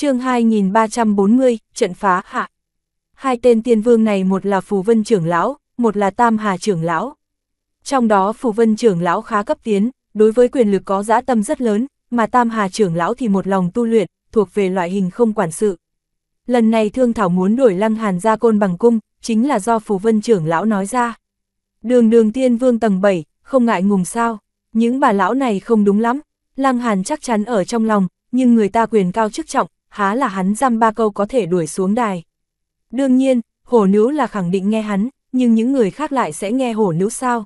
chương 2340, trận phá hạ. Hai tên tiên vương này một là Phù Vân trưởng lão, một là Tam Hà trưởng lão. Trong đó Phù Vân trưởng lão khá cấp tiến, đối với quyền lực có dã tâm rất lớn, mà Tam Hà trưởng lão thì một lòng tu luyện, thuộc về loại hình không quản sự. Lần này Thương Thảo muốn đổi Lăng Hàn ra côn bằng cung, chính là do Phù Vân trưởng lão nói ra. Đường đường tiên vương tầng 7, không ngại ngùng sao, những bà lão này không đúng lắm, Lăng Hàn chắc chắn ở trong lòng, nhưng người ta quyền cao chức trọng, há là hắn dăm ba câu có thể đuổi xuống đài. Đương nhiên, hổ nữ là khẳng định nghe hắn, nhưng những người khác lại sẽ nghe hổ nữ sao.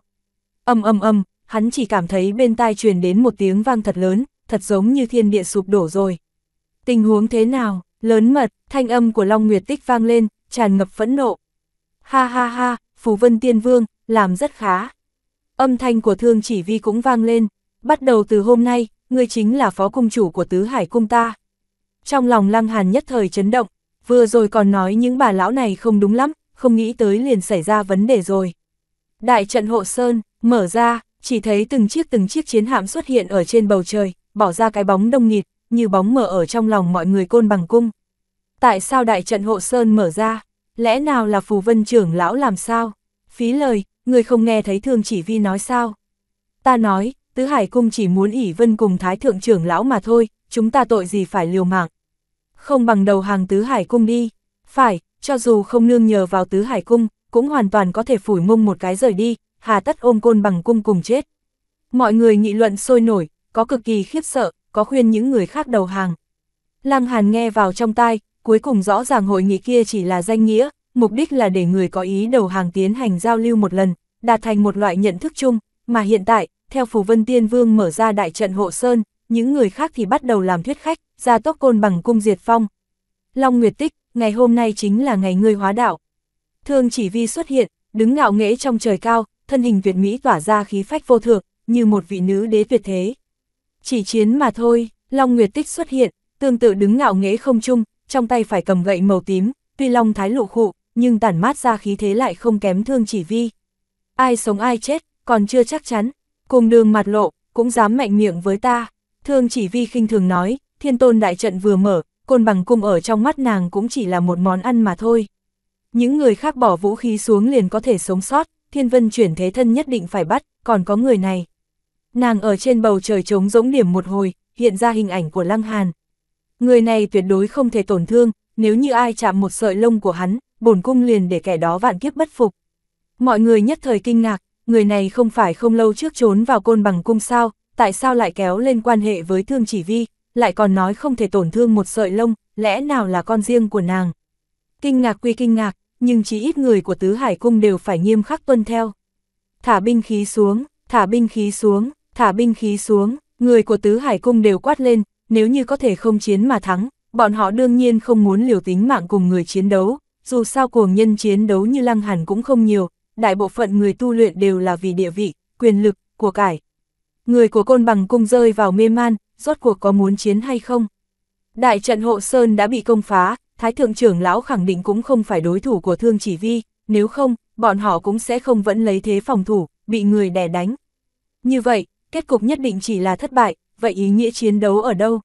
Âm âm âm, hắn chỉ cảm thấy bên tai truyền đến một tiếng vang thật lớn, thật giống như thiên địa sụp đổ rồi. Tình huống thế nào, lớn mật, thanh âm của Long Nguyệt Tích vang lên, tràn ngập phẫn nộ. Ha ha ha, Phù Vân Tiên Vương, làm rất khá. Âm thanh của thương chỉ vi cũng vang lên, bắt đầu từ hôm nay, ngươi chính là phó cung chủ của tứ hải cung ta. Trong lòng Lăng Hàn nhất thời chấn động, vừa rồi còn nói những bà lão này không đúng lắm, không nghĩ tới liền xảy ra vấn đề rồi. Đại trận hộ sơn, mở ra, chỉ thấy từng chiếc từng chiếc chiến hạm xuất hiện ở trên bầu trời, bỏ ra cái bóng đông nghịt, như bóng mờ ở trong lòng mọi người côn bằng cung. Tại sao đại trận hộ sơn mở ra? Lẽ nào là phù vân trưởng lão làm sao? Phí lời, người không nghe thấy thương chỉ vi nói sao? Ta nói, tứ hải cung chỉ muốn ỉ vân cùng thái thượng trưởng lão mà thôi, chúng ta tội gì phải liều mạng không bằng đầu hàng tứ hải cung đi. Phải, cho dù không nương nhờ vào tứ hải cung, cũng hoàn toàn có thể phủi mông một cái rời đi, hà tất ôm côn bằng cung cùng chết. Mọi người nghị luận sôi nổi, có cực kỳ khiếp sợ, có khuyên những người khác đầu hàng. Lăng Hàn nghe vào trong tai, cuối cùng rõ ràng hội nghị kia chỉ là danh nghĩa, mục đích là để người có ý đầu hàng tiến hành giao lưu một lần, đạt thành một loại nhận thức chung, mà hiện tại, theo Phù Vân Tiên Vương mở ra đại trận hộ sơn, những người khác thì bắt đầu làm thuyết khách, ra tốc côn bằng cung diệt phong. Long Nguyệt Tích, ngày hôm nay chính là ngày ngươi hóa đạo. Thương chỉ vi xuất hiện, đứng ngạo nghễ trong trời cao, thân hình việt mỹ tỏa ra khí phách vô thượng, như một vị nữ đế tuyệt thế. Chỉ chiến mà thôi, Long Nguyệt Tích xuất hiện, tương tự đứng ngạo nghễ không chung, trong tay phải cầm gậy màu tím, tuy long thái lụ khụ, nhưng tản mát ra khí thế lại không kém thương chỉ vi. Ai sống ai chết, còn chưa chắc chắn, cùng đường mặt lộ, cũng dám mạnh miệng với ta. Thương chỉ vi khinh thường nói, thiên tôn đại trận vừa mở, côn bằng cung ở trong mắt nàng cũng chỉ là một món ăn mà thôi. Những người khác bỏ vũ khí xuống liền có thể sống sót, thiên vân chuyển thế thân nhất định phải bắt, còn có người này. Nàng ở trên bầu trời trống rỗng điểm một hồi, hiện ra hình ảnh của Lăng Hàn. Người này tuyệt đối không thể tổn thương, nếu như ai chạm một sợi lông của hắn, bổn cung liền để kẻ đó vạn kiếp bất phục. Mọi người nhất thời kinh ngạc, người này không phải không lâu trước trốn vào côn bằng cung sao, tại sao lại kéo lên quan hệ với thương chỉ vi, lại còn nói không thể tổn thương một sợi lông, lẽ nào là con riêng của nàng. Kinh ngạc quy kinh ngạc, nhưng chỉ ít người của tứ hải cung đều phải nghiêm khắc tuân theo. Thả binh khí xuống, thả binh khí xuống, thả binh khí xuống, người của tứ hải cung đều quát lên, nếu như có thể không chiến mà thắng, bọn họ đương nhiên không muốn liều tính mạng cùng người chiến đấu, dù sao cuồng nhân chiến đấu như lăng hẳn cũng không nhiều, đại bộ phận người tu luyện đều là vì địa vị, quyền lực, của cải, Người của côn bằng cung rơi vào mê man, rốt cuộc có muốn chiến hay không? Đại trận hộ Sơn đã bị công phá, Thái Thượng trưởng lão khẳng định cũng không phải đối thủ của Thương Chỉ Vi, nếu không, bọn họ cũng sẽ không vẫn lấy thế phòng thủ, bị người đè đánh. Như vậy, kết cục nhất định chỉ là thất bại, vậy ý nghĩa chiến đấu ở đâu?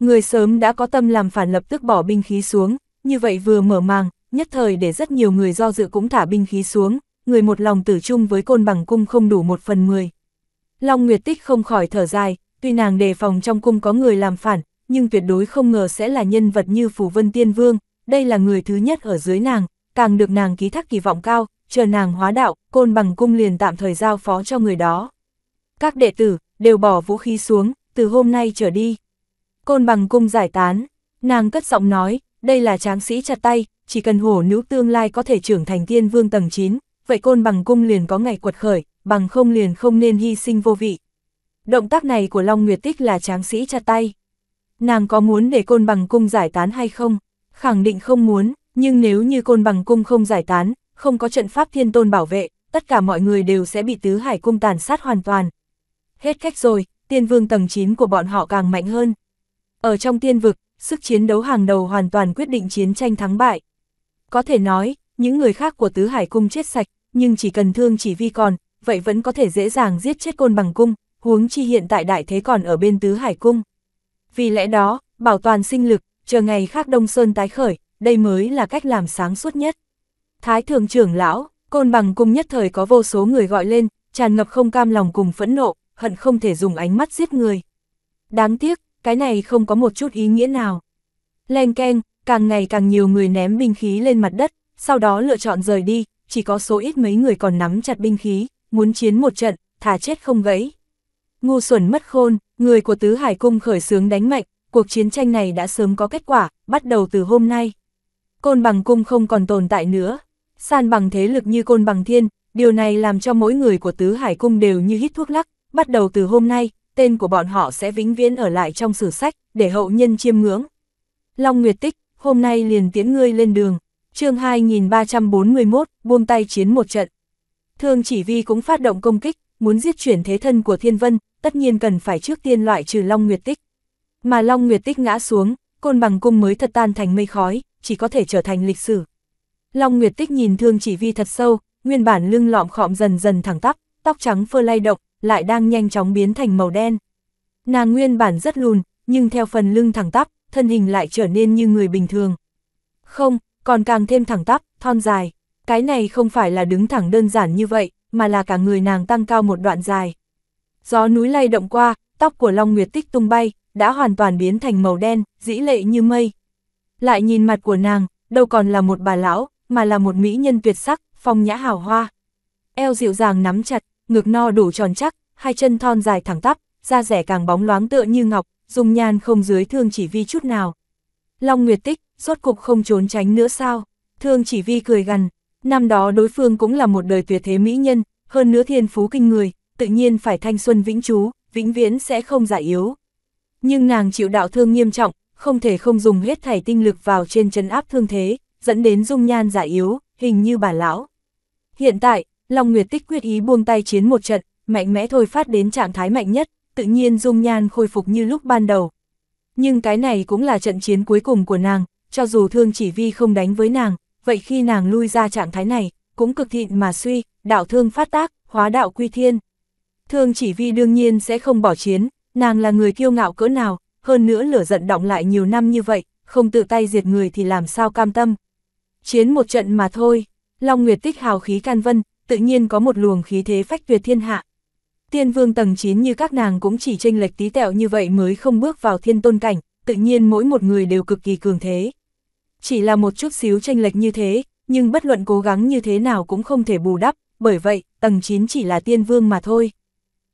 Người sớm đã có tâm làm phản lập tức bỏ binh khí xuống, như vậy vừa mở màng, nhất thời để rất nhiều người do dự cũng thả binh khí xuống, người một lòng tử chung với côn bằng cung không đủ một phần mười, Long Nguyệt Tích không khỏi thở dài, tuy nàng đề phòng trong cung có người làm phản, nhưng tuyệt đối không ngờ sẽ là nhân vật như Phù Vân Tiên Vương, đây là người thứ nhất ở dưới nàng, càng được nàng ký thác kỳ vọng cao, chờ nàng hóa đạo, côn bằng cung liền tạm thời giao phó cho người đó. Các đệ tử, đều bỏ vũ khí xuống, từ hôm nay trở đi. Côn bằng cung giải tán, nàng cất giọng nói, đây là tráng sĩ chặt tay, chỉ cần hổ nữ tương lai có thể trưởng thành tiên vương tầng 9, vậy côn bằng cung liền có ngày quật khởi, bằng không liền không nên hy sinh vô vị. Động tác này của Long Nguyệt Tích là tráng sĩ chặt tay. Nàng có muốn để côn bằng cung giải tán hay không? Khẳng định không muốn, nhưng nếu như côn bằng cung không giải tán, không có trận pháp thiên tôn bảo vệ, tất cả mọi người đều sẽ bị tứ hải cung tàn sát hoàn toàn. Hết cách rồi, tiên vương tầng 9 của bọn họ càng mạnh hơn. Ở trong tiên vực, sức chiến đấu hàng đầu hoàn toàn quyết định chiến tranh thắng bại. Có thể nói, những người khác của tứ hải cung chết sạch, nhưng chỉ cần thương chỉ vi còn, vậy vẫn có thể dễ dàng giết chết côn bằng cung, huống chi hiện tại đại thế còn ở bên tứ hải cung. Vì lẽ đó, bảo toàn sinh lực, chờ ngày khác Đông Sơn tái khởi, đây mới là cách làm sáng suốt nhất. Thái thượng trưởng lão, côn bằng cung nhất thời có vô số người gọi lên, tràn ngập không cam lòng cùng phẫn nộ, hận không thể dùng ánh mắt giết người. Đáng tiếc, cái này không có một chút ý nghĩa nào. Len keng, càng ngày càng nhiều người ném binh khí lên mặt đất, sau đó lựa chọn rời đi, chỉ có số ít mấy người còn nắm chặt binh khí muốn chiến một trận, thả chết không gãy. Ngu xuẩn mất khôn, người của Tứ Hải Cung khởi xướng đánh mạnh, cuộc chiến tranh này đã sớm có kết quả, bắt đầu từ hôm nay. Côn bằng cung không còn tồn tại nữa, san bằng thế lực như côn bằng thiên, điều này làm cho mỗi người của Tứ Hải Cung đều như hít thuốc lắc, bắt đầu từ hôm nay, tên của bọn họ sẽ vĩnh viễn ở lại trong sử sách, để hậu nhân chiêm ngưỡng. Long Nguyệt Tích, hôm nay liền tiến ngươi lên đường, chương 2341, buông tay chiến một trận. Thương chỉ vi cũng phát động công kích, muốn giết chuyển thế thân của Thiên Vân, tất nhiên cần phải trước tiên loại trừ Long Nguyệt Tích. Mà Long Nguyệt Tích ngã xuống, côn bằng cung mới thật tan thành mây khói, chỉ có thể trở thành lịch sử. Long Nguyệt Tích nhìn Thương chỉ vi thật sâu, nguyên bản lưng lọm khọm dần dần thẳng tắp, tóc trắng phơ lay động, lại đang nhanh chóng biến thành màu đen. Nàng nguyên bản rất lùn, nhưng theo phần lưng thẳng tắp, thân hình lại trở nên như người bình thường. Không, còn càng thêm thẳng tắp, thon dài cái này không phải là đứng thẳng đơn giản như vậy, mà là cả người nàng tăng cao một đoạn dài. Gió núi lay động qua, tóc của Long Nguyệt tích tung bay, đã hoàn toàn biến thành màu đen, dĩ lệ như mây. Lại nhìn mặt của nàng, đâu còn là một bà lão, mà là một mỹ nhân tuyệt sắc, phong nhã hào hoa. Eo dịu dàng nắm chặt, ngực no đủ tròn chắc, hai chân thon dài thẳng tắp, da rẻ càng bóng loáng tựa như ngọc, dùng nhan không dưới thương chỉ vi chút nào. Long Nguyệt Tích, rốt cục không trốn tránh nữa sao? Thương chỉ vi cười gằn, Năm đó đối phương cũng là một đời tuyệt thế mỹ nhân, hơn nữa thiên phú kinh người, tự nhiên phải thanh xuân vĩnh trú, vĩnh viễn sẽ không giải yếu. Nhưng nàng chịu đạo thương nghiêm trọng, không thể không dùng hết thảy tinh lực vào trên chân áp thương thế, dẫn đến dung nhan giải yếu, hình như bà lão. Hiện tại, Long Nguyệt tích quyết ý buông tay chiến một trận, mạnh mẽ thôi phát đến trạng thái mạnh nhất, tự nhiên dung nhan khôi phục như lúc ban đầu. Nhưng cái này cũng là trận chiến cuối cùng của nàng, cho dù thương chỉ vi không đánh với nàng, vậy khi nàng lui ra trạng thái này, cũng cực thịnh mà suy, đạo thương phát tác, hóa đạo quy thiên. Thương chỉ vi đương nhiên sẽ không bỏ chiến, nàng là người kiêu ngạo cỡ nào, hơn nữa lửa giận động lại nhiều năm như vậy, không tự tay diệt người thì làm sao cam tâm. Chiến một trận mà thôi, Long Nguyệt tích hào khí can vân, tự nhiên có một luồng khí thế phách tuyệt thiên hạ. Tiên vương tầng 9 như các nàng cũng chỉ tranh lệch tí tẹo như vậy mới không bước vào thiên tôn cảnh, tự nhiên mỗi một người đều cực kỳ cường thế. Chỉ là một chút xíu tranh lệch như thế, nhưng bất luận cố gắng như thế nào cũng không thể bù đắp, bởi vậy, tầng 9 chỉ là tiên vương mà thôi.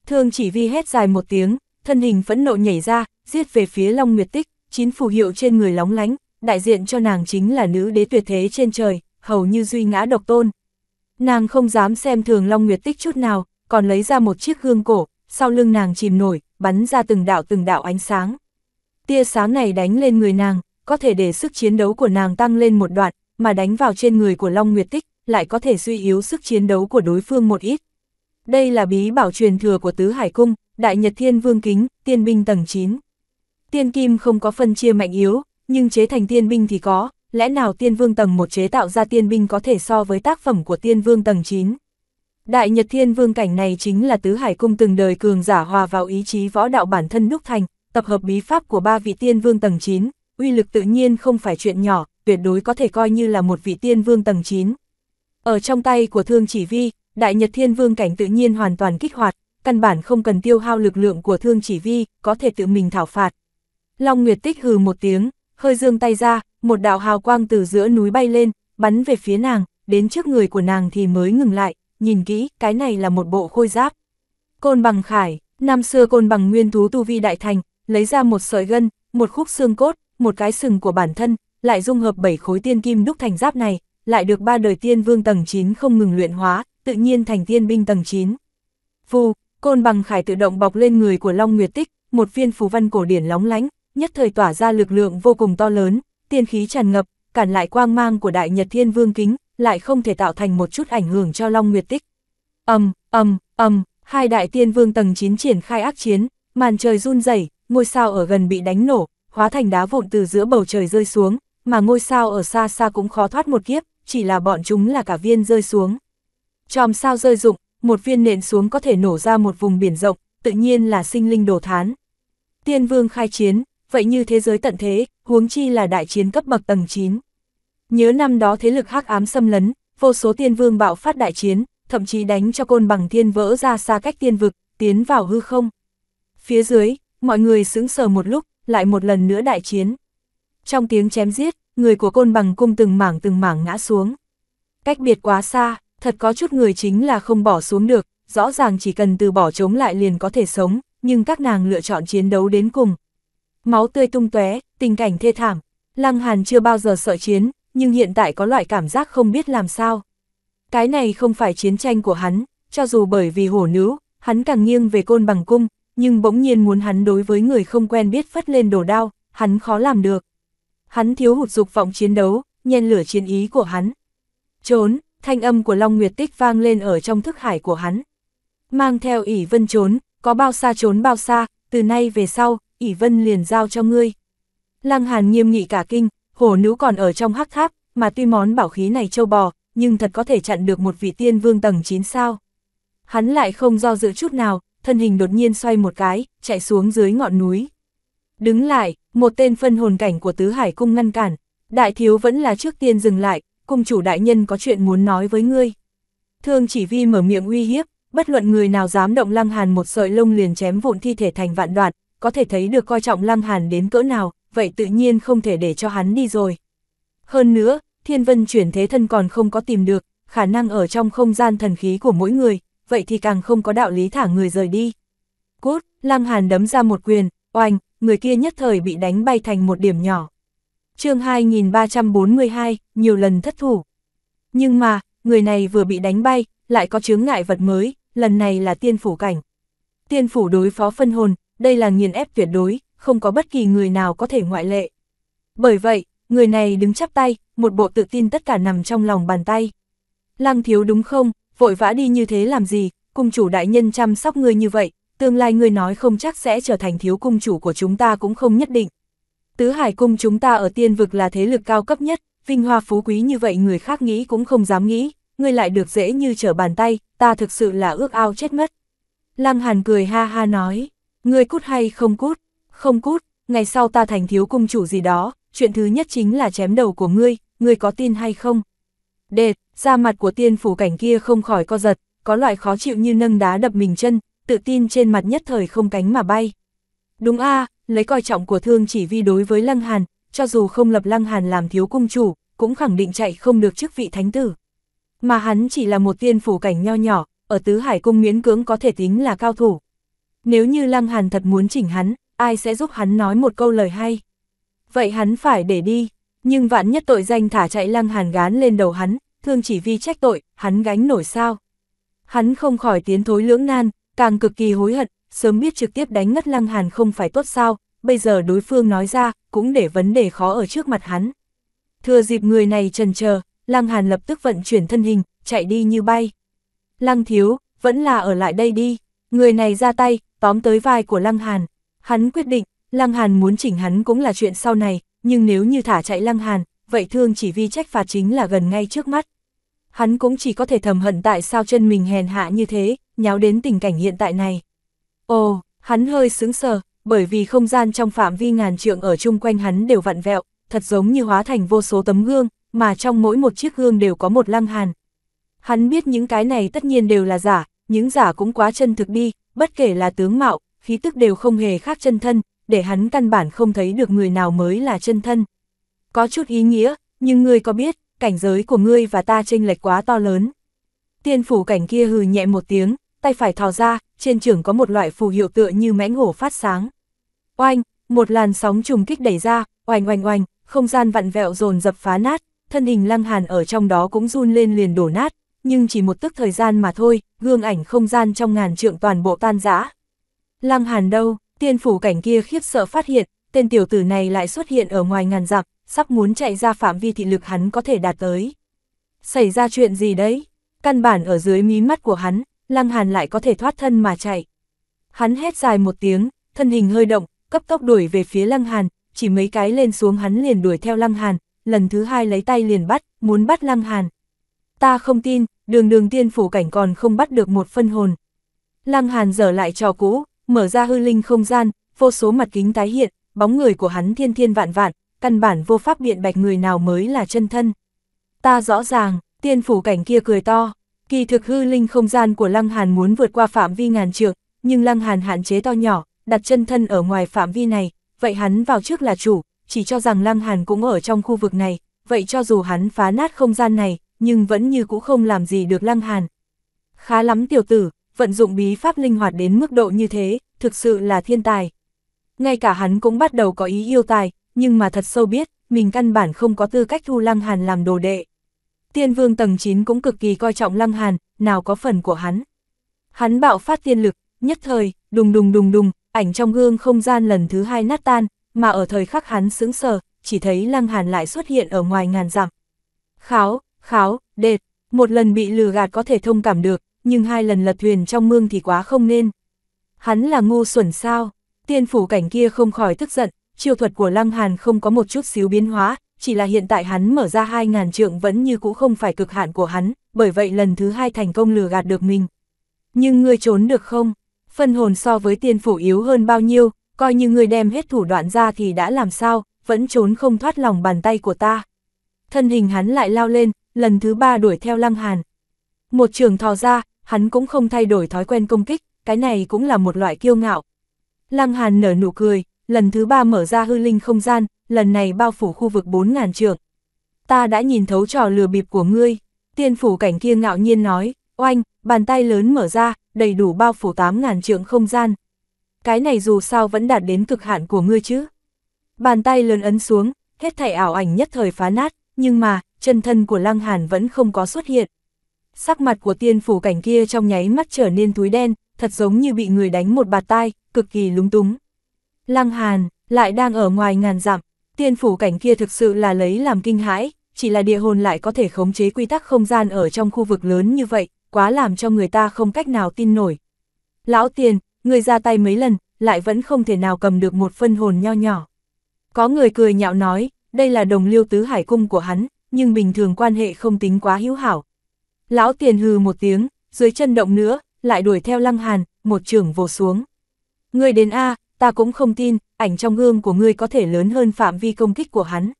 Thương chỉ vi hét dài một tiếng, thân hình phẫn nộ nhảy ra, giết về phía Long Nguyệt Tích, chín phù hiệu trên người lóng lánh, đại diện cho nàng chính là nữ đế tuyệt thế trên trời, hầu như duy ngã độc tôn. Nàng không dám xem thường Long Nguyệt Tích chút nào, còn lấy ra một chiếc gương cổ, sau lưng nàng chìm nổi, bắn ra từng đạo từng đạo ánh sáng. Tia sáng này đánh lên người nàng, có thể để sức chiến đấu của nàng tăng lên một đoạn, mà đánh vào trên người của Long Nguyệt Tích, lại có thể suy yếu sức chiến đấu của đối phương một ít. Đây là bí bảo truyền thừa của Tứ Hải Cung, Đại Nhật Thiên Vương Kính, tiên binh tầng 9. Tiên kim không có phân chia mạnh yếu, nhưng chế thành tiên binh thì có, lẽ nào tiên vương tầng 1 chế tạo ra tiên binh có thể so với tác phẩm của tiên vương tầng 9. Đại Nhật Thiên Vương cảnh này chính là Tứ Hải Cung từng đời cường giả hòa vào ý chí võ đạo bản thân đúc thành, tập hợp bí pháp của ba vị tiên vương tầng 9, uy lực tự nhiên không phải chuyện nhỏ, tuyệt đối có thể coi như là một vị tiên vương tầng 9. Ở trong tay của thương chỉ vi, đại nhật thiên vương cảnh tự nhiên hoàn toàn kích hoạt, căn bản không cần tiêu hao lực lượng của thương chỉ vi, có thể tự mình thảo phạt. Long Nguyệt tích hừ một tiếng, hơi dương tay ra, một đạo hào quang từ giữa núi bay lên, bắn về phía nàng, đến trước người của nàng thì mới ngừng lại, nhìn kỹ, cái này là một bộ khôi giáp. Côn bằng khải, năm xưa côn bằng nguyên thú tu vi đại thành, lấy ra một sợi gân, một khúc xương cốt, một cái sừng của bản thân, lại dung hợp bảy khối tiên kim đúc thành giáp này, lại được ba đời tiên vương tầng 9 không ngừng luyện hóa, tự nhiên thành tiên binh tầng 9. Vù, côn bằng khải tự động bọc lên người của Long Nguyệt Tích, một viên phù văn cổ điển lóng lánh, nhất thời tỏa ra lực lượng vô cùng to lớn, tiên khí tràn ngập, cản lại quang mang của Đại Nhật Thiên Vương kính, lại không thể tạo thành một chút ảnh hưởng cho Long Nguyệt Tích. âm âm âm hai đại tiên vương tầng 9 triển khai ác chiến, màn trời run rẩy, ngôi sao ở gần bị đánh nổ, hóa thành đá vụn từ giữa bầu trời rơi xuống, mà ngôi sao ở xa xa cũng khó thoát một kiếp, chỉ là bọn chúng là cả viên rơi xuống. Chòm sao rơi rụng, một viên nện xuống có thể nổ ra một vùng biển rộng, tự nhiên là sinh linh đổ thán. Tiên vương khai chiến, vậy như thế giới tận thế, huống chi là đại chiến cấp bậc tầng 9. Nhớ năm đó thế lực hắc ám xâm lấn, vô số tiên vương bạo phát đại chiến, thậm chí đánh cho côn bằng thiên vỡ ra xa cách tiên vực, tiến vào hư không. Phía dưới, mọi người sững sờ một lúc, lại một lần nữa đại chiến. Trong tiếng chém giết, người của côn bằng cung từng mảng từng mảng ngã xuống. Cách biệt quá xa, thật có chút người chính là không bỏ xuống được, rõ ràng chỉ cần từ bỏ chống lại liền có thể sống, nhưng các nàng lựa chọn chiến đấu đến cùng. Máu tươi tung tóe, tình cảnh thê thảm, Lăng Hàn chưa bao giờ sợ chiến, nhưng hiện tại có loại cảm giác không biết làm sao. Cái này không phải chiến tranh của hắn, cho dù bởi vì hổ nữ, hắn càng nghiêng về côn bằng cung, nhưng bỗng nhiên muốn hắn đối với người không quen biết phất lên đổ đao, hắn khó làm được. Hắn thiếu hụt dục vọng chiến đấu, nhen lửa chiến ý của hắn. Trốn, thanh âm của Long Nguyệt Tích vang lên ở trong thức hải của hắn. Mang theo ỷ vân trốn, có bao xa trốn bao xa, từ nay về sau, ỷ vân liền giao cho ngươi. Lăng Hàn nghiêm nghị cả kinh, hổ nữ còn ở trong hắc tháp, mà tuy món bảo khí này châu bò, nhưng thật có thể chặn được một vị tiên vương tầng 9 sao. Hắn lại không do dự chút nào, thân hình đột nhiên xoay một cái, chạy xuống dưới ngọn núi. Đứng lại, một tên phân hồn cảnh của Tứ Hải Cung ngăn cản, đại thiếu vẫn là trước tiên dừng lại, cung chủ đại nhân có chuyện muốn nói với ngươi. Thương chỉ vi mở miệng uy hiếp, bất luận người nào dám động lăng hàn một sợi lông liền chém vụn thi thể thành vạn đoạn, có thể thấy được coi trọng lăng hàn đến cỡ nào, vậy tự nhiên không thể để cho hắn đi rồi. Hơn nữa, thiên vân chuyển thế thân còn không có tìm được, khả năng ở trong không gian thần khí của mỗi người, vậy thì càng không có đạo lý thả người rời đi. Cút, Lăng Hàn đấm ra một quyền, oanh, người kia nhất thời bị đánh bay thành một điểm nhỏ. chương 2342, nhiều lần thất thủ. Nhưng mà, người này vừa bị đánh bay, lại có chướng ngại vật mới, lần này là tiên phủ cảnh. Tiên phủ đối phó phân hồn, đây là nghiền ép tuyệt đối, không có bất kỳ người nào có thể ngoại lệ. Bởi vậy, người này đứng chắp tay, một bộ tự tin tất cả nằm trong lòng bàn tay. Lăng thiếu đúng không, vội vã đi như thế làm gì, cung chủ đại nhân chăm sóc ngươi như vậy, tương lai ngươi nói không chắc sẽ trở thành thiếu cung chủ của chúng ta cũng không nhất định. Tứ Hải cung chúng ta ở tiên vực là thế lực cao cấp nhất, vinh hoa phú quý như vậy người khác nghĩ cũng không dám nghĩ, ngươi lại được dễ như trở bàn tay, ta thực sự là ước ao chết mất. Lăng Hàn cười ha ha nói, ngươi cút hay không cút, không cút, ngày sau ta thành thiếu cung chủ gì đó, chuyện thứ nhất chính là chém đầu của ngươi, ngươi có tin hay không? Đệt, da mặt của tiên phủ cảnh kia không khỏi co giật, có loại khó chịu như nâng đá đập mình chân, tự tin trên mặt nhất thời không cánh mà bay. Đúng a lấy coi trọng của thương chỉ vi đối với Lăng Hàn, cho dù không lập Lăng Hàn làm thiếu cung chủ, cũng khẳng định chạy không được chức vị thánh tử. Mà hắn chỉ là một tiên phủ cảnh nho nhỏ, ở tứ hải cung miễn cưỡng có thể tính là cao thủ. Nếu như Lăng Hàn thật muốn chỉnh hắn, ai sẽ giúp hắn nói một câu lời hay? Vậy hắn phải để đi, nhưng vạn nhất tội danh thả chạy Lăng Hàn gán lên đầu hắn, thương chỉ vi trách tội, hắn gánh nổi sao. Hắn không khỏi tiến thối lưỡng nan, càng cực kỳ hối hận, sớm biết trực tiếp đánh ngất lăng hàn không phải tốt sao, bây giờ đối phương nói ra, cũng để vấn đề khó ở trước mặt hắn. Thừa dịp người này trần chờ lăng hàn lập tức vận chuyển thân hình, chạy đi như bay. Lăng thiếu, vẫn là ở lại đây đi, người này ra tay, tóm tới vai của lăng hàn. Hắn quyết định, lăng hàn muốn chỉnh hắn cũng là chuyện sau này, nhưng nếu như thả chạy lăng hàn, vậy thương chỉ vi trách phạt chính là gần ngay trước mắt. Hắn cũng chỉ có thể thầm hận tại sao chân mình hèn hạ như thế, nháo đến tình cảnh hiện tại này. Ồ, hắn hơi sướng sờ, bởi vì không gian trong phạm vi ngàn trượng ở chung quanh hắn đều vặn vẹo, thật giống như hóa thành vô số tấm gương, mà trong mỗi một chiếc gương đều có một lăng hàn. Hắn biết những cái này tất nhiên đều là giả, những giả cũng quá chân thực đi, bất kể là tướng mạo, khí tức đều không hề khác chân thân, để hắn căn bản không thấy được người nào mới là chân thân có chút ý nghĩa, nhưng ngươi có biết, cảnh giới của ngươi và ta chênh lệch quá to lớn. Tiên phủ cảnh kia hừ nhẹ một tiếng, tay phải thò ra, trên trường có một loại phù hiệu tựa như mãnh hổ phát sáng. Oanh, một làn sóng trùng kích đẩy ra, oanh oanh oanh, không gian vặn vẹo dồn dập phá nát, thân hình lăng hàn ở trong đó cũng run lên liền đổ nát, nhưng chỉ một tức thời gian mà thôi, gương ảnh không gian trong ngàn trượng toàn bộ tan rã. Lăng hàn đâu, tiên phủ cảnh kia khiếp sợ phát hiện, tên tiểu tử này lại xuất hiện ở ngoài ngàn dặm, sắp muốn chạy ra phạm vi thị lực hắn có thể đạt tới. Xảy ra chuyện gì đấy? Căn bản ở dưới mí mắt của hắn, Lăng Hàn lại có thể thoát thân mà chạy. Hắn hét dài một tiếng, thân hình hơi động, cấp tốc đuổi về phía Lăng Hàn, chỉ mấy cái lên xuống hắn liền đuổi theo Lăng Hàn, lần thứ hai lấy tay liền bắt, muốn bắt Lăng Hàn. Ta không tin, đường đường tiên phủ cảnh còn không bắt được một phân hồn. Lăng Hàn dở lại trò cũ, mở ra hư linh không gian, vô số mặt kính tái hiện, bóng người của hắn thiên thiên vạn vạn, căn bản vô pháp biện bạch người nào mới là chân thân. Ta rõ ràng, tiên phủ cảnh kia cười to, kỳ thực hư linh không gian của Lăng Hàn muốn vượt qua phạm vi ngàn trượng, nhưng Lăng Hàn hạn chế to nhỏ, đặt chân thân ở ngoài phạm vi này, vậy hắn vào trước là chủ, chỉ cho rằng Lăng Hàn cũng ở trong khu vực này, vậy cho dù hắn phá nát không gian này, nhưng vẫn như cũng không làm gì được Lăng Hàn. Khá lắm tiểu tử, vận dụng bí pháp linh hoạt đến mức độ như thế, thực sự là thiên tài. Ngay cả hắn cũng bắt đầu có ý yêu tài, nhưng mà thật sâu biết, mình căn bản không có tư cách thu Lăng Hàn làm đồ đệ. Tiên vương tầng 9 cũng cực kỳ coi trọng Lăng Hàn, nào có phần của hắn. Hắn bạo phát tiên lực, nhất thời, đùng đùng đùng đùng, ảnh trong gương không gian lần thứ hai nát tan, mà ở thời khắc hắn sững sờ, chỉ thấy Lăng Hàn lại xuất hiện ở ngoài ngàn dặm. Kháo, kháo, đệt, một lần bị lừa gạt có thể thông cảm được, nhưng hai lần lật thuyền trong mương thì quá không nên. Hắn là ngu xuẩn sao, tiên phủ cảnh kia không khỏi tức giận, chiêu thuật của Lăng Hàn không có một chút xíu biến hóa, chỉ là hiện tại hắn mở ra 2.000 trượng vẫn như cũ không phải cực hạn của hắn, bởi vậy lần thứ hai thành công lừa gạt được mình. Nhưng ngươi trốn được không? Phân hồn so với tiên phủ yếu hơn bao nhiêu, coi như ngươi đem hết thủ đoạn ra thì đã làm sao, vẫn trốn không thoát lòng bàn tay của ta. Thân hình hắn lại lao lên, lần thứ ba đuổi theo lăng hàn. Một trường thò ra, hắn cũng không thay đổi thói quen công kích, cái này cũng là một loại kiêu ngạo. Lăng hàn nở nụ cười, lần thứ ba mở ra hư linh không gian, lần này bao phủ khu vực 4.000 trượng. Ta đã nhìn thấu trò lừa bịp của ngươi, tiên phủ cảnh kia ngạo nhiên nói, oanh, bàn tay lớn mở ra, đầy đủ bao phủ 8.000 trượng không gian. Cái này dù sao vẫn đạt đến cực hạn của ngươi chứ. Bàn tay lớn ấn xuống, hết thảy ảo ảnh nhất thời phá nát, nhưng mà, chân thân của Lăng Hàn vẫn không có xuất hiện. Sắc mặt của tiên phủ cảnh kia trong nháy mắt trở nên túi đen, thật giống như bị người đánh một bạt tai, cực kỳ lúng túng. Lăng Hàn, lại đang ở ngoài ngàn dặm, tiên phủ cảnh kia thực sự là lấy làm kinh hãi, chỉ là địa hồn lại có thể khống chế quy tắc không gian ở trong khu vực lớn như vậy, quá làm cho người ta không cách nào tin nổi. Lão tiền, người ra tay mấy lần, lại vẫn không thể nào cầm được một phân hồn nho nhỏ. Có người cười nhạo nói, đây là đồng liêu tứ hải cung của hắn, nhưng bình thường quan hệ không tính quá hữu hảo. Lão tiền hừ một tiếng, dưới chân động nữa, lại đuổi theo lăng hàn, một trường vồ xuống. Người đến A, ta cũng không tin, ảnh trong gương của ngươi có thể lớn hơn phạm vi công kích của hắn.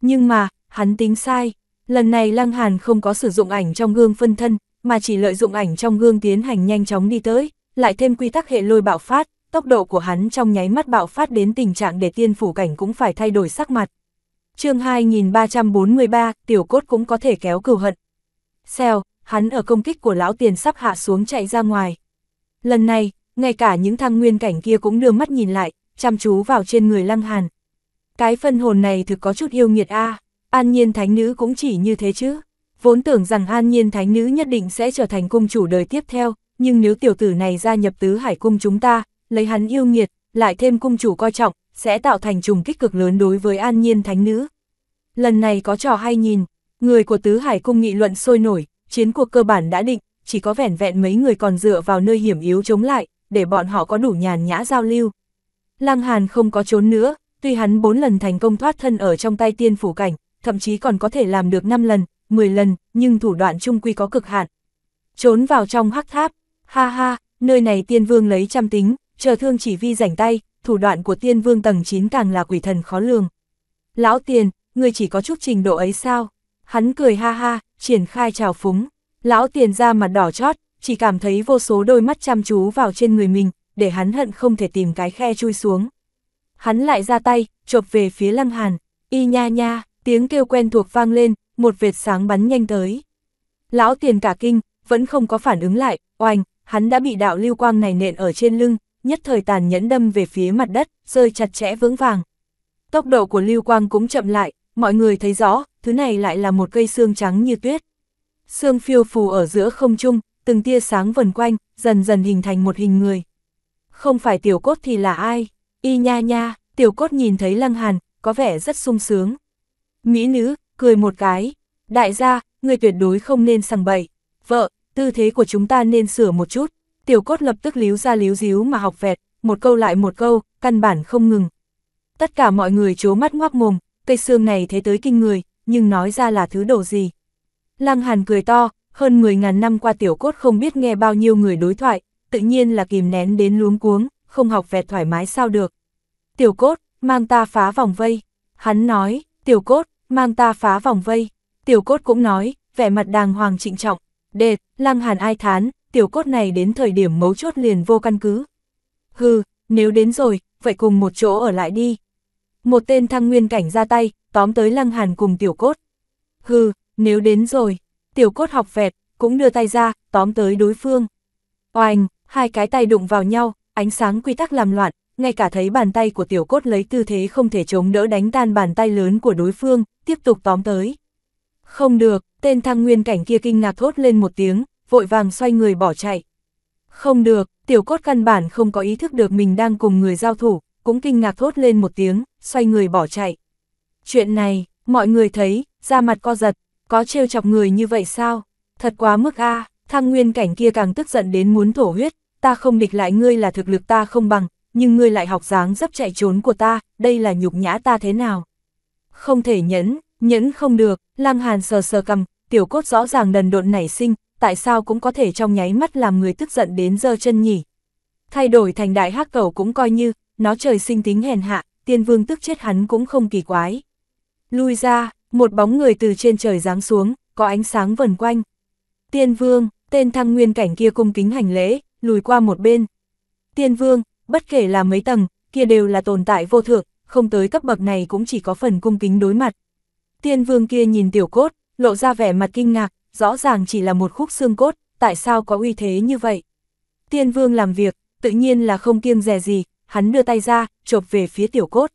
Nhưng mà, hắn tính sai, lần này Lăng Hàn không có sử dụng ảnh trong gương phân thân, mà chỉ lợi dụng ảnh trong gương tiến hành nhanh chóng đi tới, lại thêm quy tắc hệ lôi bạo phát, tốc độ của hắn trong nháy mắt bạo phát đến tình trạng để tiên phủ cảnh cũng phải thay đổi sắc mặt. chương 2343, tiểu cốt cũng có thể kéo cừu hận. Xèo, hắn ở công kích của lão tiền sắp hạ xuống chạy ra ngoài. Lần này, ngay cả những thăng nguyên cảnh kia cũng đưa mắt nhìn lại, chăm chú vào trên người Lăng Hàn. Cái phân hồn này thực có chút yêu nghiệt a an nhiên thánh nữ cũng chỉ như thế chứ. Vốn tưởng rằng an nhiên thánh nữ nhất định sẽ trở thành cung chủ đời tiếp theo, nhưng nếu tiểu tử này gia nhập tứ hải cung chúng ta, lấy hắn yêu nghiệt, lại thêm cung chủ coi trọng, sẽ tạo thành trùng kích cực lớn đối với an nhiên thánh nữ. Lần này có trò hay nhìn, người của tứ hải cung nghị luận sôi nổi, chiến cuộc cơ bản đã định, chỉ có vẻn vẹn mấy người còn dựa vào nơi hiểm yếu chống lại, để bọn họ có đủ nhàn nhã giao lưu. Lăng Hàn không có trốn nữa, tuy hắn 4 lần thành công thoát thân ở trong tay tiên phủ cảnh, thậm chí còn có thể làm được 5 lần, 10 lần, nhưng thủ đoạn chung quy có cực hạn. Trốn vào trong hắc tháp, ha ha, nơi này tiên vương lấy trăm tính, chờ thương chỉ vi rảnh tay, thủ đoạn của tiên vương tầng 9 càng là quỷ thần khó lường. Lão tiền, người chỉ có chút trình độ ấy sao? Hắn cười ha ha, triển khai trào phúng. Lão tiền ra mặt đỏ chót, chỉ cảm thấy vô số đôi mắt chăm chú vào trên người mình, để hắn hận không thể tìm cái khe chui xuống. Hắn lại ra tay, chộp về phía Lăng Hàn, y nha nha, tiếng kêu quen thuộc vang lên, một vệt sáng bắn nhanh tới. Lão tiền cả kinh, vẫn không có phản ứng lại, oanh, hắn đã bị đạo lưu quang này nện ở trên lưng, nhất thời tàn nhẫn đâm về phía mặt đất, rơi chặt chẽ vững vàng. Tốc độ của lưu quang cũng chậm lại, mọi người thấy rõ, thứ này lại là một cây xương trắng như tuyết. Xương phiêu phù ở giữa không trung, từng tia sáng vần quanh, dần dần hình thành một hình người. Không phải tiểu cốt thì là ai? Y nha nha, tiểu cốt nhìn thấy lăng hàn, có vẻ rất sung sướng. Mỹ nữ, cười một cái. Đại gia, người tuyệt đối không nên sằng bậy. Vợ, tư thế của chúng ta nên sửa một chút. Tiểu cốt lập tức líu ra líu díu mà học vẹt, một câu lại một câu, căn bản không ngừng. Tất cả mọi người chố mắt ngoác mồm, cây xương này thế tới kinh người, nhưng nói ra là thứ đồ gì. Lăng hàn cười to, hơn 10.000 năm qua tiểu cốt không biết nghe bao nhiêu người đối thoại, tự nhiên là kìm nén đến luống cuống, không học vẹt thoải mái sao được. Tiểu cốt, mang ta phá vòng vây. Hắn nói, tiểu cốt, mang ta phá vòng vây. Tiểu cốt cũng nói, vẻ mặt đàng hoàng trịnh trọng. đệ lăng hàn ai thán, tiểu cốt này đến thời điểm mấu chốt liền vô căn cứ. Hừ, nếu đến rồi, vậy cùng một chỗ ở lại đi. Một tên thăng nguyên cảnh ra tay, tóm tới lăng hàn cùng tiểu cốt. Hừ, nếu đến rồi, tiểu cốt học vẹt, cũng đưa tay ra, tóm tới đối phương. Oanh, hai cái tay đụng vào nhau, ánh sáng quy tắc làm loạn, ngay cả thấy bàn tay của tiểu cốt lấy tư thế không thể chống đỡ đánh tan bàn tay lớn của đối phương, tiếp tục tóm tới. Không được, tên thăng nguyên cảnh kia kinh ngạc thốt lên một tiếng, vội vàng xoay người bỏ chạy. Không được, tiểu cốt căn bản không có ý thức được mình đang cùng người giao thủ, cũng kinh ngạc thốt lên một tiếng, xoay người bỏ chạy. Chuyện này, mọi người thấy, da mặt co giật, có trêu chọc người như vậy sao? Thật quá mức a Thang nguyên cảnh kia càng tức giận đến muốn thổ huyết, ta không địch lại ngươi là thực lực ta không bằng, nhưng ngươi lại học dáng dấp chạy trốn của ta, đây là nhục nhã ta thế nào? Không thể nhẫn, nhẫn không được, Lăng Hàn sờ sờ cầm, tiểu cốt rõ ràng đần độn nảy sinh, tại sao cũng có thể trong nháy mắt làm người tức giận đến giơ chân nhỉ? Thay đổi thành đại hắc cầu cũng coi như, nó trời sinh tính hèn hạ, tiên vương tức chết hắn cũng không kỳ quái. Lui ra, một bóng người từ trên trời giáng xuống, có ánh sáng vần quanh. Tiên vương, tên thăng nguyên cảnh kia cung kính hành lễ, lùi qua một bên. Tiên vương, bất kể là mấy tầng, kia đều là tồn tại vô thượng, không tới cấp bậc này cũng chỉ có phần cung kính đối mặt. Tiên vương kia nhìn tiểu cốt, lộ ra vẻ mặt kinh ngạc, rõ ràng chỉ là một khúc xương cốt, tại sao có uy thế như vậy? Tiên vương làm việc, tự nhiên là không kiêng dè gì, hắn đưa tay ra, chộp về phía tiểu cốt.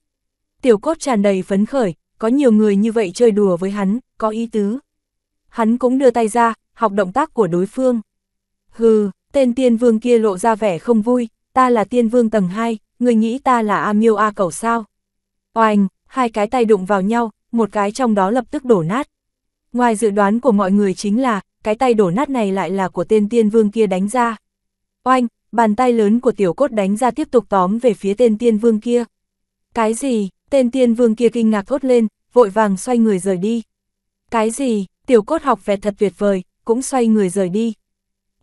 Tiểu cốt tràn đầy phấn khởi, có nhiều người như vậy chơi đùa với hắn, có ý tứ. Hắn cũng đưa tay ra, học động tác của đối phương. Hừ, tên tiên vương kia lộ ra vẻ không vui, ta là tiên vương tầng 2, người nghĩ ta là A miêu A cầu sao. Oanh, hai cái tay đụng vào nhau, một cái trong đó lập tức đổ nát. Ngoài dự đoán của mọi người chính là, cái tay đổ nát này lại là của tên tiên vương kia đánh ra. Oanh, bàn tay lớn của tiểu cốt đánh ra tiếp tục tóm về phía tên tiên vương kia. Cái gì, Tên tiên vương kia kinh ngạc thốt lên, vội vàng xoay người rời đi. Cái gì, tiểu cốt học vẹt thật tuyệt vời, cũng xoay người rời đi.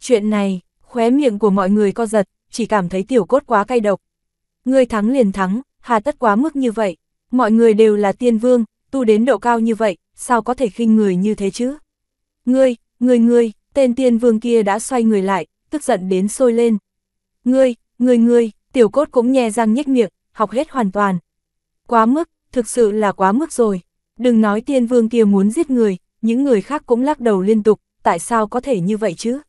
Chuyện này, khóe miệng của mọi người co giật, chỉ cảm thấy tiểu cốt quá cay độc. Ngươi thắng liền thắng, hà tất quá mức như vậy. Mọi người đều là tiên vương, tu đến độ cao như vậy, sao có thể khinh người như thế chứ? Ngươi, ngươi ngươi, tên tiên vương kia đã xoay người lại, tức giận đến sôi lên. Ngươi, ngươi ngươi, tiểu cốt cũng nhe răng nhếch miệng, học hết hoàn toàn, Quá mức, thực sự là quá mức rồi. Đừng nói tiên vương kia muốn giết người, những người khác cũng lắc đầu liên tục, tại sao có thể như vậy chứ?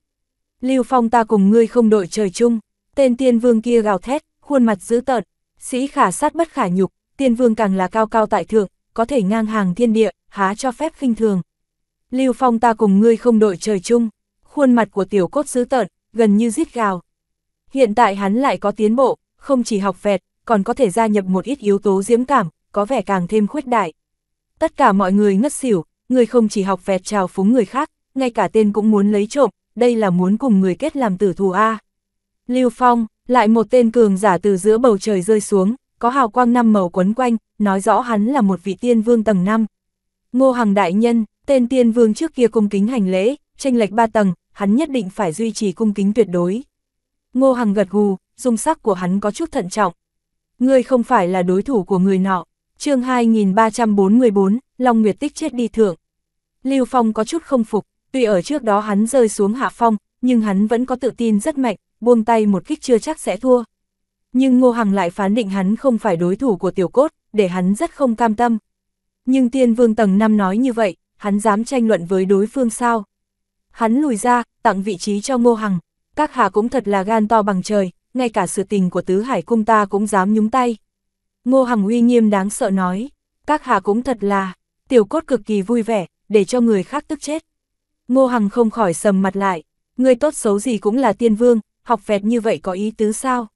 Lưu Phong ta cùng ngươi không đội trời chung, tên tiên vương kia gào thét, khuôn mặt dữ tợn, sĩ khả sát bất khả nhục, tiên vương càng là cao cao tại thượng, có thể ngang hàng thiên địa, há cho phép khinh thường. Lưu Phong ta cùng ngươi không đội trời chung, khuôn mặt của tiểu cốt dữ tợn, gần như giết gào. Hiện tại hắn lại có tiến bộ, không chỉ học vẹt, còn có thể gia nhập một ít yếu tố diễm cảm, có vẻ càng thêm khuyết đại. Tất cả mọi người ngất xỉu, người không chỉ học vẹt trào phúng người khác, ngay cả tên cũng muốn lấy trộm, đây là muốn cùng người kết làm tử thù A. Lưu Phong, lại một tên cường giả từ giữa bầu trời rơi xuống, có hào quang năm màu quấn quanh, nói rõ hắn là một vị tiên vương tầng 5. Ngô Hằng Đại Nhân, tên tiên vương trước kia cung kính hành lễ, tranh lệch ba tầng, hắn nhất định phải duy trì cung kính tuyệt đối. Ngô Hằng gật gù, dung sắc của hắn có chút thận trọng, ngươi không phải là đối thủ của người nọ. chương 2344, Long Nguyệt Tích chết đi thượng. Lưu Phong có chút không phục, tuy ở trước đó hắn rơi xuống hạ phong, nhưng hắn vẫn có tự tin rất mạnh, buông tay một kích chưa chắc sẽ thua. Nhưng Ngô Hằng lại phán định hắn không phải đối thủ của tiểu cốt, để hắn rất không cam tâm. Nhưng tiên vương tầng 5 nói như vậy, hắn dám tranh luận với đối phương sao? Hắn lùi ra, tặng vị trí cho Ngô Hằng. Các hạ cũng thật là gan to bằng trời, ngay cả sự tình của tứ hải cung ta cũng dám nhúng tay. Ngô Hằng uy nghiêm đáng sợ nói, các hạ cũng thật là, tiểu cốt cực kỳ vui vẻ, để cho người khác tức chết. Ngô Hằng không khỏi sầm mặt lại, người tốt xấu gì cũng là tiên vương, học vẹt như vậy có ý tứ sao?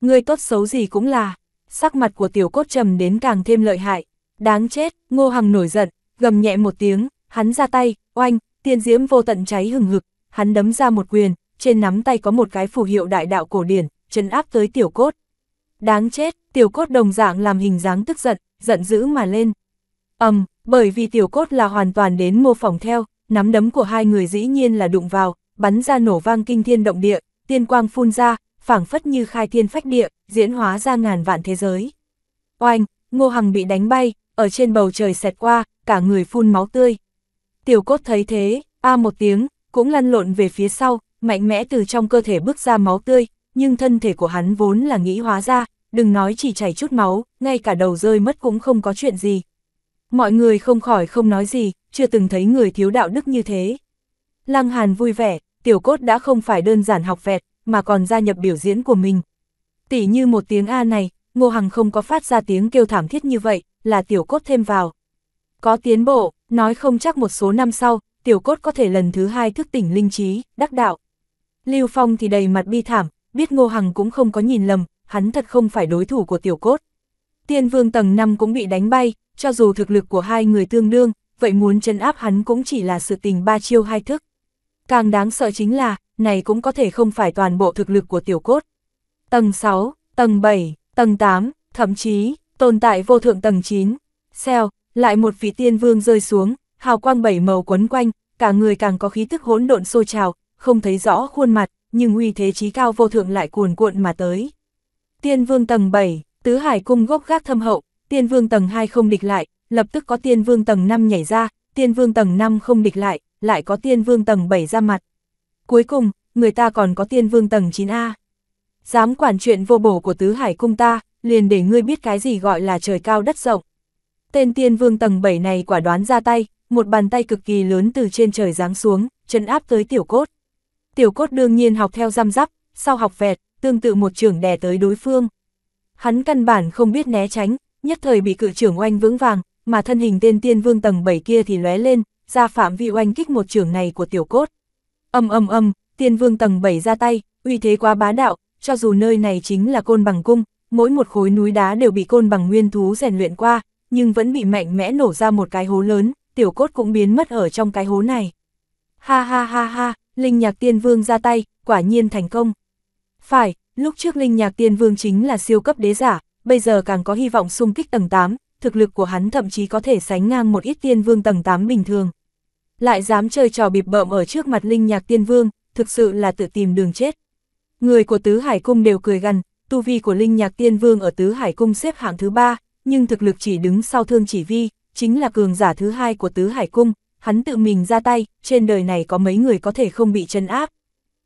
Người tốt xấu gì cũng là, sắc mặt của tiểu cốt trầm đến càng thêm lợi hại, đáng chết, Ngô Hằng nổi giận, gầm nhẹ một tiếng, hắn ra tay, oanh, tiên diễm vô tận cháy hừng hực, hắn đấm ra một quyền, trên nắm tay có một cái phù hiệu đại đạo cổ điển, chấn áp tới tiểu cốt. Đáng chết, tiểu cốt đồng dạng làm hình dáng tức giận, giận dữ mà lên. ầm, um, bởi vì tiểu cốt là hoàn toàn đến mô phỏng theo, nắm đấm của hai người dĩ nhiên là đụng vào, bắn ra nổ vang kinh thiên động địa, tiên quang phun ra, phảng phất như khai thiên phách địa, diễn hóa ra ngàn vạn thế giới. Oanh, Ngô Hằng bị đánh bay, ở trên bầu trời xẹt qua, cả người phun máu tươi. Tiểu cốt thấy thế, a một tiếng, cũng lăn lộn về phía sau, mạnh mẽ từ trong cơ thể bước ra máu tươi, nhưng thân thể của hắn vốn là nghĩ hóa ra, đừng nói chỉ chảy chút máu, ngay cả đầu rơi mất cũng không có chuyện gì. Mọi người không khỏi không nói gì, chưa từng thấy người thiếu đạo đức như thế. Lăng Hàn vui vẻ, tiểu cốt đã không phải đơn giản học vẹt, mà còn gia nhập biểu diễn của mình. Tỉ như một tiếng A này, Ngô Hằng không có phát ra tiếng kêu thảm thiết như vậy, là tiểu cốt thêm vào. Có tiến bộ, nói không chắc một số năm sau, tiểu cốt có thể lần thứ hai thức tỉnh linh trí, đắc đạo. Lưu Phong thì đầy mặt bi thảm, biết Ngô Hằng cũng không có nhìn lầm, hắn thật không phải đối thủ của tiểu cốt. Tiên vương tầng 5 cũng bị đánh bay, cho dù thực lực của hai người tương đương, vậy muốn chân áp hắn cũng chỉ là sự tình ba chiêu hai thức. Càng đáng sợ chính là, này cũng có thể không phải toàn bộ thực lực của tiểu cốt. Tầng 6, tầng 7, tầng 8, thậm chí, tồn tại vô thượng tầng 9. Xeo, lại một vị tiên vương rơi xuống, hào quang bảy màu quấn quanh, cả người càng có khí tức hỗn độn sôi trào, không thấy rõ khuôn mặt, nhưng uy thế trí cao vô thượng lại cuồn cuộn mà tới. Tiên vương tầng 7, tứ hải cung gốc gác thâm hậu, tiên vương tầng 2 không địch lại, lập tức có tiên vương tầng 5 nhảy ra, tiên vương tầng 5 không địch lại, lại có tiên vương tầng 7 ra mặt. Cuối cùng, người ta còn có tiên vương tầng 9A. Dám quản chuyện vô bổ của tứ hải cung ta, liền để ngươi biết cái gì gọi là trời cao đất rộng. Tên tiên vương tầng 7 này quả đoán ra tay, một bàn tay cực kỳ lớn từ trên trời giáng xuống, chân áp tới tiểu cốt tiểu cốt đương nhiên học theo giam giáp, sau học vẹt, tương tự một trưởng đè tới đối phương. Hắn căn bản không biết né tránh, nhất thời bị cự trưởng oanh vững vàng, mà thân hình tên tiên vương tầng 7 kia thì lóe lên, ra phạm vi oanh kích một trưởng này của tiểu cốt. Âm âm âm, tiên vương tầng 7 ra tay, uy thế quá bá đạo, cho dù nơi này chính là côn bằng cung, mỗi một khối núi đá đều bị côn bằng nguyên thú rèn luyện qua, nhưng vẫn bị mạnh mẽ nổ ra một cái hố lớn, tiểu cốt cũng biến mất ở trong cái hố này. Ha ha ha ha, Linh Nhạc Tiên Vương ra tay, quả nhiên thành công. Phải, lúc trước Linh Nhạc Tiên Vương chính là siêu cấp đế giả, bây giờ càng có hy vọng xung kích tầng 8, thực lực của hắn thậm chí có thể sánh ngang một ít Tiên Vương tầng 8 bình thường. Lại dám chơi trò bịp bợm ở trước mặt Linh Nhạc Tiên Vương, thực sự là tự tìm đường chết. Người của Tứ Hải Cung đều cười gằn, tu vi của Linh Nhạc Tiên Vương ở Tứ Hải Cung xếp hạng thứ 3, nhưng thực lực chỉ đứng sau Thương Chỉ Vi, chính là cường giả thứ hai của Tứ Hải Cung, hắn tự mình ra tay, trên đời này có mấy người có thể không bị chân áp.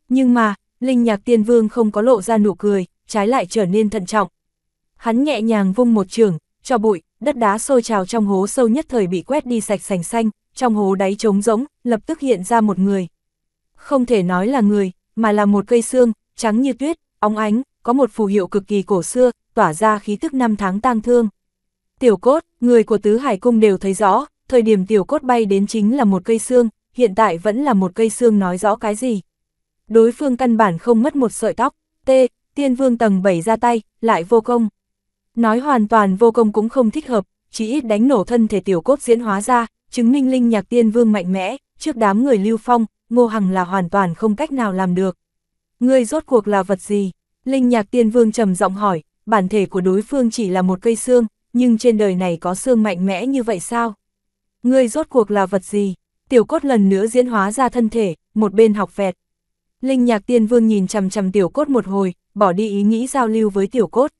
Nhưng mà, linh nhạc tiên vương không có lộ ra nụ cười, trái lại trở nên thận trọng. Hắn nhẹ nhàng vung một trường, cho bụi, đất đá sôi trào trong hố sâu nhất thời bị quét đi sạch sành xanh, trong hố đáy trống rỗng, lập tức hiện ra một người. Không thể nói là người, mà là một cây xương, trắng như tuyết, óng ánh, có một phù hiệu cực kỳ cổ xưa, tỏa ra khí tức năm tháng tang thương. Tiểu cốt, người của tứ hải cung đều thấy rõ, thời điểm tiểu cốt bay đến chính là một cây xương, hiện tại vẫn là một cây xương nói rõ cái gì. Đối phương căn bản không mất một sợi tóc, T, tiên vương tầng 7 ra tay, lại vô công. Nói hoàn toàn vô công cũng không thích hợp, chỉ ít đánh nổ thân thể tiểu cốt diễn hóa ra, chứng minh linh nhạc tiên vương mạnh mẽ, trước đám người lưu phong, ngô hằng là hoàn toàn không cách nào làm được. Ngươi rốt cuộc là vật gì? Linh nhạc tiên vương trầm giọng hỏi, bản thể của đối phương chỉ là một cây xương, nhưng trên đời này có xương mạnh mẽ như vậy sao? ngươi rốt cuộc là vật gì? Tiểu cốt lần nữa diễn hóa ra thân thể, một bên học vẹt. Linh nhạc tiên vương nhìn chằm chằm tiểu cốt một hồi, bỏ đi ý nghĩ giao lưu với tiểu cốt.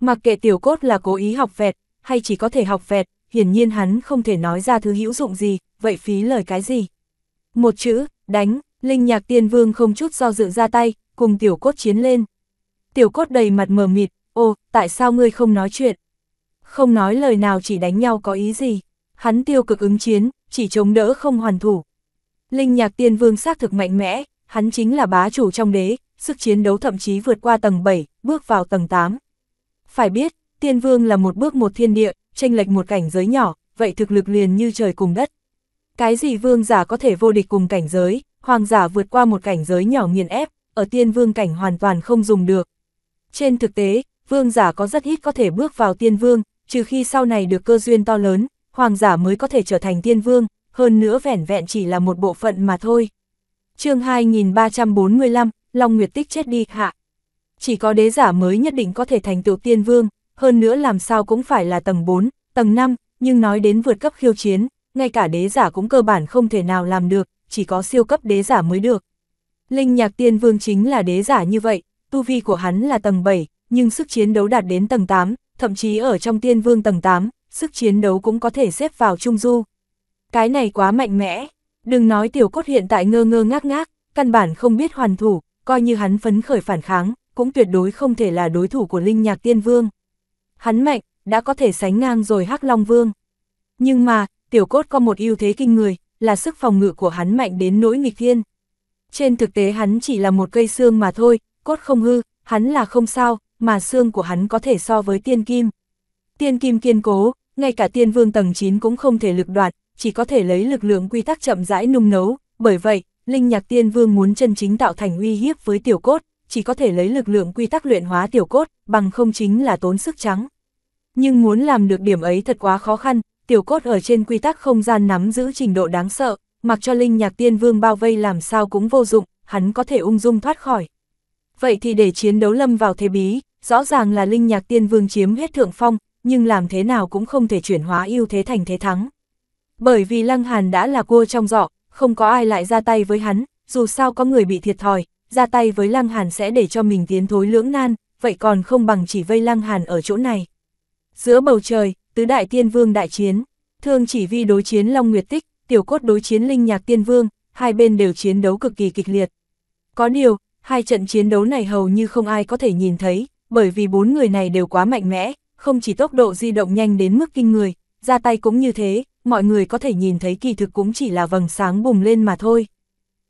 Mặc kệ tiểu cốt là cố ý học vẹt, hay chỉ có thể học vẹt, hiển nhiên hắn không thể nói ra thứ hữu dụng gì, vậy phí lời cái gì? Một chữ, đánh, linh nhạc tiên vương không chút do dự ra tay, cùng tiểu cốt chiến lên. Tiểu cốt đầy mặt mờ mịt, ô, tại sao ngươi không nói chuyện? Không nói lời nào chỉ đánh nhau có ý gì? hắn tiêu cực ứng chiến, chỉ chống đỡ không hoàn thủ. Linh nhạc tiên vương xác thực mạnh mẽ, hắn chính là bá chủ trong đế, sức chiến đấu thậm chí vượt qua tầng 7, bước vào tầng 8. Phải biết, tiên vương là một bước một thiên địa, tranh lệch một cảnh giới nhỏ, vậy thực lực liền như trời cùng đất. Cái gì vương giả có thể vô địch cùng cảnh giới, hoàng giả vượt qua một cảnh giới nhỏ nghiền ép, ở tiên vương cảnh hoàn toàn không dùng được. Trên thực tế, vương giả có rất ít có thể bước vào tiên vương, trừ khi sau này được cơ duyên to lớn, hoàng giả mới có thể trở thành tiên vương, hơn nữa vẻn vẹn chỉ là một bộ phận mà thôi. chương 2345, Long Nguyệt Tích chết đi hạ. Chỉ có đế giả mới nhất định có thể thành tựu tiên vương, hơn nữa làm sao cũng phải là tầng 4, tầng 5, nhưng nói đến vượt cấp khiêu chiến, ngay cả đế giả cũng cơ bản không thể nào làm được, chỉ có siêu cấp đế giả mới được. Linh nhạc tiên vương chính là đế giả như vậy, tu vi của hắn là tầng 7, nhưng sức chiến đấu đạt đến tầng 8, thậm chí ở trong tiên vương tầng 8, sức chiến đấu cũng có thể xếp vào trung du. Cái này quá mạnh mẽ, đừng nói tiểu cốt hiện tại ngơ ngơ ngác ngác, căn bản không biết hoàn thủ, coi như hắn phấn khởi phản kháng, cũng tuyệt đối không thể là đối thủ của Linh Nhạc Tiên Vương. Hắn mạnh, đã có thể sánh ngang rồi Hắc Long Vương. Nhưng mà, tiểu cốt có một ưu thế kinh người, là sức phòng ngự của hắn mạnh đến nỗi nghịch thiên. Trên thực tế hắn chỉ là một cây xương mà thôi, cốt không hư, hắn là không sao, mà xương của hắn có thể so với tiên kim, Tiên kim kiên cố, ngay cả tiên vương tầng 9 cũng không thể lực đoạt, chỉ có thể lấy lực lượng quy tắc chậm rãi nung nấu, bởi vậy, linh nhạc tiên vương muốn chân chính tạo thành uy hiếp với tiểu cốt, chỉ có thể lấy lực lượng quy tắc luyện hóa tiểu cốt, bằng không chính là tốn sức trắng. Nhưng muốn làm được điểm ấy thật quá khó khăn, tiểu cốt ở trên quy tắc không gian nắm giữ trình độ đáng sợ, mặc cho linh nhạc tiên vương bao vây làm sao cũng vô dụng, hắn có thể ung dung thoát khỏi. Vậy thì để chiến đấu lâm vào thế bí, rõ ràng là linh nhạc tiên vương chiếm hết thượng phong, nhưng làm thế nào cũng không thể chuyển hóa ưu thế thành thế thắng. Bởi vì Lăng Hàn đã là cua trong giỏ, không có ai lại ra tay với hắn, dù sao có người bị thiệt thòi, ra tay với Lăng Hàn sẽ để cho mình tiến thối lưỡng nan, vậy còn không bằng chỉ vây Lăng Hàn ở chỗ này. Giữa bầu trời, tứ đại tiên vương đại chiến, thương chỉ vi đối chiến Long Nguyệt Tích, tiểu cốt đối chiến Linh Nhạc Tiên Vương, hai bên đều chiến đấu cực kỳ kịch liệt. Có điều, hai trận chiến đấu này hầu như không ai có thể nhìn thấy, bởi vì bốn người này đều quá mạnh mẽ, không chỉ tốc độ di động nhanh đến mức kinh người, ra tay cũng như thế, mọi người có thể nhìn thấy kỳ thực cũng chỉ là vầng sáng bùng lên mà thôi.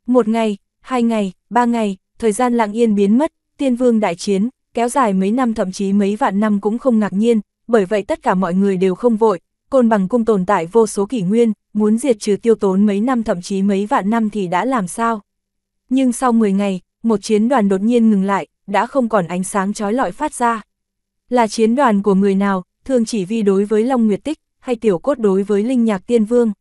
Một ngày, hai ngày, ba ngày, thời gian lặng yên biến mất, tiên vương đại chiến, kéo dài mấy năm thậm chí mấy vạn năm cũng không ngạc nhiên, bởi vậy tất cả mọi người đều không vội, côn bằng cung tồn tại vô số kỷ nguyên, muốn diệt trừ tiêu tốn mấy năm thậm chí mấy vạn năm thì đã làm sao. Nhưng sau 10 ngày, một chiến đoàn đột nhiên ngừng lại, đã không còn ánh sáng trói lọi phát ra. Là chiến đoàn của người nào, thường chỉ vi đối với Long Nguyệt Tích, hay tiểu cốt đối với Linh Nhạc Tiên Vương.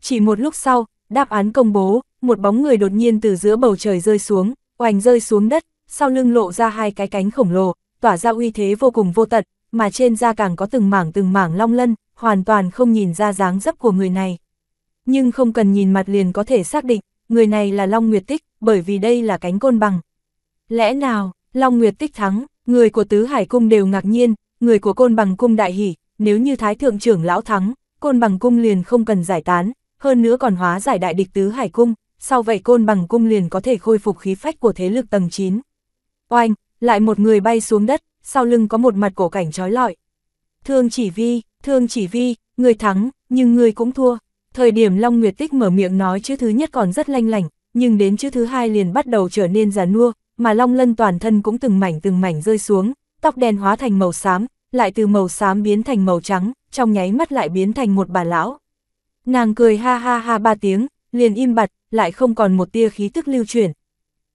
Chỉ một lúc sau, đáp án công bố, một bóng người đột nhiên từ giữa bầu trời rơi xuống, oành rơi xuống đất, sau lưng lộ ra hai cái cánh khổng lồ, tỏa ra uy thế vô cùng vô tận, mà trên da càng có từng mảng từng mảng long lân, hoàn toàn không nhìn ra dáng dấp của người này. Nhưng không cần nhìn mặt liền có thể xác định, người này là Long Nguyệt Tích, bởi vì đây là cánh côn bằng. Lẽ nào, Long Nguyệt Tích thắng? Người của Tứ Hải Cung đều ngạc nhiên, người của Côn Bằng Cung đại hỉ, nếu như Thái Thượng trưởng lão thắng, Côn Bằng Cung liền không cần giải tán, hơn nữa còn hóa giải đại địch Tứ Hải Cung, sau vậy Côn Bằng Cung liền có thể khôi phục khí phách của thế lực tầng 9. Oanh, lại một người bay xuống đất, sau lưng có một mặt cổ cảnh trói lọi. Thương chỉ vi, thương chỉ vi, người thắng, nhưng người cũng thua. Thời điểm Long Nguyệt Tích mở miệng nói chữ thứ nhất còn rất lanh lành, nhưng đến chữ thứ hai liền bắt đầu trở nên già nua, mà long lân toàn thân cũng từng mảnh từng mảnh rơi xuống, tóc đen hóa thành màu xám, lại từ màu xám biến thành màu trắng, trong nháy mắt lại biến thành một bà lão. Nàng cười ha ha ha ba tiếng, liền im bặt, lại không còn một tia khí tức lưu chuyển.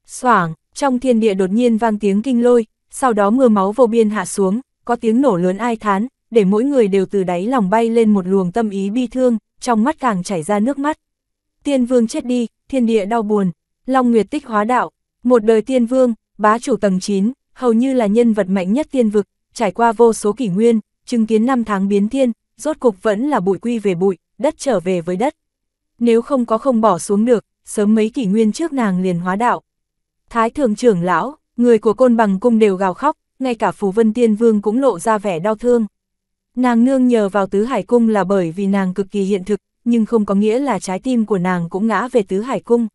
Soảng, trong thiên địa đột nhiên vang tiếng kinh lôi, sau đó mưa máu vô biên hạ xuống, có tiếng nổ lớn ai thán, để mỗi người đều từ đáy lòng bay lên một luồng tâm ý bi thương, trong mắt càng chảy ra nước mắt. Tiên vương chết đi, thiên địa đau buồn, Long Nguyệt tích hóa đạo, một đời tiên vương, bá chủ tầng 9, hầu như là nhân vật mạnh nhất tiên vực, trải qua vô số kỷ nguyên, chứng kiến năm tháng biến thiên, rốt cục vẫn là bụi quy về bụi, đất trở về với đất. Nếu không có không bỏ xuống được, sớm mấy kỷ nguyên trước nàng liền hóa đạo. Thái thượng trưởng lão, người của côn bằng cung đều gào khóc, ngay cả phù vân tiên vương cũng lộ ra vẻ đau thương. Nàng nương nhờ vào tứ hải cung là bởi vì nàng cực kỳ hiện thực, nhưng không có nghĩa là trái tim của nàng cũng ngã về tứ hải cung.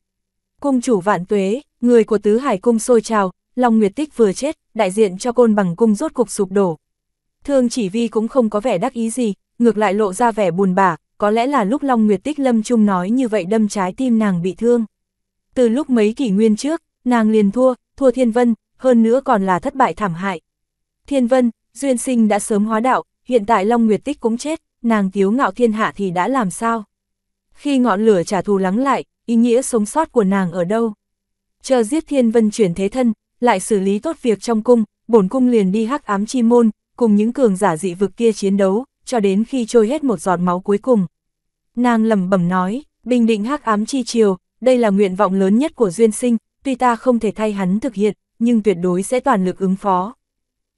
Cung chủ vạn tuế, người của tứ hải cung sôi trào, Long Nguyệt Tích vừa chết, đại diện cho côn bằng cung rốt cục sụp đổ. Thương chỉ vi cũng không có vẻ đắc ý gì, ngược lại lộ ra vẻ buồn bã, có lẽ là lúc Long Nguyệt Tích lâm trung nói như vậy đâm trái tim nàng bị thương. Từ lúc mấy kỷ nguyên trước, nàng liền thua, thua Thiên Vân, hơn nữa còn là thất bại thảm hại. Thiên Vân, Duyên Sinh đã sớm hóa đạo, hiện tại Long Nguyệt Tích cũng chết, nàng thiếu ngạo thiên hạ thì đã làm sao? Khi ngọn lửa trả thù lắng lại, ý nghĩa sống sót của nàng ở đâu. Chờ giết thiên vân chuyển thế thân, lại xử lý tốt việc trong cung, bổn cung liền đi hắc ám chi môn, cùng những cường giả dị vực kia chiến đấu, cho đến khi trôi hết một giọt máu cuối cùng. Nàng lẩm bẩm nói, bình định hắc ám chi chiều, đây là nguyện vọng lớn nhất của duyên sinh, tuy ta không thể thay hắn thực hiện, nhưng tuyệt đối sẽ toàn lực ứng phó.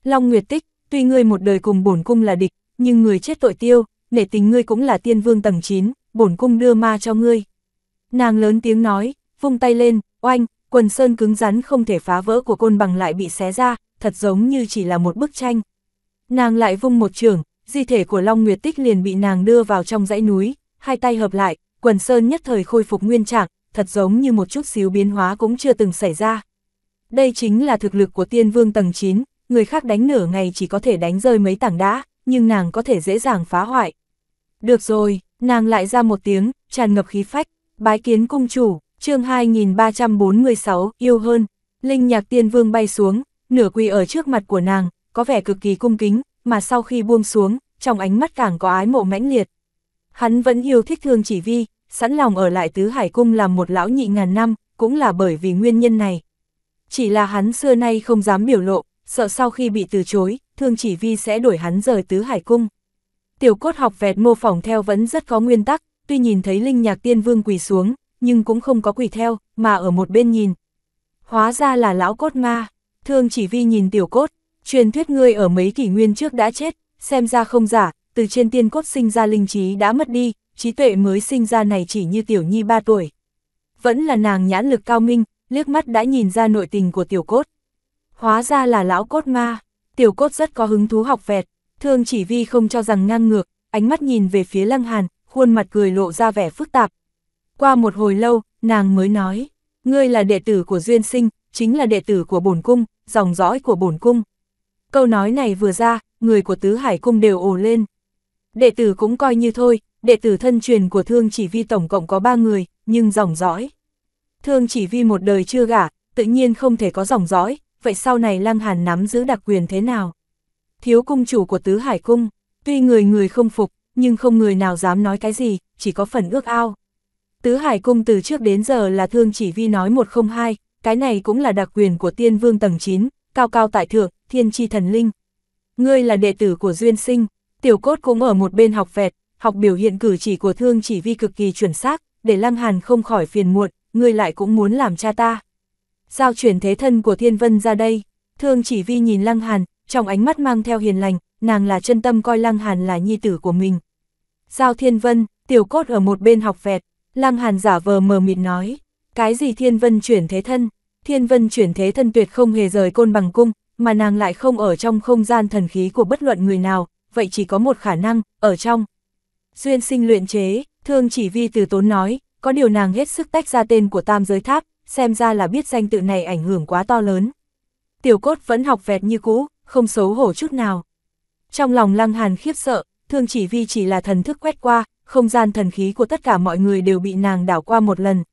Long Nguyệt Tích, tuy ngươi một đời cùng bổn cung là địch, nhưng người chết tội tiêu, nể tình ngươi cũng là tiên vương tầng 9, bổn cung đưa ma cho ngươi. Nàng lớn tiếng nói, vung tay lên, oanh, quần sơn cứng rắn không thể phá vỡ của côn bằng lại bị xé ra, thật giống như chỉ là một bức tranh. Nàng lại vung một trường, di thể của Long Nguyệt Tích liền bị nàng đưa vào trong dãy núi, hai tay hợp lại, quần sơn nhất thời khôi phục nguyên trạng, thật giống như một chút xíu biến hóa cũng chưa từng xảy ra. Đây chính là thực lực của tiên vương tầng 9, người khác đánh nửa ngày chỉ có thể đánh rơi mấy tảng đá, nhưng nàng có thể dễ dàng phá hoại. Được rồi, nàng lại ra một tiếng, tràn ngập khí phách, Bái kiến cung chủ, chương 2346, yêu hơn, linh nhạc tiên vương bay xuống, nửa quỳ ở trước mặt của nàng, có vẻ cực kỳ cung kính, mà sau khi buông xuống, trong ánh mắt càng có ái mộ mãnh liệt. Hắn vẫn yêu thích thương chỉ vi, sẵn lòng ở lại tứ hải cung làm một lão nhị ngàn năm, cũng là bởi vì nguyên nhân này. Chỉ là hắn xưa nay không dám biểu lộ, sợ sau khi bị từ chối, thương chỉ vi sẽ đuổi hắn rời tứ hải cung. Tiểu cốt học vẹt mô phỏng theo vẫn rất có nguyên tắc, tuy nhìn thấy Linh Nhạc Tiên Vương quỳ xuống, nhưng cũng không có quỳ theo, mà ở một bên nhìn. Hóa ra là lão cốt ma, thương chỉ vi nhìn tiểu cốt, truyền thuyết ngươi ở mấy kỷ nguyên trước đã chết, xem ra không giả, từ trên tiên cốt sinh ra linh trí đã mất đi, trí tuệ mới sinh ra này chỉ như tiểu nhi 3 tuổi. Vẫn là nàng nhãn lực cao minh, liếc mắt đã nhìn ra nội tình của tiểu cốt. Hóa ra là lão cốt ma, tiểu cốt rất có hứng thú học vẹt, thương chỉ vi không cho rằng ngang ngược, ánh mắt nhìn về phía lăng hàn, khuôn mặt cười lộ ra vẻ phức tạp. Qua một hồi lâu, nàng mới nói, ngươi là đệ tử của Duyên Sinh, chính là đệ tử của bổn cung, dòng dõi của bổn cung. Câu nói này vừa ra, người của Tứ Hải Cung đều ồ lên. Đệ tử cũng coi như thôi, đệ tử thân truyền của Thương Chỉ Vi tổng cộng có ba người, nhưng dòng dõi. Thương Chỉ Vi một đời chưa gả, tự nhiên không thể có dòng dõi, vậy sau này Lăng Hàn nắm giữ đặc quyền thế nào? Thiếu cung chủ của Tứ Hải Cung, tuy người người không phục, nhưng không người nào dám nói cái gì, chỉ có phần ước ao. Tứ Hải Cung từ trước đến giờ là thương chỉ vi nói một không hai, cái này cũng là đặc quyền của tiên vương tầng 9, cao cao tại thượng, thiên tri thần linh. Ngươi là đệ tử của Duyên Sinh, tiểu cốt cũng ở một bên học vẹt, học biểu hiện cử chỉ của thương chỉ vi cực kỳ chuẩn xác, để Lăng Hàn không khỏi phiền muộn, ngươi lại cũng muốn làm cha ta. Giao chuyển thế thân của thiên vân ra đây, thương chỉ vi nhìn Lăng Hàn, trong ánh mắt mang theo hiền lành, nàng là chân tâm coi Lăng Hàn là nhi tử của mình. Giao Thiên Vân, tiểu cốt ở một bên học vẹt, Lăng Hàn giả vờ mờ mịt nói, cái gì Thiên Vân chuyển thế thân, Thiên Vân chuyển thế thân tuyệt không hề rời côn bằng cung, mà nàng lại không ở trong không gian thần khí của bất luận người nào, vậy chỉ có một khả năng, ở trong. Duyên sinh luyện chế, thương chỉ vi từ tốn nói, có điều nàng hết sức tách ra tên của tam giới tháp, xem ra là biết danh tự này ảnh hưởng quá to lớn. Tiểu cốt vẫn học vẹt như cũ, không xấu hổ chút nào. Trong lòng lăng hàn khiếp sợ, thương chỉ vi chỉ là thần thức quét qua, không gian thần khí của tất cả mọi người đều bị nàng đảo qua một lần.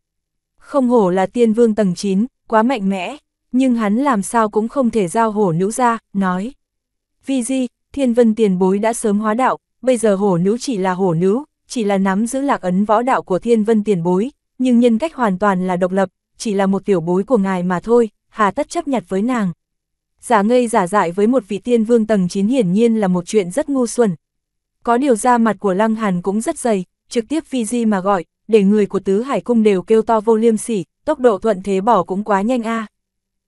Không hổ là tiên vương tầng 9, quá mạnh mẽ, nhưng hắn làm sao cũng không thể giao hổ nữ ra, nói. Vi di, thiên vân tiền bối đã sớm hóa đạo, bây giờ hổ nữ chỉ là hổ nữ, chỉ là nắm giữ lạc ấn võ đạo của thiên vân tiền bối, nhưng nhân cách hoàn toàn là độc lập, chỉ là một tiểu bối của ngài mà thôi, hà tất chấp nhặt với nàng. Giả ngây giả dại với một vị tiên vương tầng 9 hiển nhiên là một chuyện rất ngu xuẩn, có điều da mặt của Lăng Hàn cũng rất dày, trực tiếp vi di mà gọi, để người của tứ hải cung đều kêu to vô liêm sỉ, tốc độ thuận thế bỏ cũng quá nhanh a.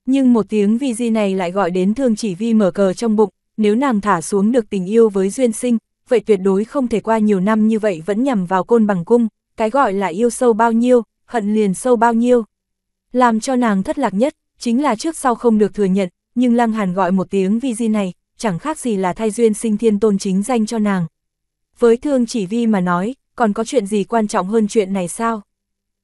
Nhưng một tiếng vi di này lại gọi đến thương chỉ vi mở cờ trong bụng, nếu nàng thả xuống được tình yêu với duyên sinh, vậy tuyệt đối không thể qua nhiều năm như vậy vẫn nhằm vào côn bằng cung, cái gọi là yêu sâu bao nhiêu, hận liền sâu bao nhiêu. Làm cho nàng thất lạc nhất, chính là trước sau không được thừa nhận, nhưng Lăng Hàn gọi một tiếng vi di này, chẳng khác gì là thay duyên sinh thiên tôn chính danh cho nàng, với thương chỉ vi mà nói, còn có chuyện gì quan trọng hơn chuyện này sao?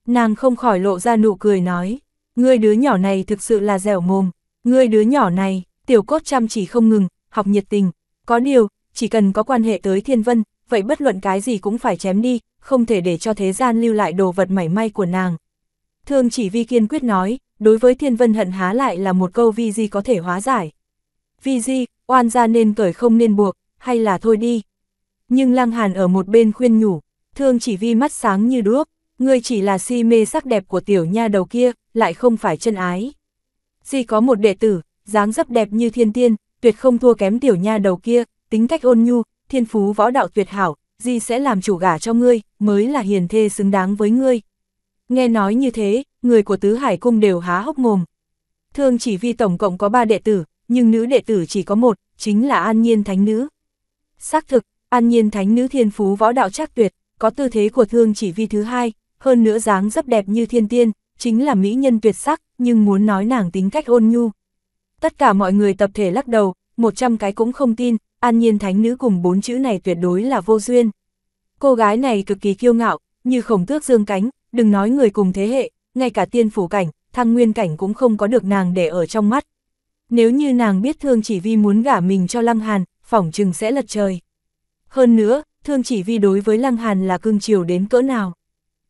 Nàng không khỏi lộ ra nụ cười nói, ngươi đứa nhỏ này thực sự là dẻo mồm, ngươi đứa nhỏ này, tiểu cốt chăm chỉ không ngừng, học nhiệt tình, có điều, chỉ cần có quan hệ tới thiên vân, vậy bất luận cái gì cũng phải chém đi, không thể để cho thế gian lưu lại đồ vật mảy may của nàng. Thương chỉ vi kiên quyết nói, đối với thiên vân hận há lại là một câu vi di có thể hóa giải. Vi di, oan ra nên cởi không nên buộc, hay là thôi đi. Nhưng Lăng Hàn ở một bên khuyên nhủ, thương chỉ vi mắt sáng như đuốc, ngươi chỉ là si mê sắc đẹp của tiểu nha đầu kia, lại không phải chân ái. Di có một đệ tử, dáng dấp đẹp như thiên tiên, tuyệt không thua kém tiểu nha đầu kia, tính cách ôn nhu, thiên phú võ đạo tuyệt hảo, Di sẽ làm chủ gả cho ngươi, mới là hiền thê xứng đáng với ngươi. Nghe nói như thế, người của tứ hải cung đều há hốc mồm. Thương chỉ vi tổng cộng có ba đệ tử, nhưng nữ đệ tử chỉ có một, chính là an nhiên thánh nữ. Xác thực, An nhiên thánh nữ thiên phú võ đạo chắc tuyệt, có tư thế của thương chỉ vi thứ hai, hơn nữa dáng rất đẹp như thiên tiên, chính là mỹ nhân tuyệt sắc, nhưng muốn nói nàng tính cách ôn nhu. Tất cả mọi người tập thể lắc đầu, 100 cái cũng không tin, an nhiên thánh nữ cùng bốn chữ này tuyệt đối là vô duyên. Cô gái này cực kỳ kiêu ngạo, như khổng tước dương cánh, đừng nói người cùng thế hệ, ngay cả tiên phủ cảnh, thăng nguyên cảnh cũng không có được nàng để ở trong mắt. Nếu như nàng biết thương chỉ vi muốn gả mình cho Lăng Hàn, phỏng chừng sẽ lật trời. Hơn nữa, thương chỉ vi đối với Lăng Hàn là cương chiều đến cỡ nào.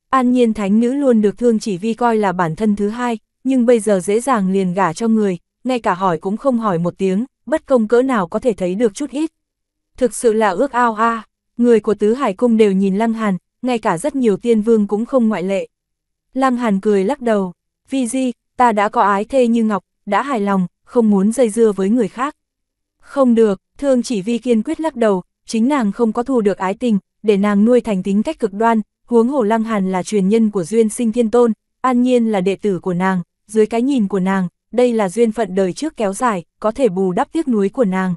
An nhiên thánh nữ luôn được thương chỉ vi coi là bản thân thứ hai, nhưng bây giờ dễ dàng liền gả cho người, ngay cả hỏi cũng không hỏi một tiếng, bất công cỡ nào có thể thấy được chút ít. Thực sự là ước ao a người của tứ hải cung đều nhìn Lăng Hàn, ngay cả rất nhiều tiên vương cũng không ngoại lệ. Lăng Hàn cười lắc đầu, vì gì, ta đã có ái thê như ngọc, đã hài lòng, không muốn dây dưa với người khác. Không được, thương chỉ vi kiên quyết lắc đầu, chính nàng không có thu được ái tình, để nàng nuôi thành tính cách cực đoan, huống hồ Lăng Hàn là truyền nhân của Duyên Sinh Thiên Tôn, an nhiên là đệ tử của nàng, dưới cái nhìn của nàng, đây là duyên phận đời trước kéo dài, có thể bù đắp tiếc nuối của nàng.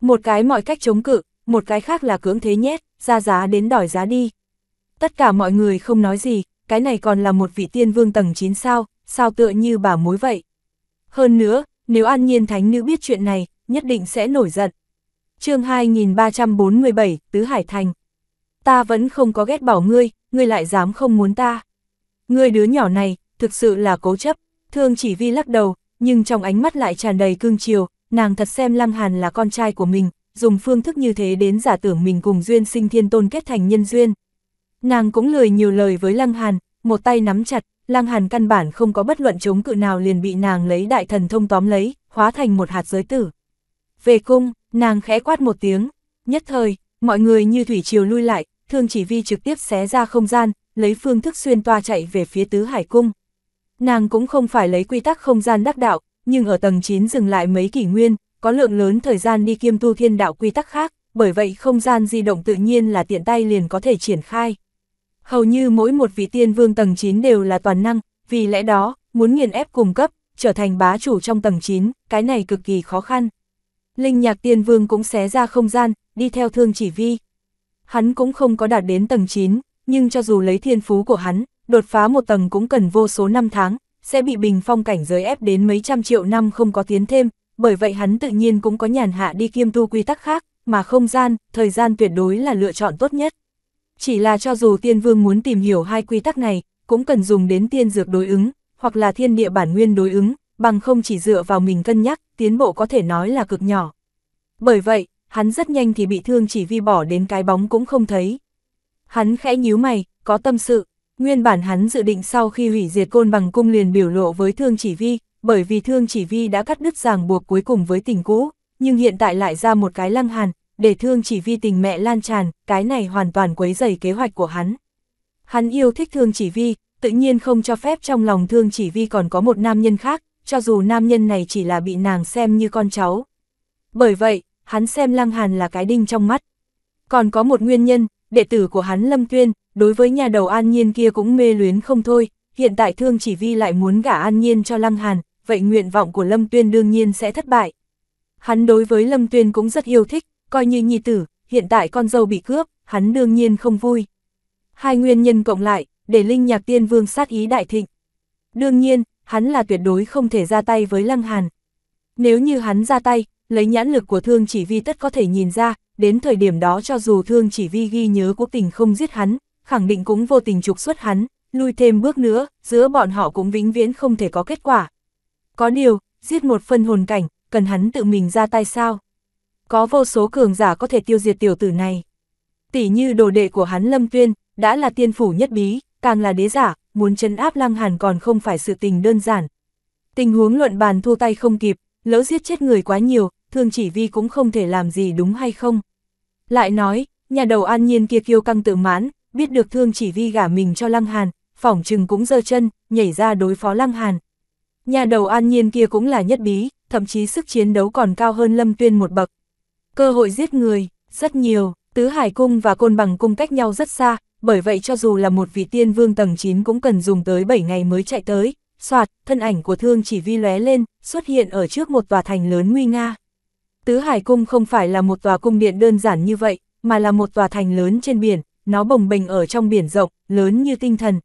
Một cái mọi cách chống cự, một cái khác là cưỡng thế nhét, ra giá đến đòi giá đi. Tất cả mọi người không nói gì, cái này còn là một vị tiên vương tầng 9 sao, sao tựa như bà mối vậy. Hơn nữa, nếu an nhiên thánh nữ biết chuyện này, nhất định sẽ nổi giận, chương 2347, Tứ Hải Thành. Ta vẫn không có ghét bỏ ngươi, ngươi lại dám không muốn ta. Ngươi đứa nhỏ này, thực sự là cố chấp, thương chỉ vi lắc đầu, nhưng trong ánh mắt lại tràn đầy cương chiều, nàng thật xem Lăng Hàn là con trai của mình, dùng phương thức như thế đến giả tưởng mình cùng duyên sinh thiên tôn kết thành nhân duyên. Nàng cũng lười nhiều lời với Lăng Hàn, một tay nắm chặt, Lăng Hàn căn bản không có bất luận chống cự nào liền bị nàng lấy đại thần thông tóm lấy, hóa thành một hạt giới tử. Về cung, Nàng khẽ quát một tiếng, nhất thời, mọi người như thủy triều lui lại, thương chỉ vi trực tiếp xé ra không gian, lấy phương thức xuyên toa chạy về phía tứ hải cung. Nàng cũng không phải lấy quy tắc không gian đắc đạo, nhưng ở tầng 9 dừng lại mấy kỷ nguyên, có lượng lớn thời gian đi kiêm tu thiên đạo quy tắc khác, bởi vậy không gian di động tự nhiên là tiện tay liền có thể triển khai. Hầu như mỗi một vị tiên vương tầng 9 đều là toàn năng, vì lẽ đó, muốn nghiền ép cùng cấp, trở thành bá chủ trong tầng 9, cái này cực kỳ khó khăn. Linh nhạc tiên vương cũng xé ra không gian, đi theo thương chỉ vi. Hắn cũng không có đạt đến tầng 9, nhưng cho dù lấy thiên phú của hắn, đột phá một tầng cũng cần vô số năm tháng, sẽ bị bình phong cảnh giới ép đến mấy trăm triệu năm không có tiến thêm, bởi vậy hắn tự nhiên cũng có nhàn hạ đi kiêm tu quy tắc khác, mà không gian, thời gian tuyệt đối là lựa chọn tốt nhất. Chỉ là cho dù tiên vương muốn tìm hiểu hai quy tắc này, cũng cần dùng đến tiên dược đối ứng, hoặc là thiên địa bản nguyên đối ứng, bằng không chỉ dựa vào mình cân nhắc, tiến bộ có thể nói là cực nhỏ. Bởi vậy, hắn rất nhanh thì bị thương chỉ vi bỏ đến cái bóng cũng không thấy. Hắn khẽ nhíu mày, có tâm sự, nguyên bản hắn dự định sau khi hủy diệt côn bằng cung liền biểu lộ với thương chỉ vi, bởi vì thương chỉ vi đã cắt đứt ràng buộc cuối cùng với tình cũ, nhưng hiện tại lại ra một cái lăng hàn, để thương chỉ vi tình mẹ lan tràn, cái này hoàn toàn quấy dày kế hoạch của hắn. Hắn yêu thích thương chỉ vi, tự nhiên không cho phép trong lòng thương chỉ vi còn có một nam nhân khác, cho dù nam nhân này chỉ là bị nàng xem như con cháu. Bởi vậy, hắn xem Lăng Hàn là cái đinh trong mắt. Còn có một nguyên nhân, đệ tử của hắn Lâm Tuyên, đối với nhà đầu An Nhiên kia cũng mê luyến không thôi, hiện tại Thương Chỉ Vi lại muốn gả An Nhiên cho Lăng Hàn, vậy nguyện vọng của Lâm Tuyên đương nhiên sẽ thất bại. Hắn đối với Lâm Tuyên cũng rất yêu thích, coi như nhi tử, hiện tại con dâu bị cướp, hắn đương nhiên không vui. Hai nguyên nhân cộng lại, để Linh Nhạc Tiên Vương sát ý đại thịnh. Đương nhiên, hắn là tuyệt đối không thể ra tay với Lăng Hàn. Nếu như hắn ra tay, lấy nhãn lực của thương chỉ vi tất có thể nhìn ra, đến thời điểm đó cho dù thương chỉ vi ghi nhớ quốc tình không giết hắn, khẳng định cũng vô tình trục xuất hắn, lui thêm bước nữa, giữa bọn họ cũng vĩnh viễn không thể có kết quả. Có điều, giết một phân hồn cảnh, cần hắn tự mình ra tay sao? Có vô số cường giả có thể tiêu diệt tiểu tử này. Tỷ như đồ đệ của hắn Lâm Tuyên, đã là tiên phủ nhất bí, càng là đế giả, muốn chấn áp Lăng Hàn còn không phải sự tình đơn giản. Tình huống luận bàn thua tay không kịp, lỡ giết chết người quá nhiều, thương chỉ vi cũng không thể làm gì đúng hay không. Lại nói, nhà đầu an nhiên kia kiêu căng tự mãn, biết được thương chỉ vi gả mình cho Lăng Hàn, phỏng chừng cũng dơ chân, nhảy ra đối phó Lăng Hàn. Nhà đầu an nhiên kia cũng là nhất bí, thậm chí sức chiến đấu còn cao hơn Lâm Tuyên một bậc. Cơ hội giết người, rất nhiều, Tứ Hải Cung và Côn Bằng Cung cách nhau rất xa, bởi vậy cho dù là một vị tiên vương tầng 9 cũng cần dùng tới 7 ngày mới chạy tới, soạt, thân ảnh của thương chỉ vi lóe lên, xuất hiện ở trước một tòa thành lớn nguy nga. Tứ Hải Cung không phải là một tòa cung điện đơn giản như vậy, mà là một tòa thành lớn trên biển, nó bồng bềnh ở trong biển rộng, lớn như tinh thần.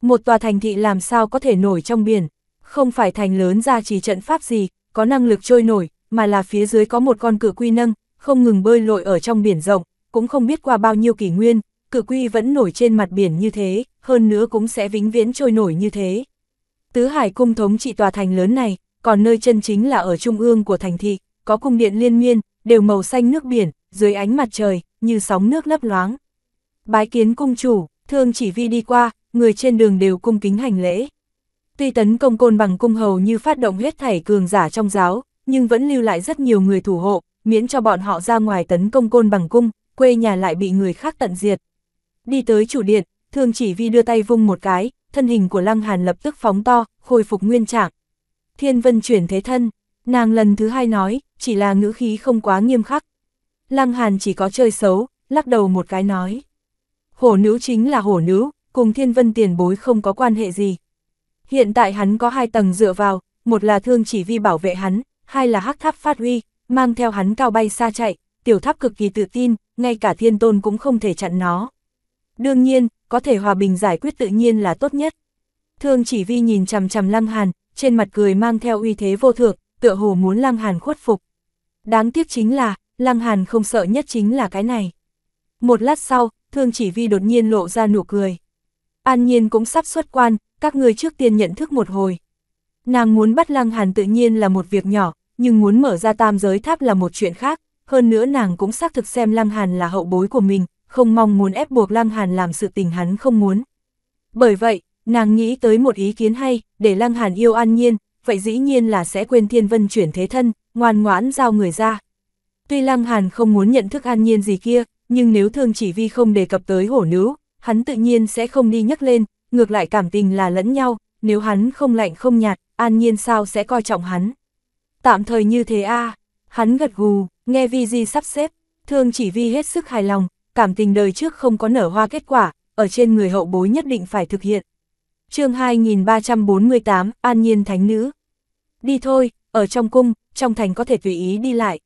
Một tòa thành thị làm sao có thể nổi trong biển, không phải thành lớn ra chỉ trận pháp gì, có năng lực trôi nổi, mà là phía dưới có một con cự quy nâng, không ngừng bơi lội ở trong biển rộng, cũng không biết qua bao nhiêu kỷ nguyên, cử quy vẫn nổi trên mặt biển như thế, hơn nữa cũng sẽ vĩnh viễn trôi nổi như thế. Tứ Hải cung thống trị tòa thành lớn này, còn nơi chân chính là ở trung ương của thành thị, có cung điện liên miên, đều màu xanh nước biển, dưới ánh mặt trời, như sóng nước lấp loáng. Bái kiến cung chủ, thương chỉ vi đi qua, người trên đường đều cung kính hành lễ. Tuy tấn công côn bằng cung hầu như phát động huyết thảy cường giả trong giáo, nhưng vẫn lưu lại rất nhiều người thủ hộ, miễn cho bọn họ ra ngoài tấn công côn bằng cung, quê nhà lại bị người khác tận diệt. Đi tới chủ điện, thường chỉ vi đưa tay vung một cái, thân hình của Lăng Hàn lập tức phóng to, khôi phục nguyên trạng. Thiên vân chuyển thế thân, nàng lần thứ hai nói, chỉ là ngữ khí không quá nghiêm khắc. Lăng Hàn chỉ có chơi xấu, lắc đầu một cái nói. Hổ nữ chính là hổ nữ, cùng thiên vân tiền bối không có quan hệ gì. Hiện tại hắn có hai tầng dựa vào, một là thương chỉ vi bảo vệ hắn, hai là hắc tháp phát huy, mang theo hắn cao bay xa chạy, tiểu tháp cực kỳ tự tin, ngay cả thiên tôn cũng không thể chặn nó. Đương nhiên, có thể hòa bình giải quyết tự nhiên là tốt nhất. Thương chỉ vi nhìn chằm chằm Lăng Hàn, trên mặt cười mang theo uy thế vô thượng, tựa hồ muốn Lăng Hàn khuất phục. Đáng tiếc chính là, Lăng Hàn không sợ nhất chính là cái này. Một lát sau, Thương chỉ vi đột nhiên lộ ra nụ cười. An nhiên cũng sắp xuất quan, các người trước tiên nhận thức một hồi. Nàng muốn bắt Lăng Hàn tự nhiên là một việc nhỏ, nhưng muốn mở ra tam giới tháp là một chuyện khác, hơn nữa nàng cũng xác thực xem Lăng Hàn là hậu bối của mình, không mong muốn ép buộc Lăng Hàn làm sự tình hắn không muốn. Bởi vậy, nàng nghĩ tới một ý kiến hay, để Lăng Hàn yêu an nhiên, vậy dĩ nhiên là sẽ quên thiên vân chuyển thế thân, ngoan ngoãn giao người ra. Tuy Lăng Hàn không muốn nhận thức an nhiên gì kia, nhưng nếu thương chỉ vi không đề cập tới hổ nữ, hắn tự nhiên sẽ không đi nhắc lên, ngược lại cảm tình là lẫn nhau, nếu hắn không lạnh không nhạt, an nhiên sao sẽ coi trọng hắn. Tạm thời như thế a à? hắn gật gù, nghe vi di sắp xếp, thương chỉ vi hết sức hài lòng, cảm tình đời trước không có nở hoa kết quả, ở trên người hậu bối nhất định phải thực hiện. chương 2348, An Nhiên Thánh Nữ. Đi thôi, ở trong cung, trong thành có thể tùy ý đi lại.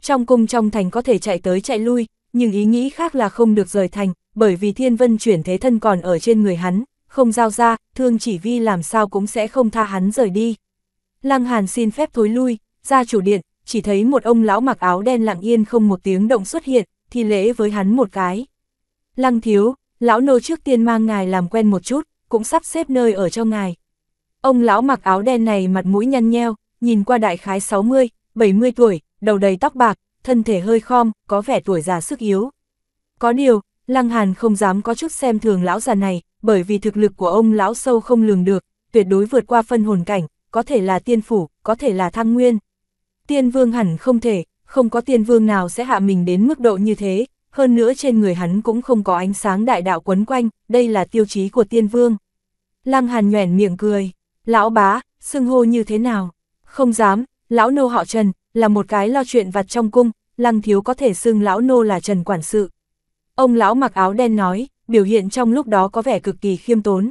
Trong cung trong thành có thể chạy tới chạy lui, nhưng ý nghĩ khác là không được rời thành, bởi vì thiên vân chuyển thế thân còn ở trên người hắn, không giao ra, thương chỉ vi làm sao cũng sẽ không tha hắn rời đi. Lăng Hàn xin phép thối lui, ra chủ điện, chỉ thấy một ông lão mặc áo đen lặng yên không một tiếng động xuất hiện, thi lễ với hắn một cái. Lăng thiếu, lão nô trước tiên mang ngài làm quen một chút, cũng sắp xếp nơi ở cho ngài. Ông lão mặc áo đen này mặt mũi nhăn nheo, nhìn qua đại khái 60, 70 tuổi, đầu đầy tóc bạc, thân thể hơi khom, có vẻ tuổi già sức yếu. Có điều, Lăng Hàn không dám có chút xem thường lão già này, bởi vì thực lực của ông lão sâu không lường được, tuyệt đối vượt qua phân hồn cảnh, có thể là tiên phủ, có thể là thăng nguyên. Tiên vương hẳn không thể, không có tiên vương nào sẽ hạ mình đến mức độ như thế, hơn nữa trên người hắn cũng không có ánh sáng đại đạo quấn quanh, đây là tiêu chí của tiên vương. Lăng Hàn nhoẻn miệng cười, lão bá, xưng hô như thế nào? Không dám, lão nô họ Trần, là một cái lo chuyện vặt trong cung, Lăng Thiếu có thể xưng lão nô là Trần Quản sự. Ông lão mặc áo đen nói, biểu hiện trong lúc đó có vẻ cực kỳ khiêm tốn.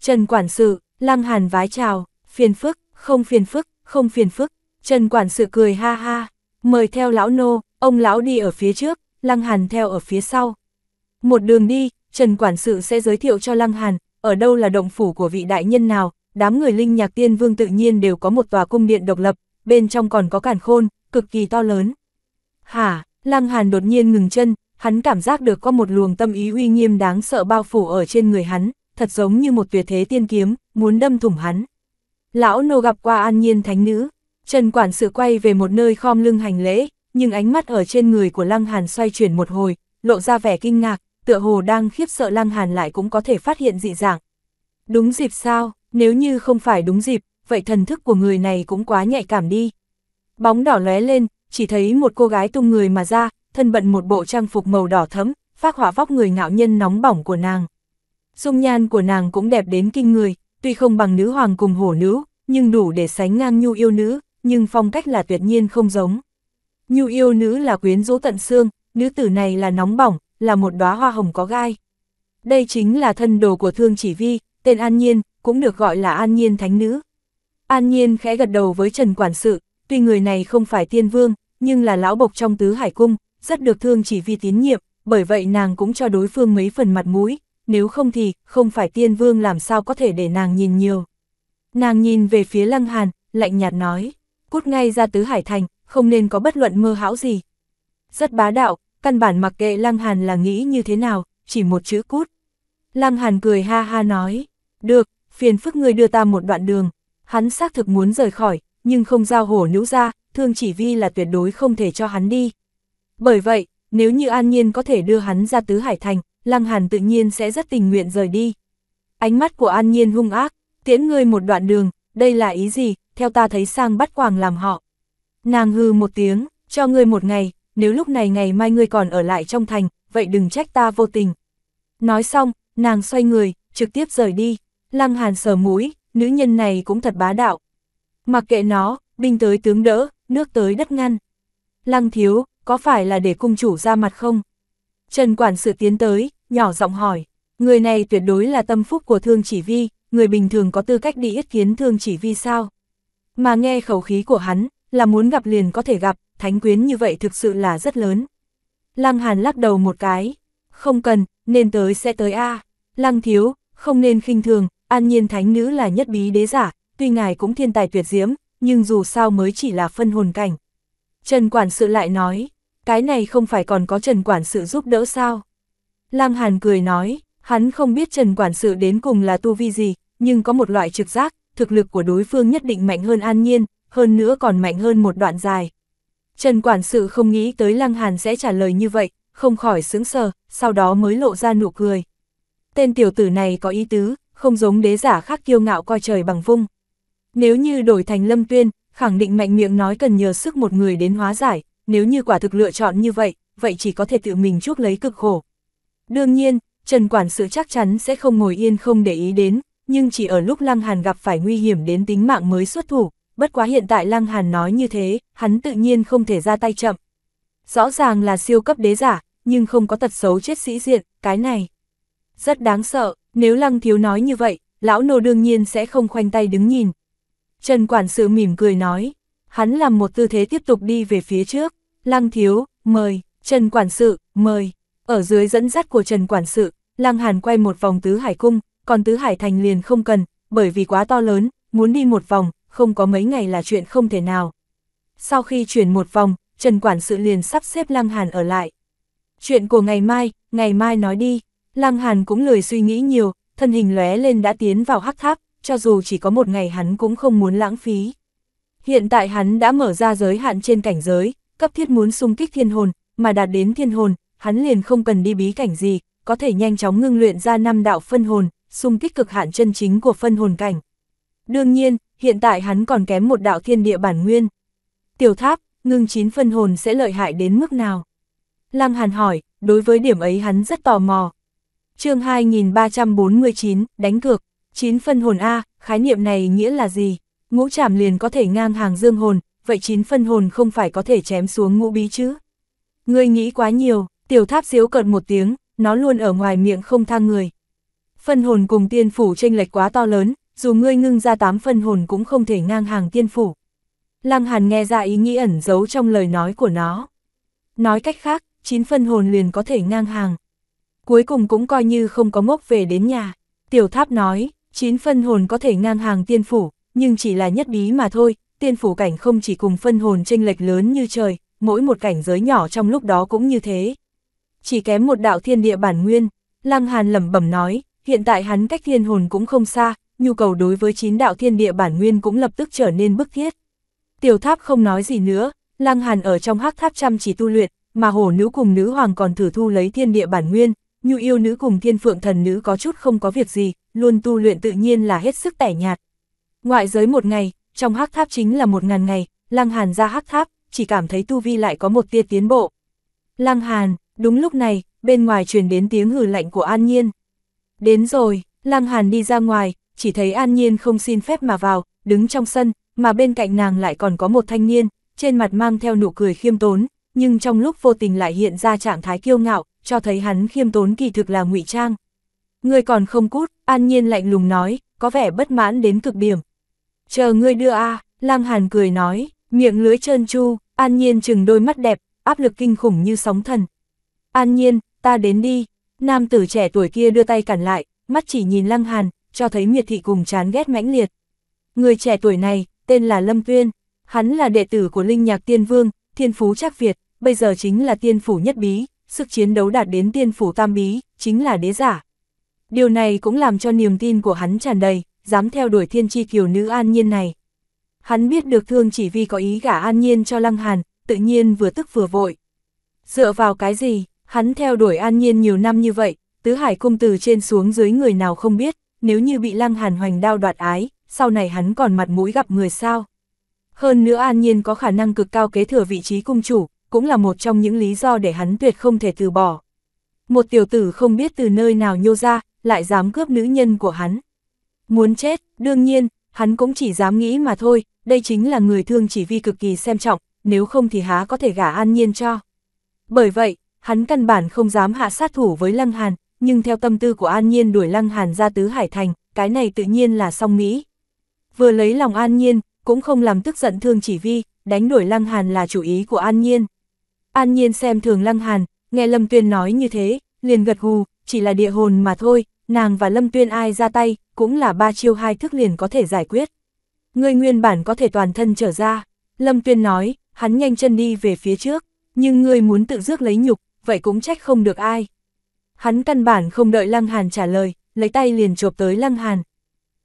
Trần Quản sự, Lăng Hàn vái chào, phiền phức, không phiền phức, không phiền phức, Trần Quản sự cười ha ha. Mời theo lão nô, ông lão đi ở phía trước, Lăng Hàn theo ở phía sau. Một đường đi, Trần Quản sự sẽ giới thiệu cho Lăng Hàn, ở đâu là động phủ của vị đại nhân nào, đám người linh nhạc tiên vương tự nhiên đều có một tòa cung điện độc lập, bên trong còn có cản khôn, cực kỳ to lớn. Hả, Lăng Hàn đột nhiên ngừng chân, hắn cảm giác được có một luồng tâm ý uy nghiêm đáng sợ bao phủ ở trên người hắn, thật giống như một tuyệt thế tiên kiếm, muốn đâm thủng hắn. Lão nô gặp qua an nhiên thánh nữ, Trần quản sự quay về một nơi khom lưng hành lễ, nhưng ánh mắt ở trên người của Lăng Hàn xoay chuyển một hồi, lộ ra vẻ kinh ngạc, tựa hồ đang khiếp sợ Lăng Hàn lại cũng có thể phát hiện dị dạng. Đúng dịp sao, nếu như không phải đúng dịp, vậy thần thức của người này cũng quá nhạy cảm đi. Bóng đỏ lóe lên, chỉ thấy một cô gái tung người mà ra, thân bận một bộ trang phục màu đỏ thẫm, phát họa vóc người ngạo nhân nóng bỏng của nàng. Dung nhan của nàng cũng đẹp đến kinh người, tuy không bằng nữ hoàng cùng hổ nữ, nhưng đủ để sánh ngang nhu yêu nữ, nhưng phong cách là tuyệt nhiên không giống. Nhu yêu nữ là quyến rũ tận xương, nữ tử này là nóng bỏng, là một đóa hoa hồng có gai. Đây chính là thân đồ của Thương Chỉ Vi, tên An Nhiên, cũng được gọi là An Nhiên Thánh Nữ. An Nhiên khẽ gật đầu với Trần Quản sự, tuy người này không phải tiên vương, nhưng là lão bộc trong tứ hải cung, rất được Thương Chỉ Vi tín nhiệm, bởi vậy nàng cũng cho đối phương mấy phần mặt mũi, nếu không thì không phải tiên vương làm sao có thể để nàng nhìn nhiều. Nàng nhìn về phía Lăng Hàn, lạnh nhạt nói cút ngay ra tứ hải thành, không nên có bất luận mơ hão gì. Rất bá đạo, căn bản mặc kệ Lăng Hàn là nghĩ như thế nào, chỉ một chữ cút. Lăng Hàn cười ha ha nói, được, phiền phức người đưa ta một đoạn đường. Hắn xác thực muốn rời khỏi, nhưng không giao hổ nữ ra, thương chỉ vi là tuyệt đối không thể cho hắn đi. Bởi vậy, nếu như an nhiên có thể đưa hắn ra tứ hải thành, Lăng Hàn tự nhiên sẽ rất tình nguyện rời đi. Ánh mắt của an nhiên hung ác, tiễn ngươi một đoạn đường, đây là ý gì, theo ta thấy sang bắt quàng làm họ. Nàng hư một tiếng, cho ngươi một ngày, nếu lúc này ngày mai ngươi còn ở lại trong thành, vậy đừng trách ta vô tình. Nói xong, nàng xoay người, trực tiếp rời đi, lăng hàn sờ mũi, nữ nhân này cũng thật bá đạo. Mặc kệ nó, binh tới tướng đỡ, nước tới đất ngăn. Lăng thiếu, có phải là để cung chủ ra mặt không? Trần quản sự tiến tới, nhỏ giọng hỏi, người này tuyệt đối là tâm phúc của thương chỉ vi, người bình thường có tư cách đi ít kiến thương chỉ vi sao? Mà nghe khẩu khí của hắn, là muốn gặp liền có thể gặp, thánh quyến như vậy thực sự là rất lớn. Lăng Hàn lắc đầu một cái, không cần, nên tới sẽ tới A. À. Lăng thiếu, không nên khinh thường, an nhiên thánh nữ là nhất bí đế giả, tuy ngài cũng thiên tài tuyệt diễm, nhưng dù sao mới chỉ là phân hồn cảnh. Trần Quản sự lại nói, cái này không phải còn có Trần Quản sự giúp đỡ sao? Lăng Hàn cười nói, hắn không biết Trần Quản sự đến cùng là tu vi gì, nhưng có một loại trực giác, thực lực của đối phương nhất định mạnh hơn an nhiên, hơn nữa còn mạnh hơn một đoạn dài. Trần Quản sự không nghĩ tới Lăng Hàn sẽ trả lời như vậy, không khỏi sững sờ, sau đó mới lộ ra nụ cười. Tên tiểu tử này có ý tứ, không giống đế giả khác kiêu ngạo coi trời bằng vung. Nếu như đổi thành Lâm Tuyên, khẳng định mạnh miệng nói cần nhờ sức một người đến hóa giải, nếu như quả thực lựa chọn như vậy, vậy chỉ có thể tự mình chuốc lấy cực khổ. Đương nhiên, Trần Quản sự chắc chắn sẽ không ngồi yên không để ý đến, nhưng chỉ ở lúc Lăng Hàn gặp phải nguy hiểm đến tính mạng mới xuất thủ, bất quá hiện tại Lăng Hàn nói như thế, hắn tự nhiên không thể ra tay chậm. Rõ ràng là siêu cấp đế giả, nhưng không có tật xấu chết sĩ diện, cái này. Rất đáng sợ, nếu Lăng Thiếu nói như vậy, lão nô đương nhiên sẽ không khoanh tay đứng nhìn. Trần Quản sự mỉm cười nói, hắn làm một tư thế tiếp tục đi về phía trước, Lăng Thiếu, mời, Trần Quản sự, mời. Ở dưới dẫn dắt của Trần Quản sự, Lăng Hàn quay một vòng tứ hải cung, còn Tứ Hải Thành liền không cần, bởi vì quá to lớn, muốn đi một vòng, không có mấy ngày là chuyện không thể nào. Sau khi chuyển một vòng, Trần Quản sự liền sắp xếp Lăng Hàn ở lại. Chuyện của ngày mai, ngày mai nói đi, Lăng Hàn cũng lười suy nghĩ nhiều, thân hình lóe lên đã tiến vào hắc tháp, cho dù chỉ có một ngày hắn cũng không muốn lãng phí. Hiện tại hắn đã mở ra giới hạn trên cảnh giới, cấp thiết muốn xung kích thiên hồn, mà đạt đến thiên hồn, hắn liền không cần đi bí cảnh gì, có thể nhanh chóng ngưng luyện ra năm đạo phân hồn, xung kích cực hạn chân chính của phân hồn cảnh. Đương nhiên, hiện tại hắn còn kém một đạo thiên địa bản nguyên. Tiểu tháp, ngưng chín phân hồn sẽ lợi hại đến mức nào? Lăng Hàn hỏi, đối với điểm ấy hắn rất tò mò. chương 2349, đánh cược, chín phân hồn A, khái niệm này nghĩa là gì? Ngũ trảm liền có thể ngang hàng dương hồn, vậy chín phân hồn không phải có thể chém xuống ngũ bí chứ? Ngươi nghĩ quá nhiều, tiểu tháp xíu cợt một tiếng, nó luôn ở ngoài miệng không thang người phân hồn cùng tiên phủ tranh lệch quá to lớn, dù ngươi ngưng ra tám phân hồn cũng không thể ngang hàng tiên phủ. Lăng Hàn nghe ra ý nghĩ ẩn giấu trong lời nói của nó. Nói cách khác, chín phân hồn liền có thể ngang hàng. Cuối cùng cũng coi như không có mốc về đến nhà. Tiểu tháp nói, chín phân hồn có thể ngang hàng tiên phủ, nhưng chỉ là nhất bí mà thôi, tiên phủ cảnh không chỉ cùng phân hồn tranh lệch lớn như trời, mỗi một cảnh giới nhỏ trong lúc đó cũng như thế. Chỉ kém một đạo thiên địa bản nguyên, Lăng Hàn lẩm bẩm nói, Hiện tại hắn cách thiên hồn cũng không xa, nhu cầu đối với chín đạo thiên địa bản nguyên cũng lập tức trở nên bức thiết. Tiểu tháp không nói gì nữa, Lăng Hàn ở trong hắc tháp chăm chỉ tu luyện, mà hổ nữ cùng nữ hoàng còn thử thu lấy thiên địa bản nguyên, nhu yêu nữ cùng thiên phượng thần nữ có chút không có việc gì, luôn tu luyện tự nhiên là hết sức tẻ nhạt. Ngoại giới một ngày, trong hắc tháp chính là một ngàn ngày, Lăng Hàn ra hắc tháp, chỉ cảm thấy tu vi lại có một tia tiến bộ. Lăng Hàn, đúng lúc này, bên ngoài truyền đến tiếng hừ lạnh của An Nhiên. Đến rồi, Lăng Hàn đi ra ngoài, chỉ thấy An Nhiên không xin phép mà vào, đứng trong sân, mà bên cạnh nàng lại còn có một thanh niên, trên mặt mang theo nụ cười khiêm tốn, nhưng trong lúc vô tình lại hiện ra trạng thái kiêu ngạo, cho thấy hắn khiêm tốn kỳ thực là ngụy trang. Ngươi còn không cút, An Nhiên lạnh lùng nói, có vẻ bất mãn đến cực điểm. Chờ ngươi đưa a, à, Lăng Hàn cười nói, miệng lưỡi trơn chu, An Nhiên chừng đôi mắt đẹp, áp lực kinh khủng như sóng thần. An Nhiên, ta đến đi, Nam tử trẻ tuổi kia đưa tay cản lại, mắt chỉ nhìn Lăng Hàn, cho thấy miệt thị cùng chán ghét mãnh liệt. Người trẻ tuổi này, tên là Lâm Tuyên, hắn là đệ tử của Linh Nhạc Tiên Vương, Thiên Phú Trác Việt, bây giờ chính là tiên phủ nhất bí, sức chiến đấu đạt đến tiên phủ tam bí, chính là đế giả. Điều này cũng làm cho niềm tin của hắn tràn đầy, dám theo đuổi thiên tri kiều nữ an nhiên này. Hắn biết được thương chỉ vì có ý gả an nhiên cho Lăng Hàn, tự nhiên vừa tức vừa vội. Dựa vào cái gì, Hắn theo đuổi an nhiên nhiều năm như vậy, tứ hải cung từ trên xuống dưới người nào không biết, nếu như bị lăng hàn hoành đao đoạt ái, sau này hắn còn mặt mũi gặp người sao. Hơn nữa an nhiên có khả năng cực cao kế thừa vị trí cung chủ, cũng là một trong những lý do để hắn tuyệt không thể từ bỏ. Một tiểu tử không biết từ nơi nào nhô ra, lại dám cướp nữ nhân của hắn. Muốn chết, đương nhiên, hắn cũng chỉ dám nghĩ mà thôi, đây chính là người thương chỉ vi cực kỳ xem trọng, nếu không thì há có thể gả an nhiên cho. Bởi vậy, Hắn căn bản không dám hạ sát thủ với Lăng Hàn, nhưng theo tâm tư của An Nhiên đuổi Lăng Hàn ra tứ hải thành, cái này tự nhiên là song Mỹ. Vừa lấy lòng An Nhiên, cũng không làm tức giận thương chỉ vi, đánh đuổi Lăng Hàn là chủ ý của An Nhiên. An Nhiên xem thường Lăng Hàn, nghe Lâm Tuyên nói như thế, liền gật gù, chỉ là địa hồn mà thôi, nàng và Lâm Tuyên ai ra tay, cũng là ba chiêu hai thức liền có thể giải quyết. Ngươi nguyên bản có thể toàn thân trở ra, Lâm Tuyên nói, hắn nhanh chân đi về phía trước, nhưng ngươi muốn tự rước lấy nhục, vậy cũng trách không được ai. Hắn căn bản không đợi Lăng Hàn trả lời, lấy tay liền chộp tới Lăng Hàn.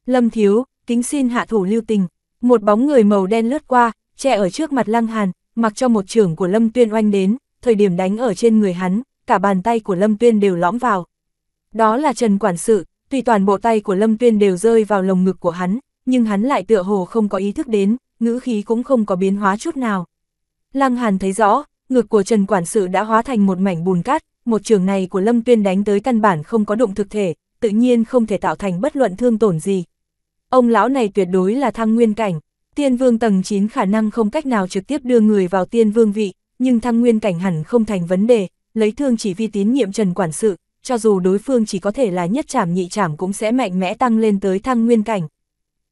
Lâm Thiếu, kính xin hạ thủ lưu tình, một bóng người màu đen lướt qua, che ở trước mặt Lăng Hàn, mặc cho một trưởng của Lâm Tuyên oanh đến, thời điểm đánh ở trên người hắn, cả bàn tay của Lâm Tuyên đều lõm vào. Đó là Trần Quản sự, tuy toàn bộ tay của Lâm Tuyên đều rơi vào lồng ngực của hắn, nhưng hắn lại tựa hồ không có ý thức đến, ngữ khí cũng không có biến hóa chút nào. Lăng Hàn thấy rõ, ngực của Trần Quản sự đã hóa thành một mảnh bùn cát, một trường này của Lâm Tuyên đánh tới căn bản không có động thực thể, tự nhiên không thể tạo thành bất luận thương tổn gì. Ông lão này tuyệt đối là thăng nguyên cảnh, tiên vương tầng 9 khả năng không cách nào trực tiếp đưa người vào tiên vương vị, nhưng thăng nguyên cảnh hẳn không thành vấn đề, lấy thương chỉ vi tín nhiệm Trần Quản sự, cho dù đối phương chỉ có thể là nhất trảm nhị trảm cũng sẽ mạnh mẽ tăng lên tới thăng nguyên cảnh.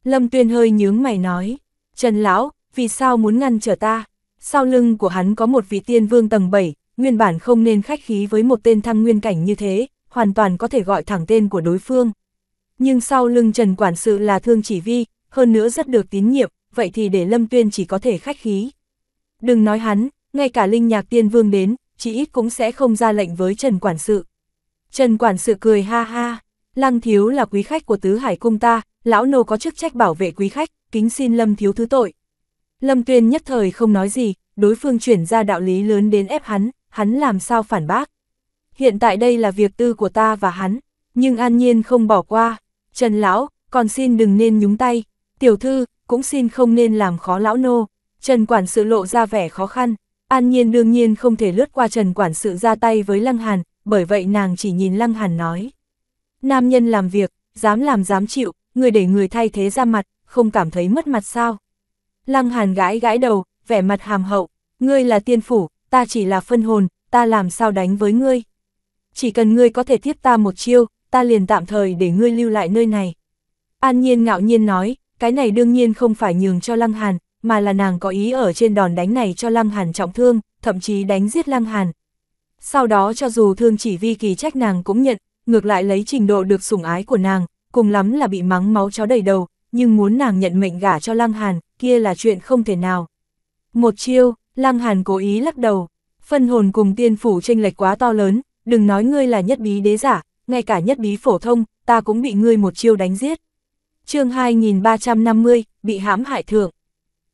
Lâm Tuyên hơi nhướng mày nói, Trần Lão, vì sao muốn ngăn trở ta? Sau lưng của hắn có một vị tiên vương tầng 7, nguyên bản không nên khách khí với một tên thăng nguyên cảnh như thế, hoàn toàn có thể gọi thẳng tên của đối phương. Nhưng sau lưng Trần Quản sự là thương chỉ vi, hơn nữa rất được tín nhiệm, vậy thì để Lâm Tuyên chỉ có thể khách khí. Đừng nói hắn, ngay cả linh nhạc tiên vương đến, chỉ ít cũng sẽ không ra lệnh với Trần Quản sự. Trần Quản sự cười ha ha, Lăng Thiếu là quý khách của Tứ Hải Cung ta, lão nô có chức trách bảo vệ quý khách, kính xin Lâm Thiếu thứ tội. Lâm Tuyên nhất thời không nói gì, đối phương chuyển ra đạo lý lớn đến ép hắn, hắn làm sao phản bác. Hiện tại đây là việc tư của ta và hắn, nhưng an nhiên không bỏ qua. Trần Lão, còn xin đừng nên nhúng tay, tiểu thư, cũng xin không nên làm khó lão nô. Trần Quản sự lộ ra vẻ khó khăn, an nhiên đương nhiên không thể lướt qua Trần Quản sự ra tay với Lăng Hàn, bởi vậy nàng chỉ nhìn Lăng Hàn nói. Nam nhân làm việc, dám làm dám chịu, người để người thay thế ra mặt, không cảm thấy mất mặt sao. Lăng Hàn gãi gãi đầu, vẻ mặt hàm hậu, ngươi là tiên phủ, ta chỉ là phân hồn, ta làm sao đánh với ngươi. Chỉ cần ngươi có thể tiếp ta một chiêu, ta liền tạm thời để ngươi lưu lại nơi này. An Nhiên ngạo nhiên nói, cái này đương nhiên không phải nhường cho Lăng Hàn, mà là nàng có ý ở trên đòn đánh này cho Lăng Hàn trọng thương, thậm chí đánh giết Lăng Hàn. Sau đó cho dù thương chỉ vi kỳ trách nàng cũng nhận, ngược lại lấy trình độ được sủng ái của nàng, cùng lắm là bị mắng máu chó đầy đầu, nhưng muốn nàng nhận mệnh gả cho Lăng Hàn, kia là chuyện không thể nào. Một chiêu, Lăng Hàn cố ý lắc đầu, phân hồn cùng tiên phủ tranh lệch quá to lớn, đừng nói ngươi là nhất bí đế giả, ngay cả nhất bí phổ thông, ta cũng bị ngươi một chiêu đánh giết. chương 2350, bị hãm hại thượng.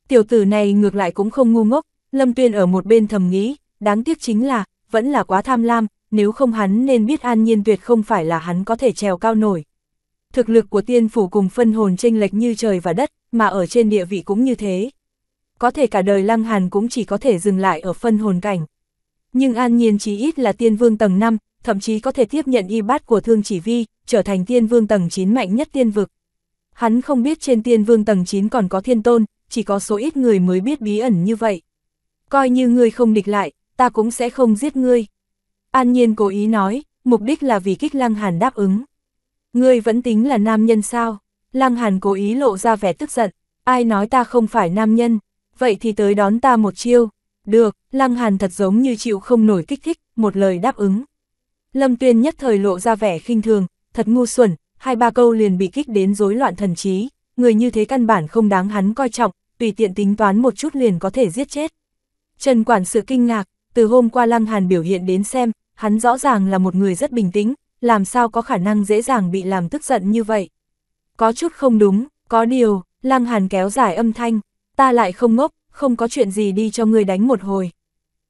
Tiểu tử này ngược lại cũng không ngu ngốc, Lâm Tuyên ở một bên thầm nghĩ, đáng tiếc chính là, vẫn là quá tham lam, nếu không hắn nên biết an nhiên tuyệt không phải là hắn có thể trèo cao nổi thực lực của tiên phủ cùng phân hồn chênh lệch như trời và đất, mà ở trên địa vị cũng như thế. Có thể cả đời Lăng Hàn cũng chỉ có thể dừng lại ở phân hồn cảnh. Nhưng an nhiên chí ít là tiên vương tầng 5, thậm chí có thể tiếp nhận y bát của thương chỉ vi, trở thành tiên vương tầng 9 mạnh nhất tiên vực. Hắn không biết trên tiên vương tầng 9 còn có thiên tôn, chỉ có số ít người mới biết bí ẩn như vậy. Coi như ngươi không địch lại, ta cũng sẽ không giết ngươi. An nhiên cố ý nói, mục đích là vì kích lăng hàn đáp ứng. Ngươi vẫn tính là nam nhân sao? Lăng Hàn cố ý lộ ra vẻ tức giận, ai nói ta không phải nam nhân, vậy thì tới đón ta một chiêu. Được, Lăng Hàn thật giống như chịu không nổi kích thích, một lời đáp ứng. Lâm Tuyên nhất thời lộ ra vẻ khinh thường, thật ngu xuẩn, hai ba câu liền bị kích đến rối loạn thần trí, người như thế căn bản không đáng hắn coi trọng, tùy tiện tính toán một chút liền có thể giết chết. Trần Quản sự kinh ngạc, từ hôm qua Lăng Hàn biểu hiện đến xem, hắn rõ ràng là một người rất bình tĩnh, làm sao có khả năng dễ dàng bị làm tức giận như vậy. Có chút không đúng, có điều, Lăng Hàn kéo dài âm thanh, ta lại không ngốc, không có chuyện gì đi cho ngươi đánh một hồi.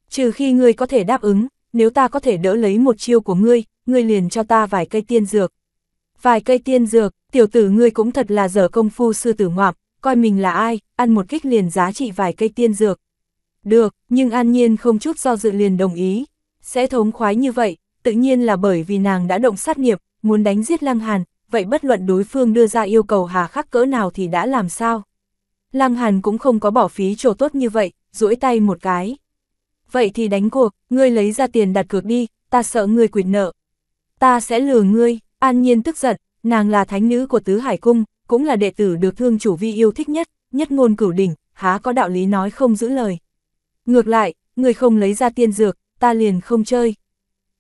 Trừ khi ngươi có thể đáp ứng, nếu ta có thể đỡ lấy một chiêu của ngươi, ngươi liền cho ta vài cây tiên dược. Vài cây tiên dược, tiểu tử ngươi cũng thật là dở công phu sư tử ngoạm, coi mình là ai, ăn một kích liền giá trị vài cây tiên dược. Được, nhưng an nhiên không chút do dự liền đồng ý. Sẽ thống khoái như vậy, tự nhiên là bởi vì nàng đã động sát nghiệp, muốn đánh giết Lăng Hàn, vậy bất luận đối phương đưa ra yêu cầu hà khắc cỡ nào thì đã làm sao. Lăng Hàn cũng không có bỏ phí trổ tốt như vậy, duỗi tay một cái. Vậy thì đánh cuộc, ngươi lấy ra tiền đặt cược đi, ta sợ ngươi quyệt nợ. Ta sẽ lừa ngươi, an nhiên tức giận, nàng là thánh nữ của Tứ Hải Cung, cũng là đệ tử được thương chủ vi yêu thích nhất, nhất ngôn cửu đỉnh, há có đạo lý nói không giữ lời. Ngược lại, ngươi không lấy ra tiên dược, ta liền không chơi.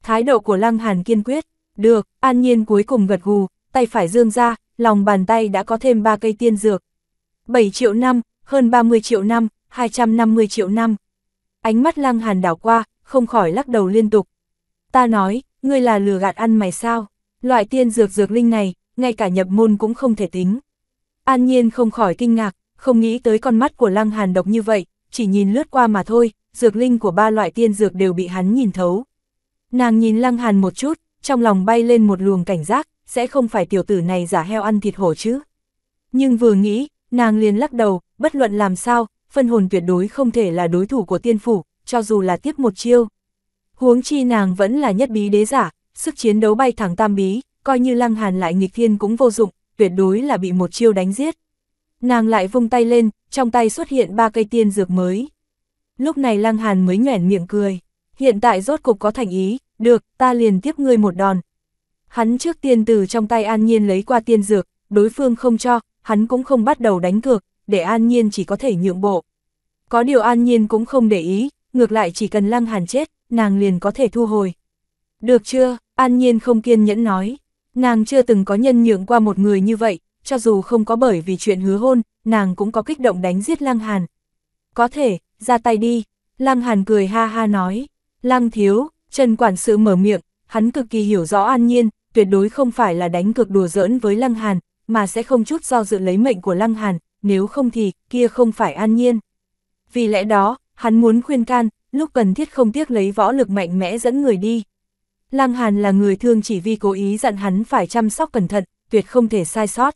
Thái độ của Lăng Hàn kiên quyết, được, an nhiên cuối cùng gật gù, tay phải dương ra, lòng bàn tay đã có thêm 3 cây tiên dược. 7 triệu năm, hơn 30 triệu năm, 250 triệu năm. Ánh mắt Lăng Hàn đảo qua, không khỏi lắc đầu liên tục. Ta nói, ngươi là lừa gạt ăn mày sao? Loại tiên dược dược linh này, ngay cả nhập môn cũng không thể tính. An nhiên không khỏi kinh ngạc, không nghĩ tới con mắt của Lăng Hàn độc như vậy, chỉ nhìn lướt qua mà thôi, dược linh của ba loại tiên dược đều bị hắn nhìn thấu. Nàng nhìn Lăng Hàn một chút, trong lòng bay lên một luồng cảnh giác, sẽ không phải tiểu tử này giả heo ăn thịt hổ chứ. Nhưng vừa nghĩ, nàng liền lắc đầu, bất luận làm sao, phân hồn tuyệt đối không thể là đối thủ của tiên phủ, cho dù là tiếp một chiêu. Huống chi nàng vẫn là nhất bí đế giả, sức chiến đấu bay thẳng tam bí, coi như lăng hàn lại nghịch thiên cũng vô dụng, tuyệt đối là bị một chiêu đánh giết. Nàng lại vung tay lên, trong tay xuất hiện ba cây tiên dược mới. Lúc này lăng hàn mới nhoẻn miệng cười hiện tại rốt cục có thành ý, được, ta liền tiếp ngươi một đòn. Hắn trước tiên từ trong tay An Nhiên lấy qua tiên dược, đối phương không cho, hắn cũng không bắt đầu đánh cược, để An Nhiên chỉ có thể nhượng bộ. Có điều An Nhiên cũng không để ý, ngược lại chỉ cần Lăng Hàn chết, nàng liền có thể thu hồi. Được chưa, An Nhiên không kiên nhẫn nói, nàng chưa từng có nhân nhượng qua một người như vậy, cho dù không có bởi vì chuyện hứa hôn, nàng cũng có kích động đánh giết Lăng Hàn. Có thể, ra tay đi, Lăng Hàn cười ha ha nói. Lăng thiếu, Trần Quản sự mở miệng, hắn cực kỳ hiểu rõ an nhiên, tuyệt đối không phải là đánh cược đùa giỡn với Lăng Hàn, mà sẽ không chút do dự lấy mệnh của Lăng Hàn, nếu không thì, kia không phải an nhiên. Vì lẽ đó, hắn muốn khuyên can, lúc cần thiết không tiếc lấy võ lực mạnh mẽ dẫn người đi. Lăng Hàn là người thương chỉ vì cố ý dặn hắn phải chăm sóc cẩn thận, tuyệt không thể sai sót.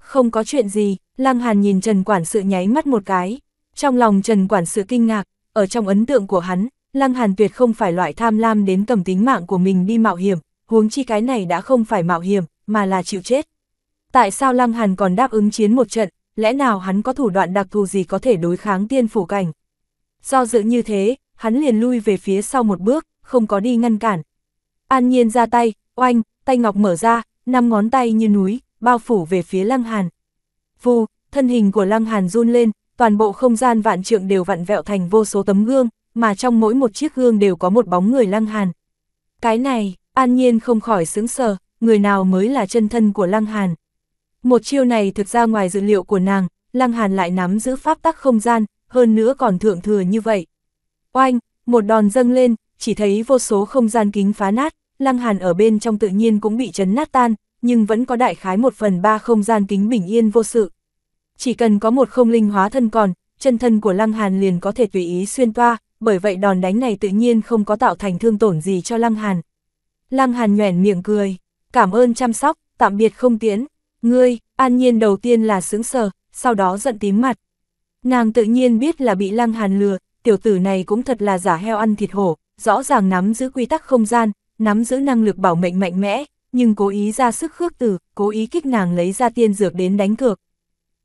Không có chuyện gì, Lăng Hàn nhìn Trần Quản sự nháy mắt một cái. Trong lòng Trần Quản sự kinh ngạc, ở trong ấn tượng của hắn, Lăng Hàn tuyệt không phải loại tham lam đến cầm tính mạng của mình đi mạo hiểm, huống chi cái này đã không phải mạo hiểm, mà là chịu chết. Tại sao Lăng Hàn còn đáp ứng chiến một trận, lẽ nào hắn có thủ đoạn đặc thù gì có thể đối kháng tiên phủ cảnh? Do dự như thế, hắn liền lui về phía sau một bước, không có đi ngăn cản. An nhiên ra tay, oanh, tay ngọc mở ra, năm ngón tay như núi, bao phủ về phía Lăng Hàn. Vù, thân hình của Lăng Hàn run lên, toàn bộ không gian vạn trượng đều vặn vẹo thành vô số tấm gương, mà trong mỗi một chiếc gương đều có một bóng người Lăng Hàn. Cái này, an nhiên không khỏi sững sờ, người nào mới là chân thân của Lăng Hàn. Một chiêu này thực ra ngoài dự liệu của nàng, Lăng Hàn lại nắm giữ pháp tắc không gian, hơn nữa còn thượng thừa như vậy. Oanh, một đòn dâng lên, chỉ thấy vô số không gian kính phá nát, Lăng Hàn ở bên trong tự nhiên cũng bị chấn nát tan, nhưng vẫn có đại khái một phần ba không gian kính bình yên vô sự. Chỉ cần có một không linh hóa thân còn, chân thân của Lăng Hàn liền có thể tùy ý xuyên toa, bởi vậy đòn đánh này tự nhiên không có tạo thành thương tổn gì cho Lăng Hàn. Lăng Hàn nhoẻn miệng cười, cảm ơn chăm sóc, tạm biệt không tiến ngươi, an nhiên đầu tiên là sướng sờ, sau đó giận tím mặt. Nàng tự nhiên biết là bị Lăng Hàn lừa, tiểu tử này cũng thật là giả heo ăn thịt hổ, rõ ràng nắm giữ quy tắc không gian, nắm giữ năng lực bảo mệnh mạnh mẽ, nhưng cố ý ra sức khước từ, cố ý kích nàng lấy ra tiên dược đến đánh cược.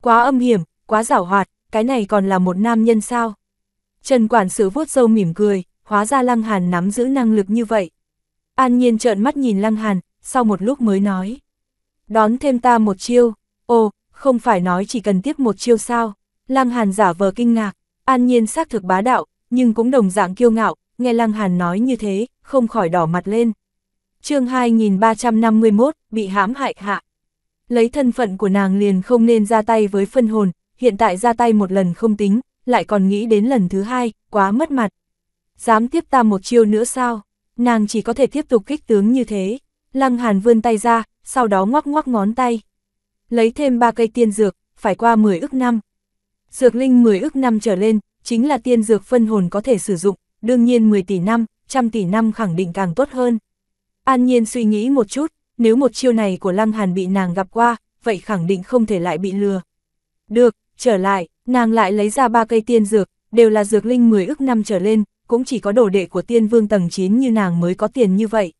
Quá âm hiểm, quá giảo hoạt, cái này còn là một nam nhân sao? Trần quản sứ vuốt râu mỉm cười, hóa ra Lăng Hàn nắm giữ năng lực như vậy. An nhiên trợn mắt nhìn Lăng Hàn, sau một lúc mới nói. Đón thêm ta một chiêu, ồ, không phải nói chỉ cần tiếp một chiêu sao. Lăng Hàn giả vờ kinh ngạc, an nhiên xác thực bá đạo, nhưng cũng đồng dạng kiêu ngạo, nghe Lăng Hàn nói như thế, không khỏi đỏ mặt lên. chương 2351, bị hãm hại hạ. Lấy thân phận của nàng liền không nên ra tay với phân hồn, hiện tại ra tay một lần không tính, lại còn nghĩ đến lần thứ hai, quá mất mặt. Dám tiếp ta một chiêu nữa sao? Nàng chỉ có thể tiếp tục kích tướng như thế. Lăng Hàn vươn tay ra, sau đó ngoắc ngoắc ngón tay. Lấy thêm ba cây tiên dược, phải qua 10 ức năm. Dược linh 10 ức năm trở lên, chính là tiên dược phân hồn có thể sử dụng, đương nhiên 10 tỷ năm, trăm tỷ năm khẳng định càng tốt hơn. An nhiên suy nghĩ một chút, nếu một chiêu này của Lăng Hàn bị nàng gặp qua, vậy khẳng định không thể lại bị lừa. Được, trở lại, Nàng lại lấy ra ba cây tiên dược, đều là dược linh 10 ức năm trở lên, cũng chỉ có đồ đệ của tiên vương tầng 9 như nàng mới có tiền như vậy.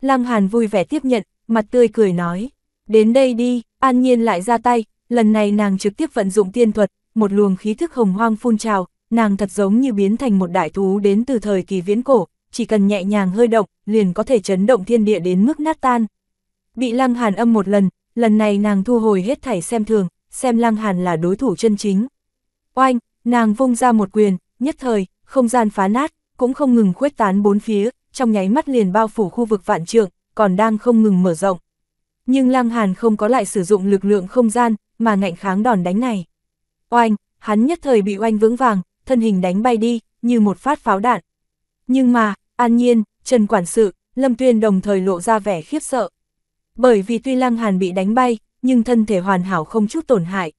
Lăng Hàn vui vẻ tiếp nhận, mặt tươi cười nói, đến đây đi, an nhiên lại ra tay, lần này nàng trực tiếp vận dụng tiên thuật, một luồng khí thức hồng hoang phun trào, nàng thật giống như biến thành một đại thú đến từ thời kỳ viễn cổ, chỉ cần nhẹ nhàng hơi động, liền có thể chấn động thiên địa đến mức nát tan. Bị Lăng Hàn âm một lần, lần này nàng thu hồi hết thảy xem thường, xem Lăng Hàn là đối thủ chân chính, Oanh, nàng vung ra một quyền, nhất thời, không gian phá nát, cũng không ngừng khuếch tán bốn phía, trong nháy mắt liền bao phủ khu vực vạn trượng, còn đang không ngừng mở rộng. Nhưng Lăng Hàn không có lại sử dụng lực lượng không gian, mà ngạnh kháng đòn đánh này. Oanh, hắn nhất thời bị oanh vững vàng, thân hình đánh bay đi, như một phát pháo đạn. Nhưng mà, an nhiên, Trần Quản sự, Lâm Tuyên đồng thời lộ ra vẻ khiếp sợ. Bởi vì tuy Lăng Hàn bị đánh bay, nhưng thân thể hoàn hảo không chút tổn hại.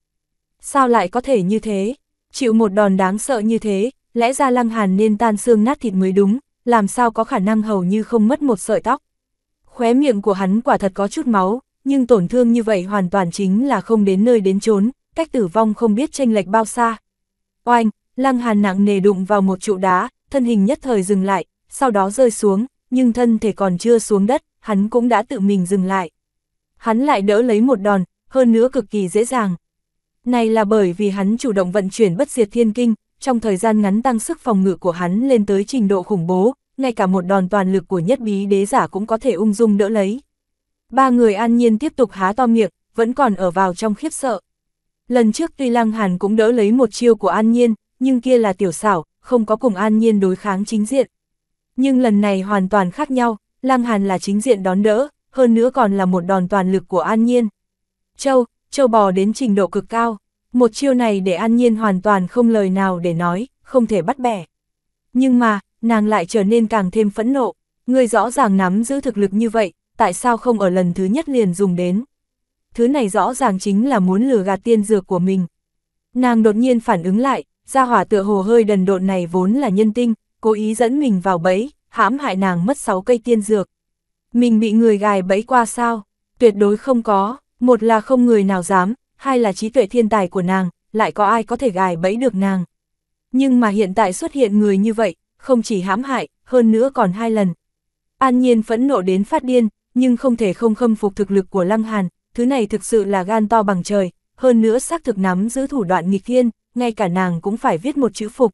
Sao lại có thể như thế? Chịu một đòn đáng sợ như thế, lẽ ra Lăng Hàn nên tan xương nát thịt mới đúng, làm sao có khả năng hầu như không mất một sợi tóc. Khóe miệng của hắn quả thật có chút máu, nhưng tổn thương như vậy hoàn toàn chính là không đến nơi đến chốn, cách tử vong không biết chênh lệch bao xa. Oanh, Lăng Hàn nặng nề đụng vào một trụ đá, thân hình nhất thời dừng lại, sau đó rơi xuống, nhưng thân thể còn chưa xuống đất, hắn cũng đã tự mình dừng lại. Hắn lại đỡ lấy một đòn, hơn nữa cực kỳ dễ dàng. Này là bởi vì hắn chủ động vận chuyển bất diệt thiên kinh, trong thời gian ngắn tăng sức phòng ngự của hắn lên tới trình độ khủng bố, ngay cả một đòn toàn lực của nhất bí đế giả cũng có thể ung dung đỡ lấy. Ba người an nhiên tiếp tục há to miệng, vẫn còn ở vào trong khiếp sợ. Lần trước tuy Lăng Hàn cũng đỡ lấy một chiêu của an nhiên, nhưng kia là tiểu xảo, không có cùng an nhiên đối kháng chính diện. Nhưng lần này hoàn toàn khác nhau, Lăng Hàn là chính diện đón đỡ, hơn nữa còn là một đòn toàn lực của an nhiên. Châu, châu bò đến trình độ cực cao, một chiêu này để An Nhiên hoàn toàn không lời nào để nói, không thể bắt bẻ. Nhưng mà, nàng lại trở nên càng thêm phẫn nộ, người rõ ràng nắm giữ thực lực như vậy, tại sao không ở lần thứ nhất liền dùng đến. Thứ này rõ ràng chính là muốn lừa gạt tiên dược của mình. Nàng đột nhiên phản ứng lại, gia hỏa tựa hồ hơi đần độn này vốn là nhân tinh, cố ý dẫn mình vào bẫy, hãm hại nàng mất 6 cây tiên dược. Mình bị người gài bẫy qua sao? Tuyệt đối không có. Một là không người nào dám, hai là trí tuệ thiên tài của nàng, lại có ai có thể gài bẫy được nàng. Nhưng mà hiện tại xuất hiện người như vậy, không chỉ hãm hại, hơn nữa còn hai lần. An nhiên phẫn nộ đến phát điên, nhưng không thể không khâm phục thực lực của Lăng Hàn, thứ này thực sự là gan to bằng trời, hơn nữa xác thực nắm giữ thủ đoạn nghịch thiên, ngay cả nàng cũng phải viết một chữ phục.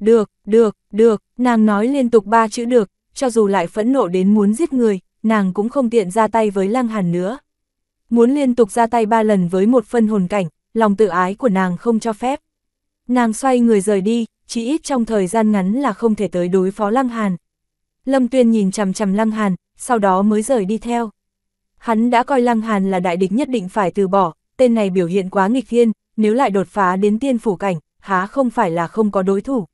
Được, được, được, nàng nói liên tục ba chữ được, cho dù lại phẫn nộ đến muốn giết người, nàng cũng không tiện ra tay với Lăng Hàn nữa. Muốn liên tục ra tay ba lần với một phân hồn cảnh, lòng tự ái của nàng không cho phép. Nàng xoay người rời đi, chỉ ít trong thời gian ngắn là không thể tới đối phó Lăng Hàn. Lâm Tuyên nhìn chằm chằm Lăng Hàn, sau đó mới rời đi theo. Hắn đã coi Lăng Hàn là đại địch nhất định phải từ bỏ, tên này biểu hiện quá nghịch thiên, nếu lại đột phá đến tiên phủ cảnh, há không phải là không có đối thủ.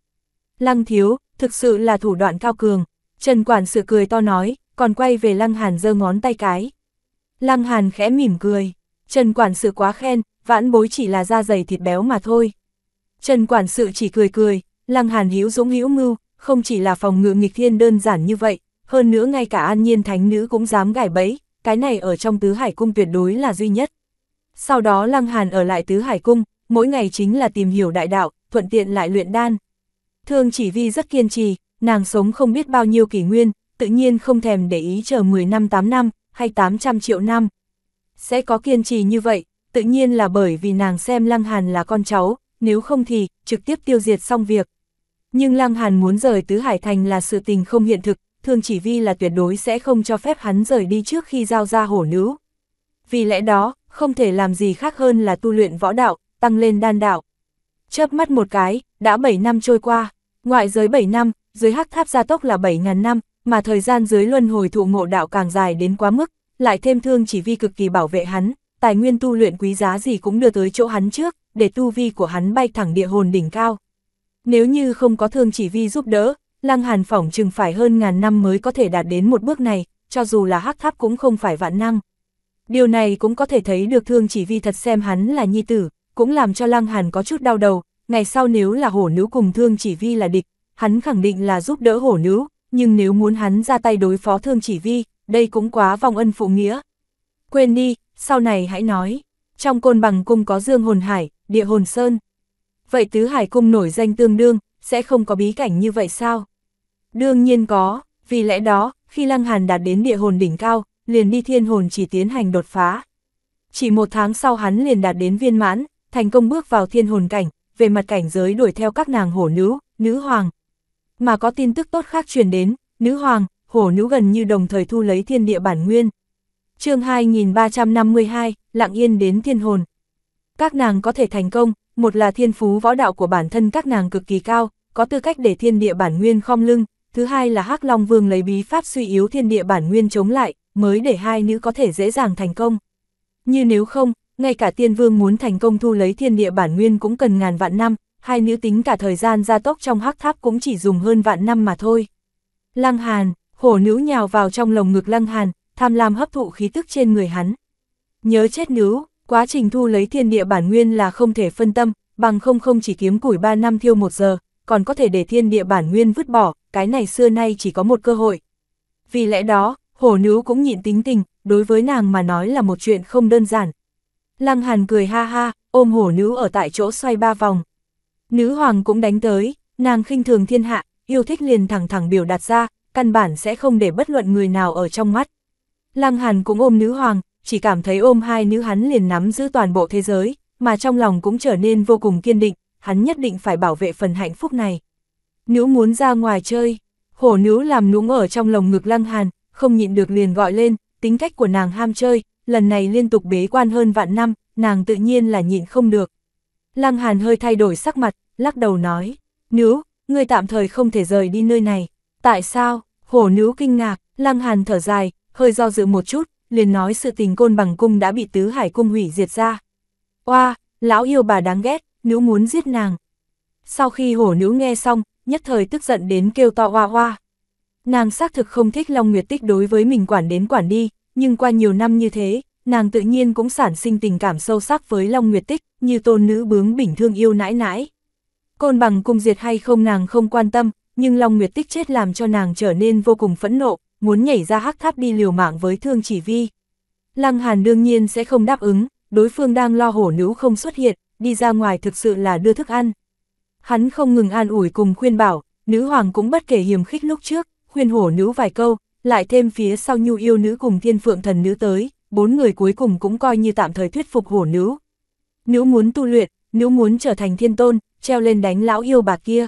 Lăng Thiếu, thực sự là thủ đoạn cao cường. Trần Quản sự cười to nói, còn quay về Lăng Hàn giơ ngón tay cái. Lăng Hàn khẽ mỉm cười. Trần quản sự quá khen, vãn bối chỉ là da dày thịt béo mà thôi. Trần quản sự chỉ cười cười, Lăng Hàn hiếu dũng hiếu mưu, không chỉ là phòng ngự nghịch thiên đơn giản như vậy, hơn nữa ngay cả an nhiên thánh nữ cũng dám gài bẫy, cái này ở trong tứ hải cung tuyệt đối là duy nhất. Sau đó Lăng Hàn ở lại tứ hải cung, mỗi ngày chính là tìm hiểu đại đạo, thuận tiện lại luyện đan. Thương chỉ vi rất kiên trì, nàng sống không biết bao nhiêu kỷ nguyên, tự nhiên không thèm để ý chờ 10 năm 8 năm, hay 800 triệu năm. Sẽ có kiên trì như vậy, tự nhiên là bởi vì nàng xem Lăng Hàn là con cháu, nếu không thì, trực tiếp tiêu diệt xong việc. Nhưng Lăng Hàn muốn rời Tứ Hải Thành là sự tình không hiện thực, thường chỉ vi là tuyệt đối sẽ không cho phép hắn rời đi trước khi giao ra hổ nữ. Vì lẽ đó, không thể làm gì khác hơn là tu luyện võ đạo, tăng lên đan đạo. Chớp mắt một cái, đã 7 năm trôi qua, ngoại giới 7 năm, dưới hắc tháp gia tốc là 7.000 năm, mà thời gian dưới luân hồi thụ ngộ đạo càng dài đến quá mức, lại thêm thương chỉ vi cực kỳ bảo vệ hắn, tài nguyên tu luyện quý giá gì cũng đưa tới chỗ hắn trước, để tu vi của hắn bay thẳng địa hồn đỉnh cao. Nếu như không có thương chỉ vi giúp đỡ, Lăng Hàn phỏng chừng phải hơn ngàn năm mới có thể đạt đến một bước này, cho dù là hắc tháp cũng không phải vạn năng. Điều này cũng có thể thấy được thương chỉ vi thật xem hắn là nhi tử, cũng làm cho Lăng Hàn có chút đau đầu, ngày sau nếu là hổ nữ cùng thương chỉ vi là địch, hắn khẳng định là giúp đỡ hổ nữ, nhưng nếu muốn hắn ra tay đối phó thương chỉ vi, đây cũng quá vòng ân phụ nghĩa. Quên đi, sau này hãy nói, trong côn bằng cung có dương hồn hải, địa hồn sơn. Vậy tứ hải cung nổi danh tương đương, sẽ không có bí cảnh như vậy sao? Đương nhiên có, vì lẽ đó, khi Lăng Hàn đạt đến địa hồn đỉnh cao, liền đi thiên hồn chỉ tiến hành đột phá. Chỉ một tháng sau hắn liền đạt đến viên mãn, thành công bước vào thiên hồn cảnh, về mặt cảnh giới đuổi theo các nàng hổ nữ, nữ hoàng, mà có tin tức tốt khác truyền đến, nữ hoàng, hổ nữ gần như đồng thời thu lấy thiên địa bản nguyên. chương 2352, lặng yên đến thiên hồn. Các nàng có thể thành công, một là thiên phú võ đạo của bản thân các nàng cực kỳ cao, có tư cách để thiên địa bản nguyên khom lưng, thứ hai là hắc Long Vương lấy bí pháp suy yếu thiên địa bản nguyên chống lại, mới để hai nữ có thể dễ dàng thành công. Như nếu không, ngay cả tiên vương muốn thành công thu lấy thiên địa bản nguyên cũng cần ngàn vạn năm, hai nữ tính cả thời gian gia tốc trong hắc tháp cũng chỉ dùng hơn vạn năm mà thôi. Lăng Hàn, hổ nữ nhào vào trong lồng ngực Lăng Hàn, tham lam hấp thụ khí tức trên người hắn. Nhớ chết nữ, quá trình thu lấy thiên địa bản nguyên là không thể phân tâm, bằng không không chỉ kiếm củi 3 năm thiêu 1 giờ, còn có thể để thiên địa bản nguyên vứt bỏ, cái này xưa nay chỉ có một cơ hội. Vì lẽ đó, hổ nữ cũng nhịn tính tình, đối với nàng mà nói là một chuyện không đơn giản. Lăng Hàn cười ha ha, ôm hổ nữ ở tại chỗ xoay ba vòng. Nữ hoàng cũng đánh tới, nàng khinh thường thiên hạ, yêu thích liền thẳng thẳng biểu đạt ra, căn bản sẽ không để bất luận người nào ở trong mắt. Lăng Hàn cũng ôm nữ hoàng, chỉ cảm thấy ôm hai nữ hắn liền nắm giữ toàn bộ thế giới, mà trong lòng cũng trở nên vô cùng kiên định, hắn nhất định phải bảo vệ phần hạnh phúc này. Nữ muốn ra ngoài chơi, hổ nữ làm nũng ở trong lồng ngực Lăng Hàn, không nhịn được liền gọi lên, tính cách của nàng ham chơi, lần này liên tục bế quan hơn vạn năm, nàng tự nhiên là nhịn không được. Lăng Hàn hơi thay đổi sắc mặt, lắc đầu nói, nữ, người tạm thời không thể rời đi nơi này. Tại sao? Hổ nữ kinh ngạc, Lăng Hàn thở dài, hơi do dự một chút, liền nói sự tình côn bằng cung đã bị tứ hải cung hủy diệt ra. Oa, lão yêu bà đáng ghét, nữ muốn giết nàng. Sau khi hổ nữ nghe xong, nhất thời tức giận đến kêu to hoa hoa. Nàng xác thực không thích Long Nguyệt Tích đối với mình quản đến quản đi, nhưng qua nhiều năm như thế, nàng tự nhiên cũng sản sinh tình cảm sâu sắc với Long Nguyệt Tích, như tôn nữ bướng bình thương yêu nãi nãi. Côn bằng cung diệt hay không nàng không quan tâm, nhưng Long Nguyệt Tích chết làm cho nàng trở nên vô cùng phẫn nộ, muốn nhảy ra hắc tháp đi liều mạng với thương chỉ vi. Lăng Hàn đương nhiên sẽ không đáp ứng, đối phương đang lo hổ nữ không xuất hiện, đi ra ngoài thực sự là đưa thức ăn. Hắn không ngừng an ủi cùng khuyên bảo, nữ hoàng cũng bất kể hiểm khích lúc trước, khuyên hổ nữ vài câu, lại thêm phía sau nhu yêu nữ cùng thiên phượng thần nữ tới, bốn người cuối cùng cũng coi như tạm thời thuyết phục hổ nữ. Nữ muốn tu luyện, nữ muốn trở thành thiên tôn, treo lên đánh lão yêu bà kia.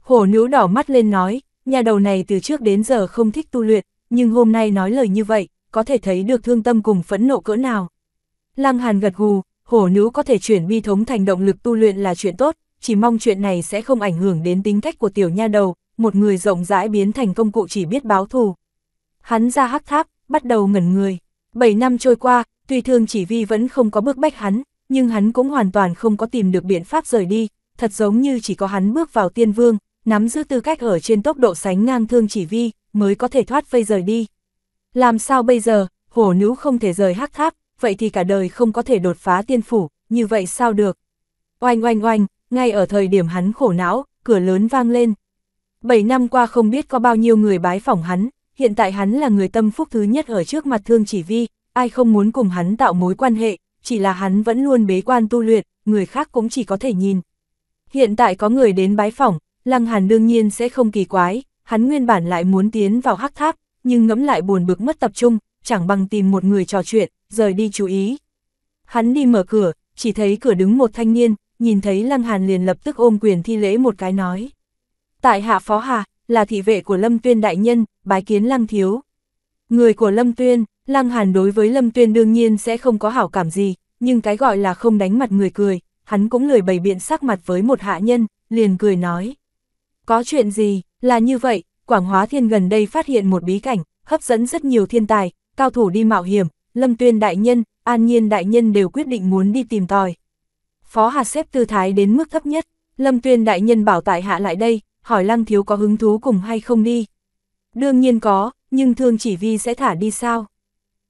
Hổ nữ đỏ mắt lên nói, nhà đầu này từ trước đến giờ không thích tu luyện, nhưng hôm nay nói lời như vậy, có thể thấy được thương tâm cùng phẫn nộ cỡ nào. Lăng Hàn gật gù, hổ nữ có thể chuyển bi thống thành động lực tu luyện là chuyện tốt, chỉ mong chuyện này sẽ không ảnh hưởng đến tính cách của tiểu nha đầu, một người rộng rãi biến thành công cụ chỉ biết báo thù. Hắn ra hắc tháp, bắt đầu ngẩn người. 7 năm trôi qua, tuy thương chỉ vi vẫn không có bước bách hắn, nhưng hắn cũng hoàn toàn không có tìm được biện pháp rời đi, thật giống như chỉ có hắn bước vào tiên vương, nắm giữ tư cách ở trên tốc độ sánh ngang thương chỉ vi, mới có thể thoát vây rời đi. Làm sao bây giờ, hổ nữ không thể rời hắc tháp, vậy thì cả đời không có thể đột phá tiên phủ, như vậy sao được? Oanh oanh oanh, ngay ở thời điểm hắn khổ não, cửa lớn vang lên. Bảy năm qua không biết có bao nhiêu người bái phỏng hắn, hiện tại hắn là người tâm phúc thứ nhất ở trước mặt thương chỉ vi, ai không muốn cùng hắn tạo mối quan hệ, chỉ là hắn vẫn luôn bế quan tu luyện, người khác cũng chỉ có thể nhìn. Hiện tại có người đến bái phỏng, Lăng Hàn đương nhiên sẽ không kỳ quái, hắn nguyên bản lại muốn tiến vào hắc tháp, nhưng ngẫm lại buồn bực mất tập trung, chẳng bằng tìm một người trò chuyện, rời đi chú ý. Hắn đi mở cửa, chỉ thấy cửa đứng một thanh niên, nhìn thấy Lăng Hàn liền lập tức ôm quyền thi lễ một cái nói. Tại hạ phó hà, là thị vệ của Lâm Tuyên Đại Nhân, bái kiến Lăng Thiếu. Người của Lâm Tuyên, Lăng Hàn đối với Lâm Tuyên đương nhiên sẽ không có hảo cảm gì, nhưng cái gọi là không đánh mặt người cười, hắn cũng lười bày biện sắc mặt với một hạ nhân, liền cười nói. Có chuyện gì, là như vậy, Quảng Hóa Thiên gần đây phát hiện một bí cảnh, hấp dẫn rất nhiều thiên tài, cao thủ đi mạo hiểm, Lâm Tuyên Đại Nhân, An Nhiên Đại Nhân đều quyết định muốn đi tìm tòi. Phó Hà xếp tư thái đến mức thấp nhất, Lâm Tuyên Đại Nhân bảo tại hạ lại đây, hỏi lăng thiếu có hứng thú cùng hay không đi. Đương nhiên có, nhưng thương chỉ vi sẽ thả đi sao?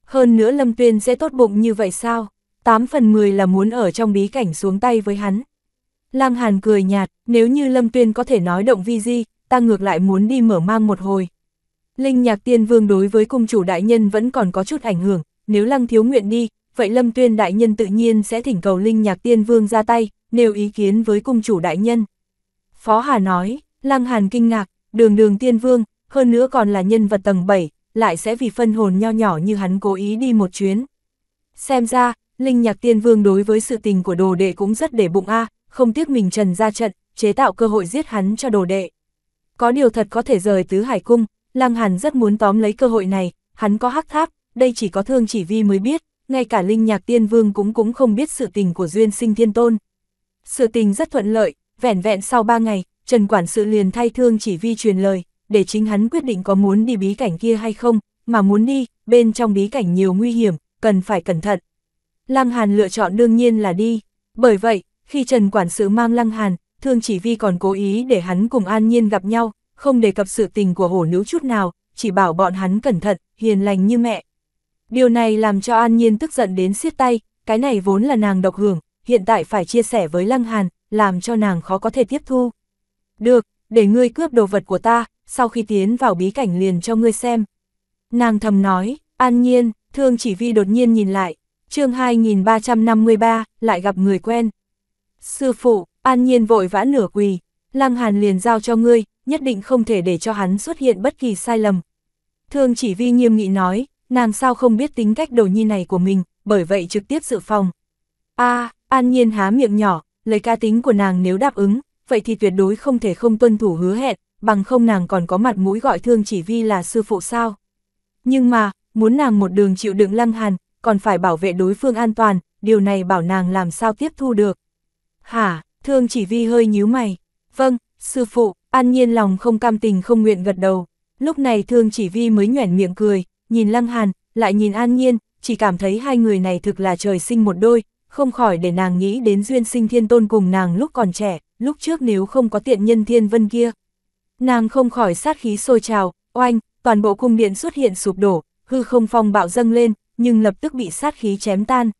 Hơn nữa Lâm Tuyên sẽ tốt bụng như vậy sao? 8 phần 10 là muốn ở trong bí cảnh xuống tay với hắn. Lăng Hàn cười nhạt, nếu như Lâm Tuyên có thể nói động vi di, ta ngược lại muốn đi mở mang một hồi. Linh nhạc tiên vương đối với cung chủ đại nhân vẫn còn có chút ảnh hưởng, nếu Lăng Thiếu nguyện đi, vậy Lâm Tuyên đại nhân tự nhiên sẽ thỉnh cầu Linh nhạc tiên vương ra tay, nêu ý kiến với cung chủ đại nhân. Phó Hà nói, Lăng Hàn kinh ngạc, đường đường tiên vương, hơn nữa còn là nhân vật tầng 7, lại sẽ vì phân hồn nho nhỏ như hắn cố ý đi một chuyến. Xem ra, Linh Nhạc Tiên Vương đối với sự tình của đồ đệ cũng rất để bụng a, không tiếc mình trần ra trận, chế tạo cơ hội giết hắn cho đồ đệ. Có điều thật có thể rời tứ hải cung, Lăng Hàn rất muốn tóm lấy cơ hội này, hắn có hắc tháp, đây chỉ có thương chỉ vi mới biết, ngay cả Linh Nhạc Tiên Vương cũng cũng không biết sự tình của Duyên Sinh Thiên Tôn. Sự tình rất thuận lợi, vẻn vẹn sau 3 ngày, Trần Quản sự liền thay thương chỉ vi truyền lời, để chính hắn quyết định có muốn đi bí cảnh kia hay không, mà muốn đi, bên trong bí cảnh nhiều nguy hiểm, cần phải cẩn thận. Lăng Hàn lựa chọn đương nhiên là đi, bởi vậy, khi Trần Quản sự mang Lăng Hàn, thương chỉ vi còn cố ý để hắn cùng an nhiên gặp nhau, không đề cập sự tình của hổ nữ chút nào, chỉ bảo bọn hắn cẩn thận, hiền lành như mẹ. Điều này làm cho An Nhiên tức giận đến siết tay, cái này vốn là nàng độc hưởng, hiện tại phải chia sẻ với Lăng Hàn, làm cho nàng khó có thể tiếp thu. Được, để ngươi cướp đồ vật của ta, sau khi tiến vào bí cảnh liền cho ngươi xem. Nàng thầm nói, an nhiên, thương chỉ vi đột nhiên nhìn lại, chương 2353, lại gặp người quen. Sư phụ, an nhiên vội vã nửa quỳ, lăng hàn liền giao cho ngươi, nhất định không thể để cho hắn xuất hiện bất kỳ sai lầm. Thương chỉ vi nghiêm nghị nói, nàng sao không biết tính cách đồ nhi này của mình, bởi vậy trực tiếp dự phòng. a an nhiên há miệng nhỏ, lời ca tính của nàng nếu đáp ứng, vậy thì tuyệt đối không thể không tuân thủ hứa hẹn, bằng không nàng còn có mặt mũi gọi thương chỉ vi là sư phụ sao. Nhưng mà, muốn nàng một đường chịu đựng lăng hàn, còn phải bảo vệ đối phương an toàn, điều này bảo nàng làm sao tiếp thu được. Hả, thương chỉ vi hơi nhíu mày. Vâng, sư phụ, an nhiên lòng không cam tình không nguyện gật đầu. Lúc này thương chỉ vi mới nhoẻn miệng cười, nhìn lăng hàn, lại nhìn an nhiên, chỉ cảm thấy hai người này thực là trời sinh một đôi, không khỏi để nàng nghĩ đến duyên sinh thiên tôn cùng nàng lúc còn trẻ, lúc trước nếu không có tiện nhân thiên vân kia. Nàng không khỏi sát khí sôi trào, oanh, toàn bộ cung điện xuất hiện sụp đổ, hư không phong bạo dâng lên, nhưng lập tức bị sát khí chém tan.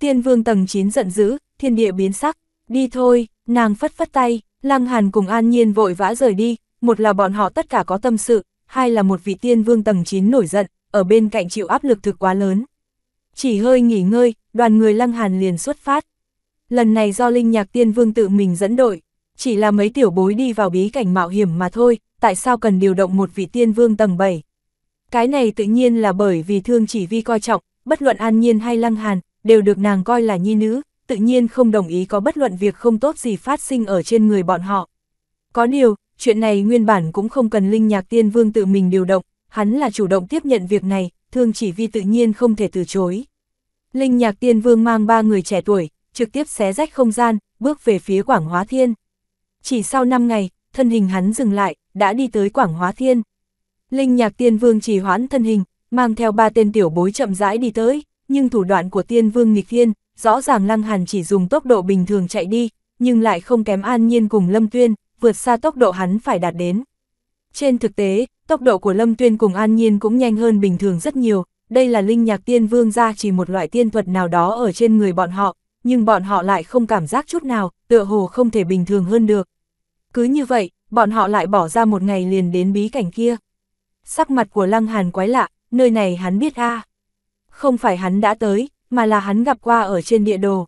Tiên vương tầng 9 giận dữ, thiên địa biến sắc, đi thôi, nàng phất phất tay, lăng hàn cùng an nhiên vội vã rời đi, một là bọn họ tất cả có tâm sự, hai là một vị tiên vương tầng 9 nổi giận, ở bên cạnh chịu áp lực thực quá lớn. Chỉ hơi nghỉ ngơi, đoàn người Lăng Hàn liền xuất phát. Lần này do Linh Nhạc Tiên Vương tự mình dẫn đội, chỉ là mấy tiểu bối đi vào bí cảnh mạo hiểm mà thôi, tại sao cần điều động một vị tiên vương tầng 7. Cái này tự nhiên là bởi vì thương chỉ vi coi trọng, bất luận an nhiên hay lăng hàn, đều được nàng coi là nhi nữ, tự nhiên không đồng ý có bất luận việc không tốt gì phát sinh ở trên người bọn họ. Có điều, chuyện này nguyên bản cũng không cần linh nhạc tiên vương tự mình điều động, hắn là chủ động tiếp nhận việc này, thương chỉ vi tự nhiên không thể từ chối. Linh nhạc tiên vương mang ba người trẻ tuổi, trực tiếp xé rách không gian, bước về phía Quảng Hóa Thiên. Chỉ sau 5 ngày, thân hình hắn dừng lại, đã đi tới Quảng Hóa Thiên. Linh nhạc tiên vương trì hoãn thân hình, mang theo ba tên tiểu bối chậm rãi đi tới, nhưng thủ đoạn của tiên vương nghịch thiên, rõ ràng lăng hàn chỉ dùng tốc độ bình thường chạy đi, nhưng lại không kém an nhiên cùng lâm tuyên, vượt xa tốc độ hắn phải đạt đến. Trên thực tế, Tốc độ của Lâm Tuyên cùng An Nhiên cũng nhanh hơn bình thường rất nhiều, đây là linh nhạc tiên vương ra chỉ một loại tiên thuật nào đó ở trên người bọn họ, nhưng bọn họ lại không cảm giác chút nào, tựa hồ không thể bình thường hơn được. Cứ như vậy, bọn họ lại bỏ ra một ngày liền đến bí cảnh kia. Sắc mặt của Lăng Hàn quái lạ, nơi này hắn biết a Không phải hắn đã tới, mà là hắn gặp qua ở trên địa đồ.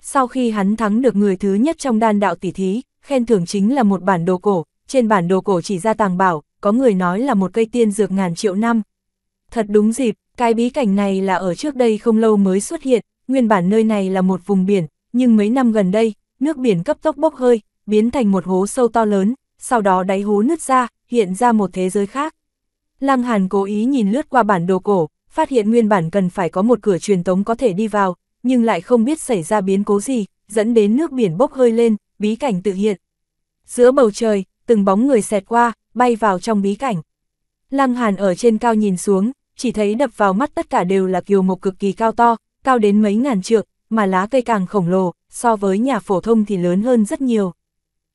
Sau khi hắn thắng được người thứ nhất trong đan đạo tỷ thí, khen thưởng chính là một bản đồ cổ, trên bản đồ cổ chỉ ra tàng bảo, có người nói là một cây tiên dược ngàn triệu năm. Thật đúng dịp, cái bí cảnh này là ở trước đây không lâu mới xuất hiện, nguyên bản nơi này là một vùng biển, nhưng mấy năm gần đây, nước biển cấp tốc bốc hơi, biến thành một hố sâu to lớn, sau đó đáy hố nứt ra, hiện ra một thế giới khác. Lăng Hàn cố ý nhìn lướt qua bản đồ cổ, phát hiện nguyên bản cần phải có một cửa truyền tống có thể đi vào, nhưng lại không biết xảy ra biến cố gì, dẫn đến nước biển bốc hơi lên, bí cảnh tự hiện. Giữa bầu trời, từng bóng người xẹt qua, bay vào trong bí cảnh. Lăng Hàn ở trên cao nhìn xuống, chỉ thấy đập vào mắt tất cả đều là kiều mộc cực kỳ cao to, cao đến mấy ngàn trượng, mà lá cây càng khổng lồ, so với nhà phổ thông thì lớn hơn rất nhiều.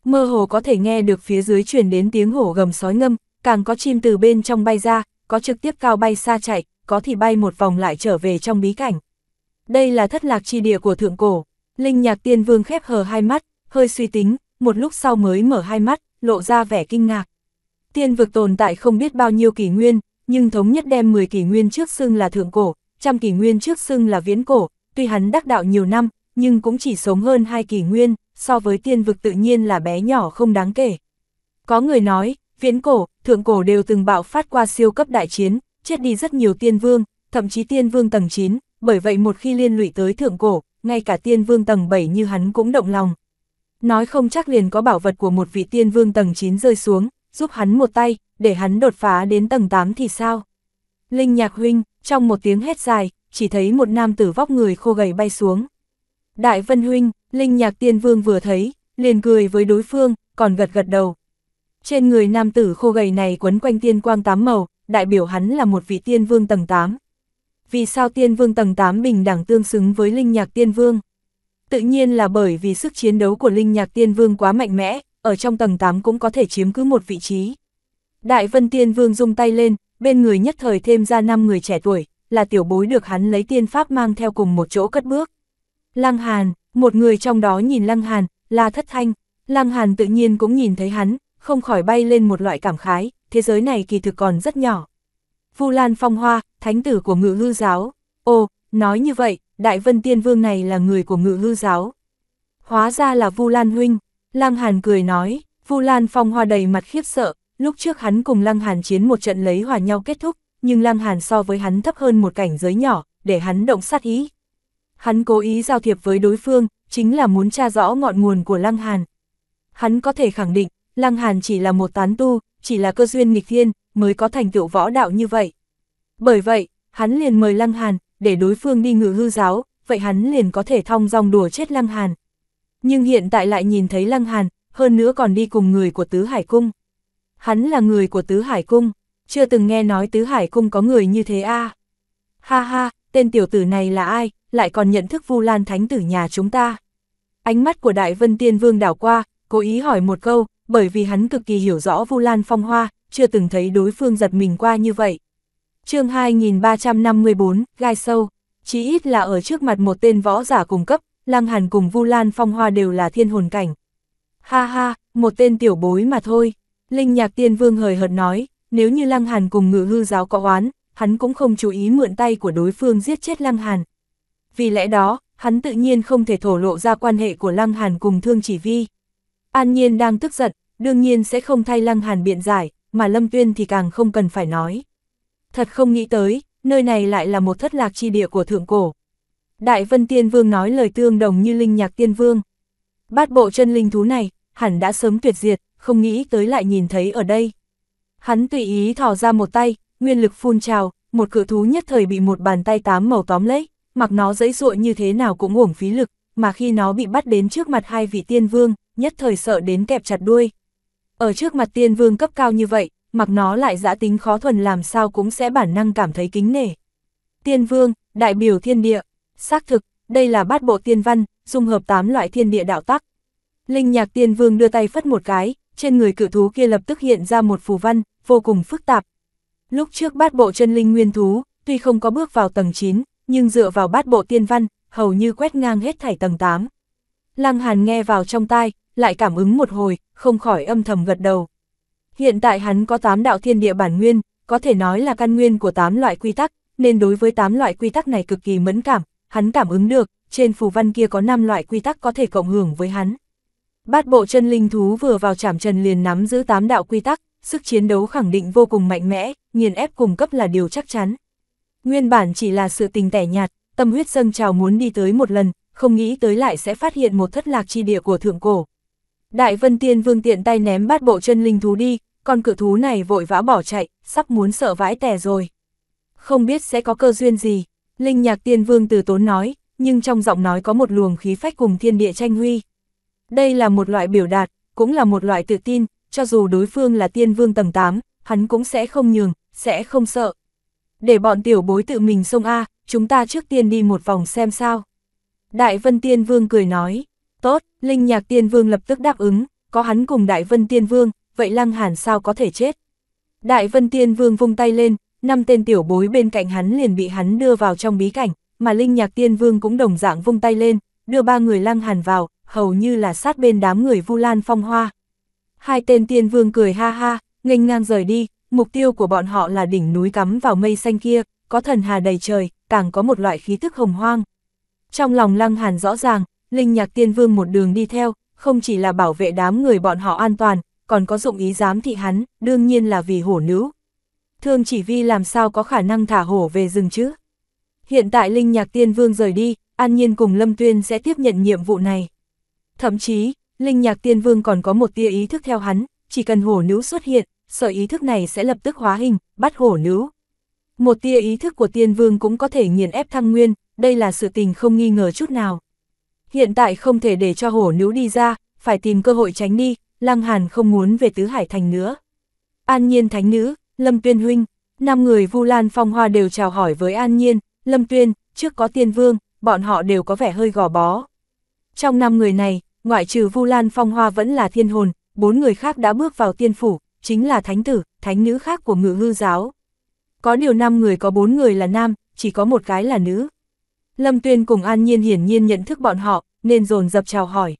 Mơ hồ có thể nghe được phía dưới truyền đến tiếng hổ gầm sói ngâm, càng có chim từ bên trong bay ra, có trực tiếp cao bay xa chạy, có thì bay một vòng lại trở về trong bí cảnh. Đây là thất lạc chi địa của thượng cổ, linh nhạc tiên vương khép hờ hai mắt, hơi suy tính, một lúc sau mới mở hai mắt, lộ ra vẻ kinh ngạc. Tiên vực tồn tại không biết bao nhiêu kỷ nguyên, nhưng thống nhất đem 10 kỷ nguyên trước xưng là thượng cổ, trăm kỷ nguyên trước xưng là viễn cổ, tuy hắn đắc đạo nhiều năm, nhưng cũng chỉ sống hơn hai kỷ nguyên, so với tiên vực tự nhiên là bé nhỏ không đáng kể. Có người nói, viễn cổ, thượng cổ đều từng bạo phát qua siêu cấp đại chiến, chết đi rất nhiều tiên vương, thậm chí tiên vương tầng 9, bởi vậy một khi liên lụy tới thượng cổ, ngay cả tiên vương tầng 7 như hắn cũng động lòng. Nói không chắc liền có bảo vật của một vị tiên vương tầng 9 rơi xuống, giúp hắn một tay, để hắn đột phá đến tầng 8 thì sao? Linh nhạc huynh, trong một tiếng hét dài, chỉ thấy một nam tử vóc người khô gầy bay xuống. Đại vân huynh, linh nhạc tiên vương vừa thấy, liền cười với đối phương, còn gật gật đầu. Trên người nam tử khô gầy này quấn quanh tiên quang tám màu, đại biểu hắn là một vị tiên vương tầng 8. Vì sao tiên vương tầng 8 bình đẳng tương xứng với linh nhạc tiên vương? Tự nhiên là bởi vì sức chiến đấu của linh nhạc tiên vương quá mạnh mẽ, ở trong tầng 8 cũng có thể chiếm cứ một vị trí. Đại Vân Tiên Vương dung tay lên, bên người nhất thời thêm ra 5 người trẻ tuổi, là tiểu bối được hắn lấy tiên pháp mang theo cùng một chỗ cất bước. Lăng Hàn, một người trong đó nhìn Lăng Hàn, là thất thanh, Lăng Hàn tự nhiên cũng nhìn thấy hắn, không khỏi bay lên một loại cảm khái, thế giới này kỳ thực còn rất nhỏ. Vu Lan Phong Hoa, thánh tử của ngự hư giáo, ô, nói như vậy, Đại Vân Tiên Vương này là người của ngự hư giáo. Hóa ra là Vu Lan Huynh, Lăng Hàn cười nói, Vu Lan Phong Hoa đầy mặt khiếp sợ, lúc trước hắn cùng Lăng Hàn chiến một trận lấy hòa nhau kết thúc, nhưng Lăng Hàn so với hắn thấp hơn một cảnh giới nhỏ, để hắn động sát ý. Hắn cố ý giao thiệp với đối phương, chính là muốn tra rõ ngọn nguồn của Lăng Hàn. Hắn có thể khẳng định, Lăng Hàn chỉ là một tán tu, chỉ là cơ duyên nghịch thiên, mới có thành tựu võ đạo như vậy. Bởi vậy, hắn liền mời Lăng Hàn, để đối phương đi ngự hư giáo, vậy hắn liền có thể thong dong đùa chết Lăng Hàn. Nhưng hiện tại lại nhìn thấy Lăng Hàn, hơn nữa còn đi cùng người của Tứ Hải Cung. Hắn là người của Tứ Hải Cung, chưa từng nghe nói Tứ Hải Cung có người như thế a. Ha ha, tên tiểu tử này là ai, lại còn nhận thức Vu Lan Thánh tử nhà chúng ta. Ánh mắt của Đại Vân Tiên Vương đảo qua, cố ý hỏi một câu, bởi vì hắn cực kỳ hiểu rõ Vu Lan Phong Hoa, chưa từng thấy đối phương giật mình qua như vậy. Chương 2354, gai sâu, chí ít là ở trước mặt một tên võ giả cùng cấp, Lăng Hàn cùng Vu Lan Phong Hoa đều là thiên hồn cảnh. Ha ha, một tên tiểu bối mà thôi. Linh Nhạc Tiên Vương hời hợt nói, nếu như Lăng Hàn cùng ngự hư giáo có oán, hắn cũng không chú ý mượn tay của đối phương giết chết Lăng Hàn. Vì lẽ đó, hắn tự nhiên không thể thổ lộ ra quan hệ của Lăng Hàn cùng Thương Chỉ Vi. An Nhiên đang tức giận, đương nhiên sẽ không thay Lăng Hàn biện giải, mà Lâm Tuyên thì càng không cần phải nói. Thật không nghĩ tới, nơi này lại là một thất lạc chi địa của thượng cổ. Đại Vân Tiên Vương nói lời tương đồng như Linh Nhạc Tiên Vương. Bát bộ chân linh thú này, hẳn đã sớm tuyệt diệt, không nghĩ tới lại nhìn thấy ở đây. Hắn tùy ý thò ra một tay, nguyên lực phun trào, một cự thú nhất thời bị một bàn tay tám màu tóm lấy, mặc nó dẫy dụa như thế nào cũng uổng phí lực, mà khi nó bị bắt đến trước mặt hai vị tiên vương, nhất thời sợ đến kẹp chặt đuôi. Ở trước mặt tiên vương cấp cao như vậy, mặc nó lại giã tính khó thuần làm sao cũng sẽ bản năng cảm thấy kính nể. Tiên vương, đại biểu thiên địa, Xác thực, đây là bát bộ tiên văn, dung hợp 8 loại thiên địa đạo tắc. Linh nhạc tiên vương đưa tay phất một cái, trên người cự thú kia lập tức hiện ra một phù văn, vô cùng phức tạp. Lúc trước bát bộ chân linh nguyên thú, tuy không có bước vào tầng 9, nhưng dựa vào bát bộ tiên văn, hầu như quét ngang hết thảy tầng 8. Lăng Hàn nghe vào trong tai, lại cảm ứng một hồi, không khỏi âm thầm gật đầu. Hiện tại hắn có 8 đạo thiên địa bản nguyên, có thể nói là căn nguyên của 8 loại quy tắc, nên đối với 8 loại quy tắc này cực kỳ mẫn cảm, hắn cảm ứng được, trên phù văn kia có 5 loại quy tắc có thể cộng hưởng với hắn. Bát bộ chân linh thú vừa vào chạm trần liền nắm giữ 8 đạo quy tắc, sức chiến đấu khẳng định vô cùng mạnh mẽ, nghiền ép cùng cấp là điều chắc chắn. Nguyên bản chỉ là sự tình tẻ nhạt, tâm huyết dâng trào muốn đi tới một lần, không nghĩ tới lại sẽ phát hiện một thất lạc chi địa của thượng cổ. Đại Vân Tiên Vương tiện tay ném bát bộ chân linh thú đi, con cự thú này vội vã bỏ chạy, sắp muốn sợ vãi tẻ rồi. Không biết sẽ có cơ duyên gì. Linh nhạc tiên vương từ tốn nói, nhưng trong giọng nói có một luồng khí phách cùng thiên địa tranh huy. Đây là một loại biểu đạt, cũng là một loại tự tin, cho dù đối phương là tiên vương tầng 8, hắn cũng sẽ không nhường, sẽ không sợ. Để bọn tiểu bối tự mình xông A, chúng ta trước tiên đi một vòng xem sao. Đại Vân Tiên Vương cười nói, tốt, Linh Nhạc Tiên Vương lập tức đáp ứng, có hắn cùng Đại Vân Tiên Vương, vậy Lăng Hàn sao có thể chết. Đại Vân Tiên Vương vung tay lên, năm tên tiểu bối bên cạnh hắn liền bị hắn đưa vào trong bí cảnh, mà Linh Nhạc Tiên Vương cũng đồng dạng vung tay lên, đưa ba người lăng hàn vào, hầu như là sát bên đám người Vu Lan Phong Hoa. Hai tên Tiên Vương cười ha ha, nghênh ngang rời đi, mục tiêu của bọn họ là đỉnh núi cắm vào mây xanh kia, có thần hà đầy trời, càng có một loại khí thức hồng hoang. Trong lòng Lăng Hàn rõ ràng, Linh Nhạc Tiên Vương một đường đi theo, không chỉ là bảo vệ đám người bọn họ an toàn, còn có dụng ý giám thị hắn, đương nhiên là vì hổ nữ, Thương chỉ vi làm sao có khả năng thả hổ về rừng chứ? Hiện tại Linh Nhạc Tiên Vương rời đi, An Nhiên cùng Lâm Tuyên sẽ tiếp nhận nhiệm vụ này. Thậm chí, Linh Nhạc Tiên Vương còn có một tia ý thức theo hắn, chỉ cần hổ nữ xuất hiện, sở ý thức này sẽ lập tức hóa hình, bắt hổ nữ. Một tia ý thức của Tiên Vương cũng có thể nghiền ép thăng nguyên, đây là sự tình không nghi ngờ chút nào. Hiện tại không thể để cho hổ nữ đi ra, phải tìm cơ hội tránh đi, Lăng Hàn không muốn về Tứ Hải Thành nữa. An Nhiên Thánh Nữ, Lâm Tuyên Huynh, năm người Vu Lan Phong Hoa đều chào hỏi với An Nhiên, Lâm Tuyên, trước có Tiên Vương, bọn họ đều có vẻ hơi gò bó. Trong năm người này, ngoại trừ Vu Lan Phong Hoa vẫn là thiên hồn, bốn người khác đã bước vào tiên phủ, chính là thánh tử, thánh nữ khác của ngự hư giáo. Có điều năm người có bốn người là nam, chỉ có một cái là nữ. Lâm Tuyên cùng An Nhiên hiển nhiên nhận thức bọn họ, nên dồn dập chào hỏi.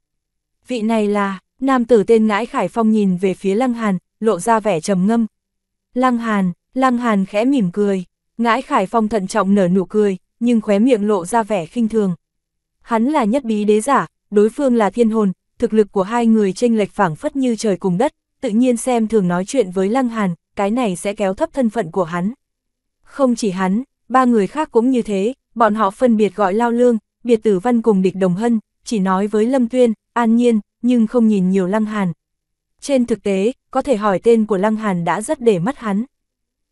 Vị này là, nam tử tên Ngãi Khải Phong nhìn về phía Lăng Hàn, lộ ra vẻ trầm ngâm, Lăng Hàn, Lăng Hàn khẽ mỉm cười, ngãi Khải Phong thận trọng nở nụ cười, nhưng khóe miệng lộ ra vẻ khinh thường. Hắn là nhất bí đế giả, đối phương là thiên hồn, thực lực của hai người chênh lệch phảng phất như trời cùng đất, tự nhiên xem thường nói chuyện với Lăng Hàn, cái này sẽ kéo thấp thân phận của hắn. Không chỉ hắn, ba người khác cũng như thế, bọn họ phân biệt gọi Lao Lương, Biệt Tử Văn cùng Địch Đồng Hân, chỉ nói với Lâm Tuyên, An Nhiên, nhưng không nhìn nhiều Lăng Hàn. Trên thực tế, có thể hỏi tên của Lăng Hàn đã rất để mắt hắn.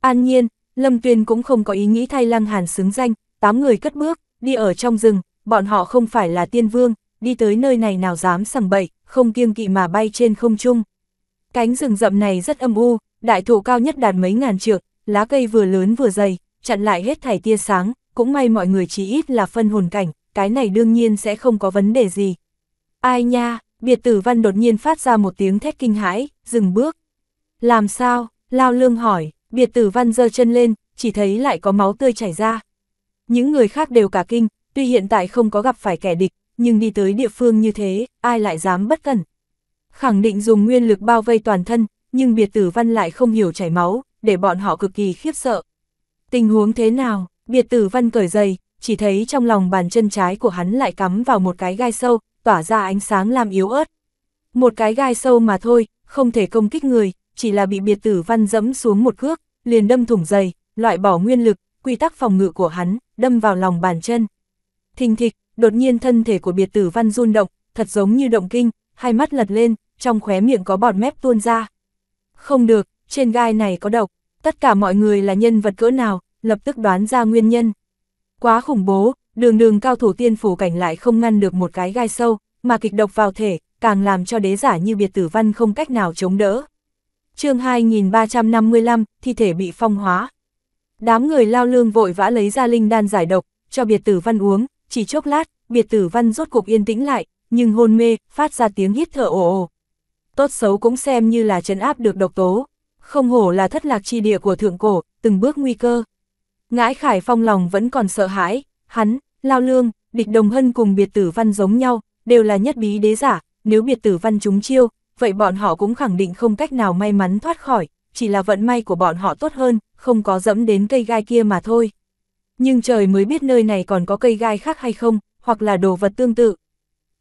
An nhiên, Lâm Tuyên cũng không có ý nghĩ thay Lăng Hàn xứng danh, tám người cất bước, đi ở trong rừng, bọn họ không phải là tiên vương, đi tới nơi này nào dám sầm bậy, không kiêng kỵ mà bay trên không trung. Cánh rừng rậm này rất âm u, đại thụ cao nhất đạt mấy ngàn trượng, lá cây vừa lớn vừa dày, chặn lại hết thảy tia sáng, cũng may mọi người chỉ ít là phân hồn cảnh, cái này đương nhiên sẽ không có vấn đề gì. Ai nha, biệt tử văn đột nhiên phát ra một tiếng thét kinh hãi, dừng bước. Làm sao? Lao lương hỏi, biệt tử văn giơ chân lên, chỉ thấy lại có máu tươi chảy ra. Những người khác đều cả kinh, tuy hiện tại không có gặp phải kẻ địch, nhưng đi tới địa phương như thế, ai lại dám bất cẩn. Khẳng định dùng nguyên lực bao vây toàn thân, nhưng biệt tử văn lại không hiểu chảy máu, để bọn họ cực kỳ khiếp sợ. Tình huống thế nào, biệt tử văn cởi giày, chỉ thấy trong lòng bàn chân trái của hắn lại cắm vào một cái gai sâu, tỏa ra ánh sáng làm yếu ớt. Một cái gai sâu mà thôi, không thể công kích người, chỉ là bị biệt tử văn dẫm xuống một cước, liền đâm thủng dày, loại bỏ nguyên lực, quy tắc phòng ngự của hắn, đâm vào lòng bàn chân. Thình thịch, đột nhiên thân thể của biệt tử văn run động, thật giống như động kinh, hai mắt lật lên, trong khóe miệng có bọt mép tuôn ra. Không được, trên gai này có độc, tất cả mọi người là nhân vật cỡ nào, lập tức đoán ra nguyên nhân. Quá khủng bố, đường đường cao thủ tiên phủ cảnh lại không ngăn được một cái gai sâu, mà kịch độc vào thể, càng làm cho đế giả như biệt tử văn không cách nào chống đỡ. chương 2355, thi thể bị phong hóa. Đám người lao lương vội vã lấy ra linh đan giải độc, cho biệt tử văn uống, chỉ chốc lát, biệt tử văn rốt cục yên tĩnh lại, nhưng hôn mê, phát ra tiếng hít thở ồ ồ. Tốt xấu cũng xem như là trấn áp được độc tố, không hổ là thất lạc chi địa của thượng cổ, từng bước nguy cơ. Ngãi Khải Phong lòng vẫn còn sợ hãi, hắn, Lao Lương, địch đồng hân cùng biệt tử văn giống nhau, đều là nhất bí đế giả, nếu biệt tử văn trúng chiêu, vậy bọn họ cũng khẳng định không cách nào may mắn thoát khỏi, chỉ là vận may của bọn họ tốt hơn, không có dẫm đến cây gai kia mà thôi. Nhưng trời mới biết nơi này còn có cây gai khác hay không, hoặc là đồ vật tương tự.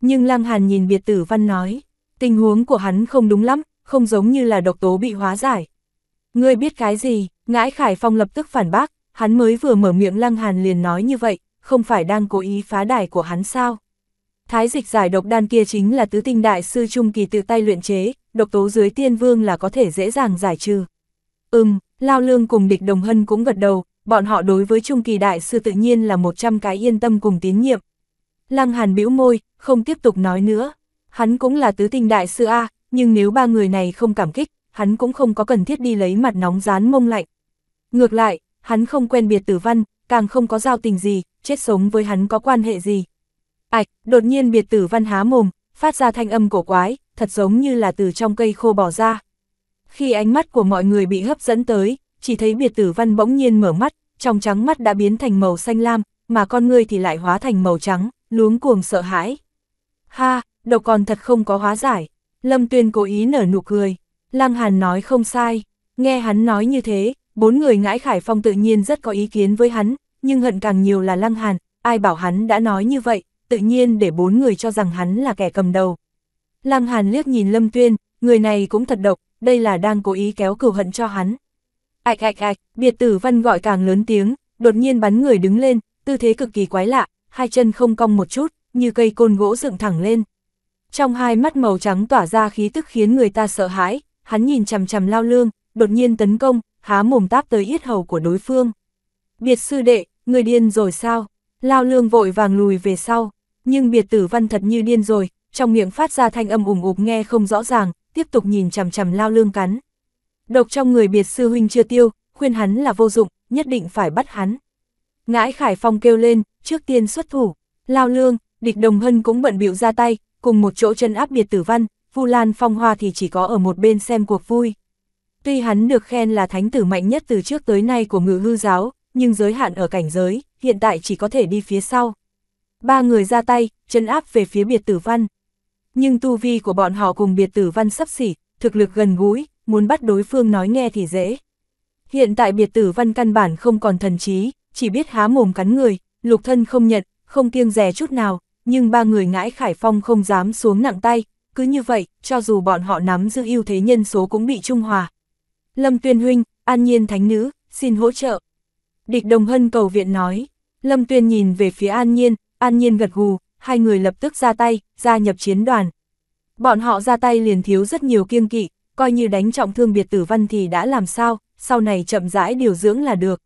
Nhưng Lăng Hàn nhìn biệt tử văn nói, tình huống của hắn không đúng lắm, không giống như là độc tố bị hóa giải. Ngươi biết cái gì, ngãi Khải Phong lập tức phản bác, hắn mới vừa mở miệng Lăng Hàn liền nói như vậy, không phải đang cố ý phá đài của hắn sao? Thái dịch giải độc đan kia chính là tứ tinh đại sư Trung Kỳ tự tay luyện chế, độc tố dưới tiên vương là có thể dễ dàng giải trừ. Ừm, Lao Lương cùng địch đồng hân cũng gật đầu, bọn họ đối với Trung Kỳ đại sư tự nhiên là 100 cái yên tâm cùng tín nhiệm. Lăng Hàn bĩu môi, không tiếp tục nói nữa. Hắn cũng là tứ tinh đại sư A, nhưng nếu ba người này không cảm kích, hắn cũng không có cần thiết đi lấy mặt nóng rán mông lạnh. Ngược lại, hắn không quen biệt tử văn, càng không có giao tình gì, chết sống với hắn có quan hệ gì. Ảch, đột nhiên biệt tử văn há mồm, phát ra thanh âm cổ quái, thật giống như là từ trong cây khô bỏ ra. Khi ánh mắt của mọi người bị hấp dẫn tới, chỉ thấy biệt tử văn bỗng nhiên mở mắt, trong trắng mắt đã biến thành màu xanh lam, mà con người thì lại hóa thành màu trắng, luống cuồng sợ hãi. Ha, độc còn thật không có hóa giải. Lâm Tuyên cố ý nở nụ cười. Lăng Hàn nói không sai. Nghe hắn nói như thế, bốn người ngãi Khải Phong tự nhiên rất có ý kiến với hắn, nhưng hận càng nhiều là Lăng Hàn, ai bảo hắn đã nói như vậy, tự nhiên để bốn người cho rằng hắn là kẻ cầm đầu. Lăng Hàn liếc nhìn Lâm Tuyên, người này cũng thật độc, đây là đang cố ý kéo cừu hận cho hắn. Ạch ạch ạch, biệt tử văn gọi càng lớn tiếng, đột nhiên bắn người đứng lên, tư thế cực kỳ quái lạ, hai chân không cong một chút, như cây côn gỗ dựng thẳng lên. Trong hai mắt màu trắng tỏa ra khí tức khiến người ta sợ hãi, hắn nhìn chằm chằm lao lương, đột nhiên tấn công, há mồm táp tới yết hầu của đối phương biệt sư đệ, người điên rồi sao? Lao lương vội vàng lùi về sau, nhưng biệt tử văn thật như điên rồi, trong miệng phát ra thanh âm ủng ụp nghe không rõ ràng, tiếp tục nhìn chằm chằm lao lương cắn. Độc trong người biệt sư huynh chưa tiêu, khuyên hắn là vô dụng, nhất định phải bắt hắn. Ngãi Khải Phong kêu lên, trước tiên xuất thủ, lao lương, địch đồng hân cũng bận bịu ra tay, cùng một chỗ chân áp biệt tử văn, Vu Lan Phong Hoa thì chỉ có ở một bên xem cuộc vui. Tuy hắn được khen là thánh tử mạnh nhất từ trước tới nay của ngự hư giáo, nhưng giới hạn ở cảnh giới, hiện tại chỉ có thể đi phía sau. Ba người ra tay, chân áp về phía biệt tử văn. Nhưng tu vi của bọn họ cùng biệt tử văn sắp xỉ, thực lực gần gũi, muốn bắt đối phương nói nghe thì dễ. Hiện tại biệt tử văn căn bản không còn thần trí, chỉ biết há mồm cắn người, lục thân không nhận, không kiêng rè chút nào, nhưng ba người ngãi Khải Phong không dám xuống nặng tay, cứ như vậy, cho dù bọn họ nắm giữ ưu thế nhân số cũng bị trung hòa. Lâm Tuyên Huynh, An Nhiên Thánh Nữ, xin hỗ trợ. Địch Đồng Hân cầu viện nói, Lâm Tuyên nhìn về phía An Nhiên, An Nhiên gật gù, hai người lập tức ra tay, gia nhập chiến đoàn. Bọn họ ra tay liền thiếu rất nhiều kiêng kỵ, coi như đánh trọng thương biệt tử văn thì đã làm sao, sau này chậm rãi điều dưỡng là được.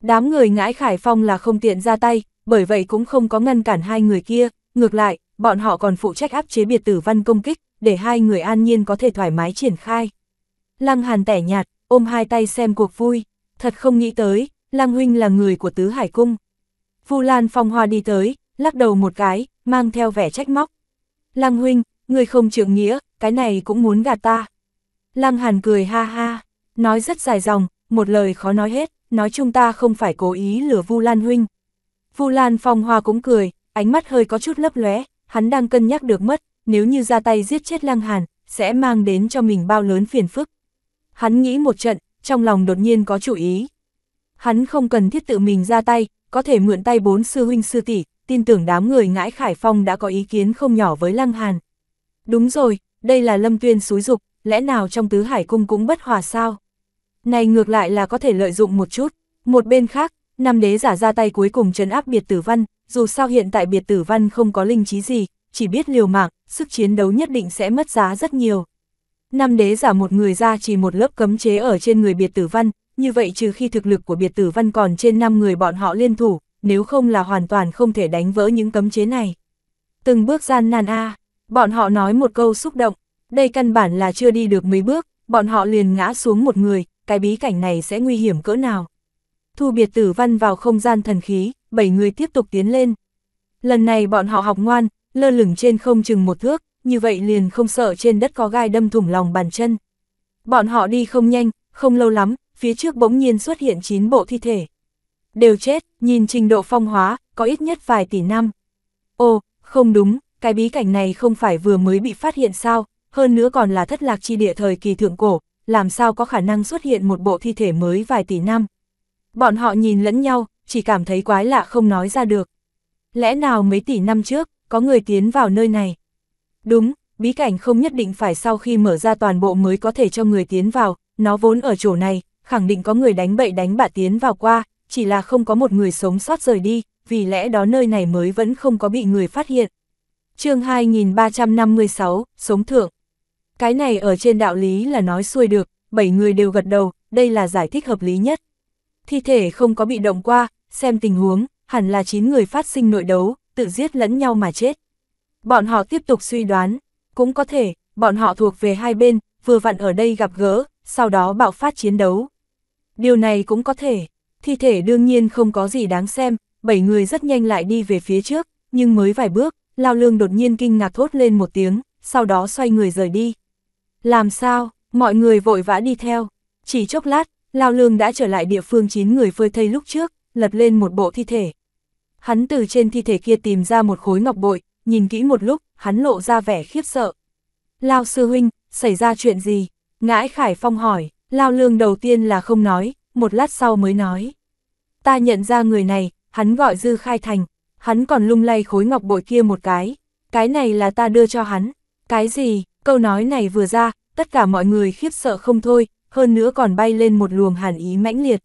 Đám người ngãi Khải Phong là không tiện ra tay, bởi vậy cũng không có ngăn cản hai người kia, ngược lại, bọn họ còn phụ trách áp chế biệt tử văn công kích, để hai người an nhiên có thể thoải mái triển khai. Lăng Hàn tẻ nhạt, ôm hai tay xem cuộc vui, thật không nghĩ tới, Lam Huynh là người của Tứ Hải Cung. Vu Lan Phong Hoa đi tới, lắc đầu một cái, mang theo vẻ trách móc. Lăng Huynh, người không trưởng nghĩa, cái này cũng muốn gạt ta. Lăng Hàn cười ha ha, nói rất dài dòng, một lời khó nói hết, nói chung ta không phải cố ý lừa Vu Lan Huynh. Vu Lan Phong Hoa cũng cười, ánh mắt hơi có chút lấp lóe, hắn đang cân nhắc được mất, nếu như ra tay giết chết Lăng Hàn, sẽ mang đến cho mình bao lớn phiền phức. Hắn nghĩ một trận, trong lòng đột nhiên có chủ ý, Hắn không cần thiết tự mình ra tay, có thể mượn tay bốn sư huynh sư tỷ, tin tưởng đám người ngãi Khải Phong đã có ý kiến không nhỏ với Lăng Hàn. Đúng rồi, đây là Lâm Tuyên xúi dục, lẽ nào trong tứ hải cung cũng bất hòa sao? Này ngược lại là có thể lợi dụng một chút. Một bên khác, năm đế giả ra tay cuối cùng trấn áp biệt tử văn, dù sao hiện tại biệt tử văn không có linh trí gì, chỉ biết liều mạng, sức chiến đấu nhất định sẽ mất giá rất nhiều. Năm đế giả một người ra chỉ một lớp cấm chế ở trên người biệt tử văn, như vậy trừ khi thực lực của biệt tử văn còn trên 5 người bọn họ liên thủ, nếu không là hoàn toàn không thể đánh vỡ những cấm chế này. Từng bước gian nan a bọn họ nói một câu xúc động, đây căn bản là chưa đi được mấy bước, bọn họ liền ngã xuống một người, cái bí cảnh này sẽ nguy hiểm cỡ nào. Thu biệt tử văn vào không gian thần khí, bảy người tiếp tục tiến lên. Lần này bọn họ học ngoan, lơ lửng trên không chừng một thước, như vậy liền không sợ trên đất có gai đâm thủng lòng bàn chân. Bọn họ đi không nhanh, không lâu lắm, phía trước bỗng nhiên xuất hiện 9 bộ thi thể. Đều chết, nhìn trình độ phong hóa, có ít nhất vài tỷ năm. Ồ, không đúng, cái bí cảnh này không phải vừa mới bị phát hiện sao, hơn nữa còn là thất lạc chi địa thời kỳ thượng cổ, làm sao có khả năng xuất hiện một bộ thi thể mới vài tỷ năm. Bọn họ nhìn lẫn nhau, chỉ cảm thấy quái lạ không nói ra được. Lẽ nào mấy tỷ năm trước, có người tiến vào nơi này? Đúng, bí cảnh không nhất định phải sau khi mở ra toàn bộ mới có thể cho người tiến vào, nó vốn ở chỗ này, khẳng định có người đánh bậy đánh bạ tiến vào qua, chỉ là không có một người sống sót rời đi, vì lẽ đó nơi này mới vẫn không có bị người phát hiện. chương 2356, Sống Thượng Cái này ở trên đạo lý là nói xuôi được, 7 người đều gật đầu, đây là giải thích hợp lý nhất. Thi thể không có bị động qua, xem tình huống, hẳn là 9 người phát sinh nội đấu, tự giết lẫn nhau mà chết. Bọn họ tiếp tục suy đoán, cũng có thể, bọn họ thuộc về hai bên, vừa vặn ở đây gặp gỡ, sau đó bạo phát chiến đấu. Điều này cũng có thể, thi thể đương nhiên không có gì đáng xem, bảy người rất nhanh lại đi về phía trước, nhưng mới vài bước, Lao Lương đột nhiên kinh ngạc thốt lên một tiếng, sau đó xoay người rời đi. Làm sao, mọi người vội vã đi theo, chỉ chốc lát, Lao Lương đã trở lại địa phương chín người phơi thây lúc trước, lật lên một bộ thi thể. Hắn từ trên thi thể kia tìm ra một khối ngọc bội, nhìn kỹ một lúc, hắn lộ ra vẻ khiếp sợ. Lao sư huynh, xảy ra chuyện gì? Ngãi Khải Phong hỏi. Lao lương đầu tiên là không nói, một lát sau mới nói. Ta nhận ra người này, hắn gọi Dư Khai Thành, hắn còn lung lay khối ngọc bội kia một cái, cái này là ta đưa cho hắn, cái gì, câu nói này vừa ra, tất cả mọi người khiếp sợ không thôi, hơn nữa còn bay lên một luồng hàn ý mãnh liệt.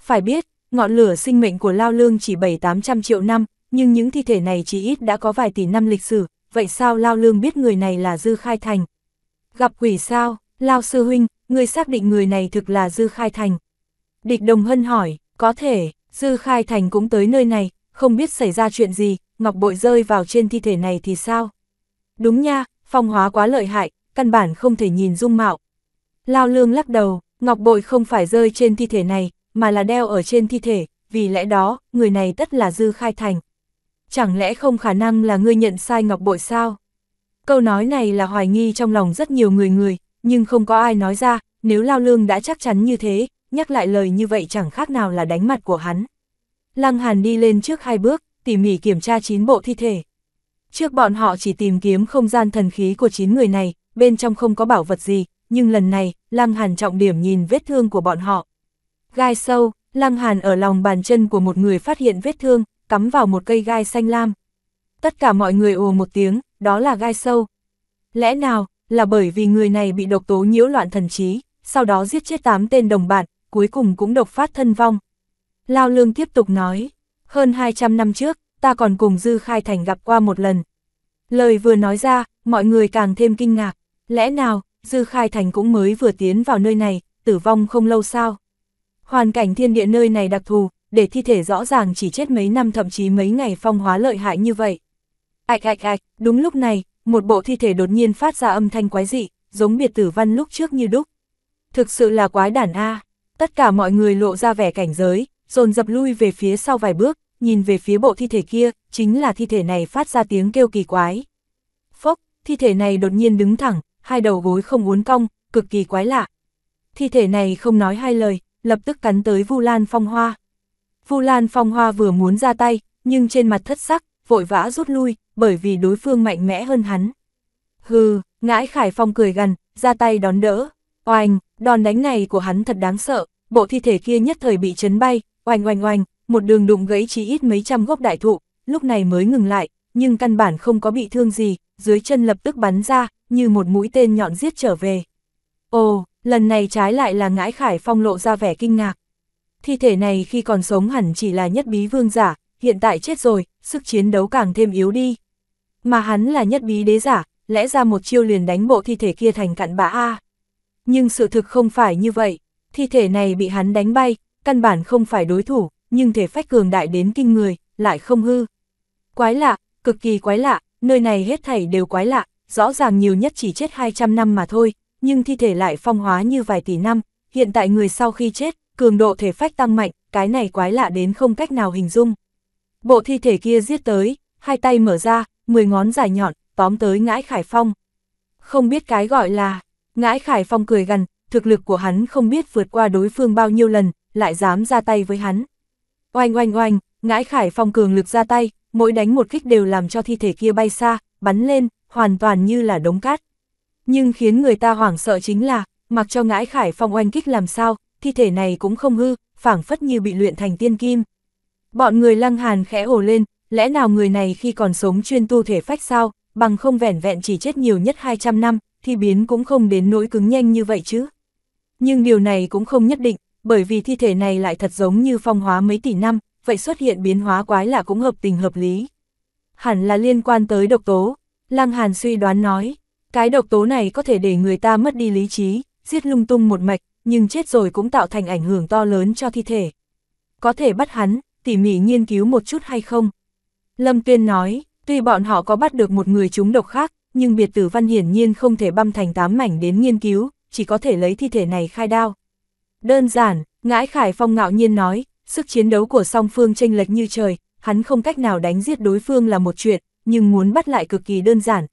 Phải biết, ngọn lửa sinh mệnh của Lao Lương chỉ 7-800 triệu năm, nhưng những thi thể này chỉ ít đã có vài tỷ năm lịch sử, vậy sao Lao Lương biết người này là Dư Khai Thành? Gặp quỷ sao? Lao sư huynh, người xác định người này thực là Dư Khai Thành. Địch Đồng Hân hỏi, có thể, Dư Khai Thành cũng tới nơi này, không biết xảy ra chuyện gì, ngọc bội rơi vào trên thi thể này thì sao? Đúng nha, phong hóa quá lợi hại, căn bản không thể nhìn dung mạo. Lao lương lắc đầu, ngọc bội không phải rơi trên thi thể này, mà là đeo ở trên thi thể, vì lẽ đó, người này tất là Dư Khai Thành. Chẳng lẽ không khả năng là ngươi nhận sai ngọc bội sao? Câu nói này là hoài nghi trong lòng rất nhiều người người, nhưng không có ai nói ra, nếu Lao Lương đã chắc chắn như thế, nhắc lại lời như vậy chẳng khác nào là đánh mặt của hắn. Lăng Hàn đi lên trước hai bước, tỉ mỉ kiểm tra chín bộ thi thể. Trước bọn họ chỉ tìm kiếm không gian thần khí của chín người này, bên trong không có bảo vật gì, nhưng lần này, Lăng Hàn trọng điểm nhìn vết thương của bọn họ. Gai sâu, Lăng Hàn ở lòng bàn chân của một người phát hiện vết thương, cắm vào một cây gai xanh lam. Tất cả mọi người ồ một tiếng, đó là gai sâu. Lẽ nào, là bởi vì người này bị độc tố nhiễu loạn thần trí, sau đó giết chết 8 tên đồng bạn, cuối cùng cũng độc phát thân vong. Lao Lương tiếp tục nói, hơn 200 năm trước, ta còn cùng Dư Khai Thành gặp qua một lần. Lời vừa nói ra, mọi người càng thêm kinh ngạc, lẽ nào, Dư Khai Thành cũng mới vừa tiến vào nơi này, tử vong không lâu sao. Hoàn cảnh thiên địa nơi này đặc thù, để thi thể rõ ràng chỉ chết mấy năm thậm chí mấy ngày phong hóa lợi hại như vậy. Ảch ạch ạch, đúng lúc này, một bộ thi thể đột nhiên phát ra âm thanh quái dị, giống biệt tử văn lúc trước như đúc. Thực sự là quái đản A, tất cả mọi người lộ ra vẻ cảnh giới, dồn dập lui về phía sau vài bước, nhìn về phía bộ thi thể kia, chính là thi thể này phát ra tiếng kêu kỳ quái. Phốc, thi thể này đột nhiên đứng thẳng, hai đầu gối không uốn cong, cực kỳ quái lạ. Thi thể này không nói hai lời, lập tức cắn tới Vu Lan Phong Hoa. Vu Lan Phong Hoa vừa muốn ra tay, nhưng trên mặt thất sắc, vội vã rút lui, bởi vì đối phương mạnh mẽ hơn hắn. Hừ, ngãi Khải Phong cười gần, ra tay đón đỡ. Oanh, đòn đánh này của hắn thật đáng sợ, bộ thi thể kia nhất thời bị chấn bay, oanh oanh oanh, một đường đụng gãy chí ít mấy trăm gốc đại thụ, lúc này mới ngừng lại, nhưng căn bản không có bị thương gì, dưới chân lập tức bắn ra, như một mũi tên nhọn giết trở về. Ồ, lần này trái lại là ngãi Khải Phong lộ ra vẻ kinh ngạc. Thi thể này khi còn sống hẳn chỉ là nhất bí vương giả, hiện tại chết rồi, sức chiến đấu càng thêm yếu đi. Mà hắn là nhất bí đế giả, lẽ ra một chiêu liền đánh bộ thi thể kia thành cặn bã A. Nhưng sự thực không phải như vậy, thi thể này bị hắn đánh bay, căn bản không phải đối thủ, nhưng thể phách cường đại đến kinh người, lại không hư. Quái lạ, cực kỳ quái lạ, nơi này hết thảy đều quái lạ, rõ ràng nhiều nhất chỉ chết 200 năm mà thôi, nhưng thi thể lại phong hóa như vài tỷ năm, hiện tại người sau khi chết, cường độ thể phách tăng mạnh, cái này quái lạ đến không cách nào hình dung. Bộ thi thể kia giết tới, hai tay mở ra, mười ngón dài nhọn, tóm tới ngãi Khải Phong. Không biết cái gọi là, ngãi Khải Phong cười gần, thực lực của hắn không biết vượt qua đối phương bao nhiêu lần, lại dám ra tay với hắn. Oanh oanh oanh, ngãi Khải Phong cường lực ra tay, mỗi đánh một kích đều làm cho thi thể kia bay xa, bắn lên, hoàn toàn như là đống cát. Nhưng khiến người ta hoảng sợ chính là, mặc cho ngãi Khải Phong oanh kích làm sao, thi thể này cũng không hư, phảng phất như bị luyện thành tiên kim. Bọn người lăng hàn khẽ ồ lên, lẽ nào người này khi còn sống chuyên tu thể phách sao, bằng không vẻn vẹn chỉ chết nhiều nhất 200 năm, thì biến cũng không đến nỗi cứng nhanh như vậy chứ. Nhưng điều này cũng không nhất định, bởi vì thi thể này lại thật giống như phong hóa mấy tỷ năm, vậy xuất hiện biến hóa quái lạ cũng hợp tình hợp lý. Hẳn là liên quan tới độc tố, Lăng Hàn suy đoán nói, cái độc tố này có thể để người ta mất đi lý trí, giết lung tung một mạch, nhưng chết rồi cũng tạo thành ảnh hưởng to lớn cho thi thể. Có thể bắt hắn, tỉ mỉ nghiên cứu một chút hay không? Lâm Tuyên nói, tuy bọn họ có bắt được một người chúng độc khác, nhưng biệt tử văn hiển nhiên không thể băm thành tám mảnh đến nghiên cứu, chỉ có thể lấy thi thể này khai đao. Đơn giản, ngãi Khải Phong ngạo nhiên nói, sức chiến đấu của song phương tranh lệch như trời, hắn không cách nào đánh giết đối phương là một chuyện, nhưng muốn bắt lại cực kỳ đơn giản.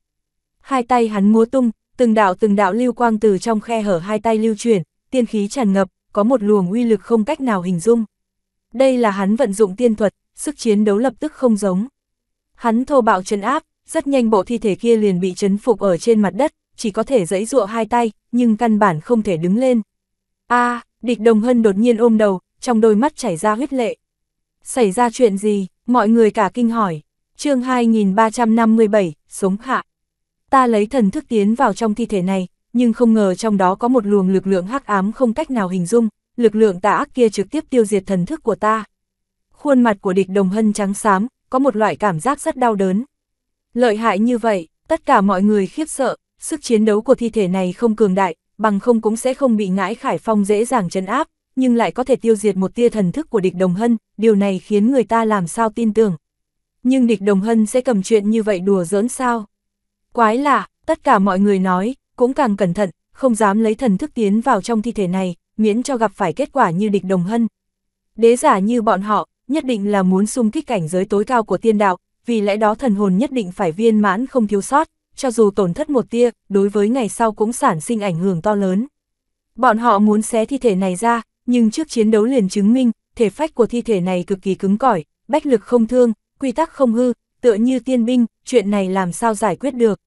Hai tay hắn múa tung, từng đạo từng đạo lưu quang từ trong khe hở hai tay lưu chuyển, tiên khí tràn ngập, có một luồng uy lực không cách nào hình dung. Đây là hắn vận dụng tiên thuật, sức chiến đấu lập tức không giống. Hắn thô bạo chấn áp, rất nhanh bộ thi thể kia liền bị chấn phục ở trên mặt đất, chỉ có thể dẫy dụa hai tay, nhưng căn bản không thể đứng lên. a địch đồng hân đột nhiên ôm đầu, trong đôi mắt chảy ra huyết lệ. Xảy ra chuyện gì, mọi người cả kinh hỏi. chương 2357, sống hạ. Ta lấy thần thức tiến vào trong thi thể này, nhưng không ngờ trong đó có một luồng lực lượng hắc ám không cách nào hình dung, lực lượng tà ác kia trực tiếp tiêu diệt thần thức của ta. Khuôn mặt của địch đồng hân trắng xám, có một loại cảm giác rất đau đớn. Lợi hại như vậy, tất cả mọi người khiếp sợ, sức chiến đấu của thi thể này không cường đại, bằng không cũng sẽ không bị ngãi khải phong dễ dàng chấn áp, nhưng lại có thể tiêu diệt một tia thần thức của địch đồng hân, điều này khiến người ta làm sao tin tưởng. Nhưng địch đồng hân sẽ cầm chuyện như vậy đùa giỡn sao? Quái lạ, tất cả mọi người nói, cũng càng cẩn thận, không dám lấy thần thức tiến vào trong thi thể này, miễn cho gặp phải kết quả như địch đồng hân. Đế giả như bọn họ, nhất định là muốn xung kích cảnh giới tối cao của tiên đạo, vì lẽ đó thần hồn nhất định phải viên mãn không thiếu sót, cho dù tổn thất một tia, đối với ngày sau cũng sản sinh ảnh hưởng to lớn. Bọn họ muốn xé thi thể này ra, nhưng trước chiến đấu liền chứng minh, thể phách của thi thể này cực kỳ cứng cỏi, bách lực không thương, quy tắc không hư, tựa như tiên binh, chuyện này làm sao giải quyết được.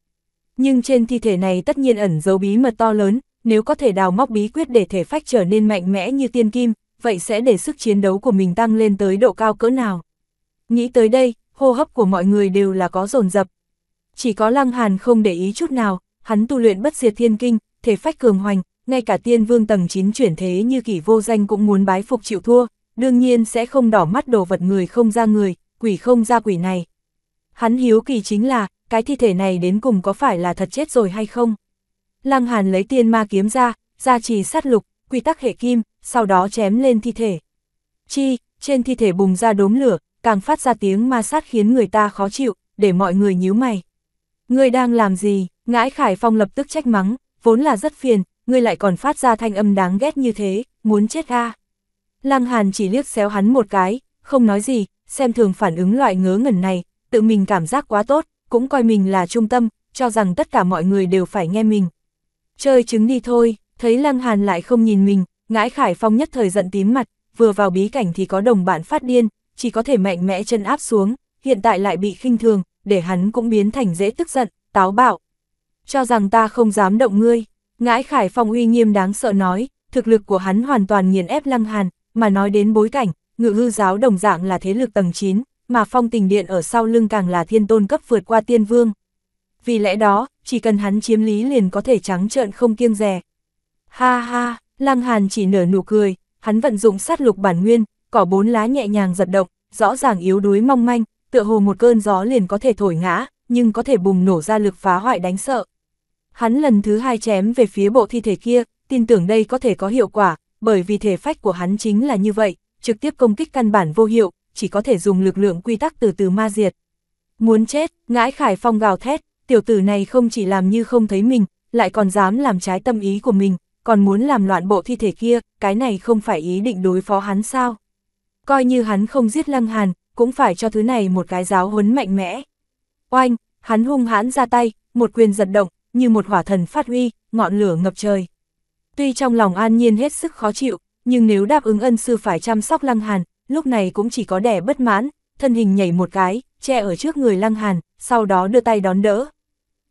Nhưng trên thi thể này tất nhiên ẩn dấu bí mật to lớn, nếu có thể đào móc bí quyết để thể phách trở nên mạnh mẽ như tiên kim, vậy sẽ để sức chiến đấu của mình tăng lên tới độ cao cỡ nào. Nghĩ tới đây, hô hấp của mọi người đều là có dồn dập. Chỉ có Lăng Hàn không để ý chút nào, hắn tu luyện bất diệt thiên kinh, thể phách cường hoành, ngay cả tiên vương tầng 9 chuyển thế như kỷ vô danh cũng muốn bái phục chịu thua, đương nhiên sẽ không đỏ mắt đồ vật người không ra người, quỷ không ra quỷ này. Hắn hiếu kỳ chính là, cái thi thể này đến cùng có phải là thật chết rồi hay không? Lăng Hàn lấy tiên ma kiếm ra, ra trì sát lục, quy tắc hệ kim, sau đó chém lên thi thể. Chi, trên thi thể bùng ra đốm lửa, càng phát ra tiếng ma sát khiến người ta khó chịu, để mọi người nhíu mày. Ngươi đang làm gì? Ngãi Khải Phong lập tức trách mắng, vốn là rất phiền, ngươi lại còn phát ra thanh âm đáng ghét như thế, muốn chết a. À. Lăng Hàn chỉ liếc xéo hắn một cái, không nói gì, xem thường phản ứng loại ngớ ngẩn này, tự mình cảm giác quá tốt, cũng coi mình là trung tâm, cho rằng tất cả mọi người đều phải nghe mình, Chơi trứng đi thôi, thấy Lăng Hàn lại không nhìn mình, ngãi Khải Phong nhất thời giận tím mặt, vừa vào bí cảnh thì có đồng bạn phát điên, chỉ có thể mạnh mẽ chân áp xuống, hiện tại lại bị khinh thường, để hắn cũng biến thành dễ tức giận, táo bạo. Cho rằng ta không dám động ngươi, ngãi Khải Phong uy nghiêm đáng sợ nói, thực lực của hắn hoàn toàn nghiền ép Lăng Hàn, mà nói đến bối cảnh, ngự hư giáo đồng dạng là thế lực tầng 9, mà phong tình điện ở sau lưng càng là thiên tôn cấp vượt qua tiên vương. Vì lẽ đó, chỉ cần hắn chiếm lý liền có thể trắng trợn không kiêng rè. Ha ha, Lăng Hàn chỉ nở nụ cười, hắn vận dụng sát lục bản nguyên, cỏ bốn lá nhẹ nhàng giật động, rõ ràng yếu đuối mong manh, tựa hồ một cơn gió liền có thể thổi ngã, nhưng có thể bùng nổ ra lực phá hoại đánh sợ. Hắn lần thứ hai chém về phía bộ thi thể kia, tin tưởng đây có thể có hiệu quả, bởi vì thể phách của hắn chính là như vậy, trực tiếp công kích căn bản vô hiệu, chỉ có thể dùng lực lượng quy tắc từ từ ma diệt. Muốn chết, ngãi khải phong gào thét, tiểu tử này không chỉ làm như không thấy mình, lại còn dám làm trái tâm ý của mình, còn muốn làm loạn bộ thi thể kia, cái này không phải ý định đối phó hắn sao. Coi như hắn không giết Lăng Hàn, cũng phải cho thứ này một cái giáo huấn mạnh mẽ. Oanh, hắn hung hãn ra tay, một quyền giật động, như một hỏa thần phát huy, ngọn lửa ngập trời. Tuy trong lòng an nhiên hết sức khó chịu, nhưng nếu đáp ứng ân sư phải chăm sóc Lăng Hàn, lúc này cũng chỉ có đẻ bất mãn, thân hình nhảy một cái, che ở trước người Lăng Hàn, sau đó đưa tay đón đỡ.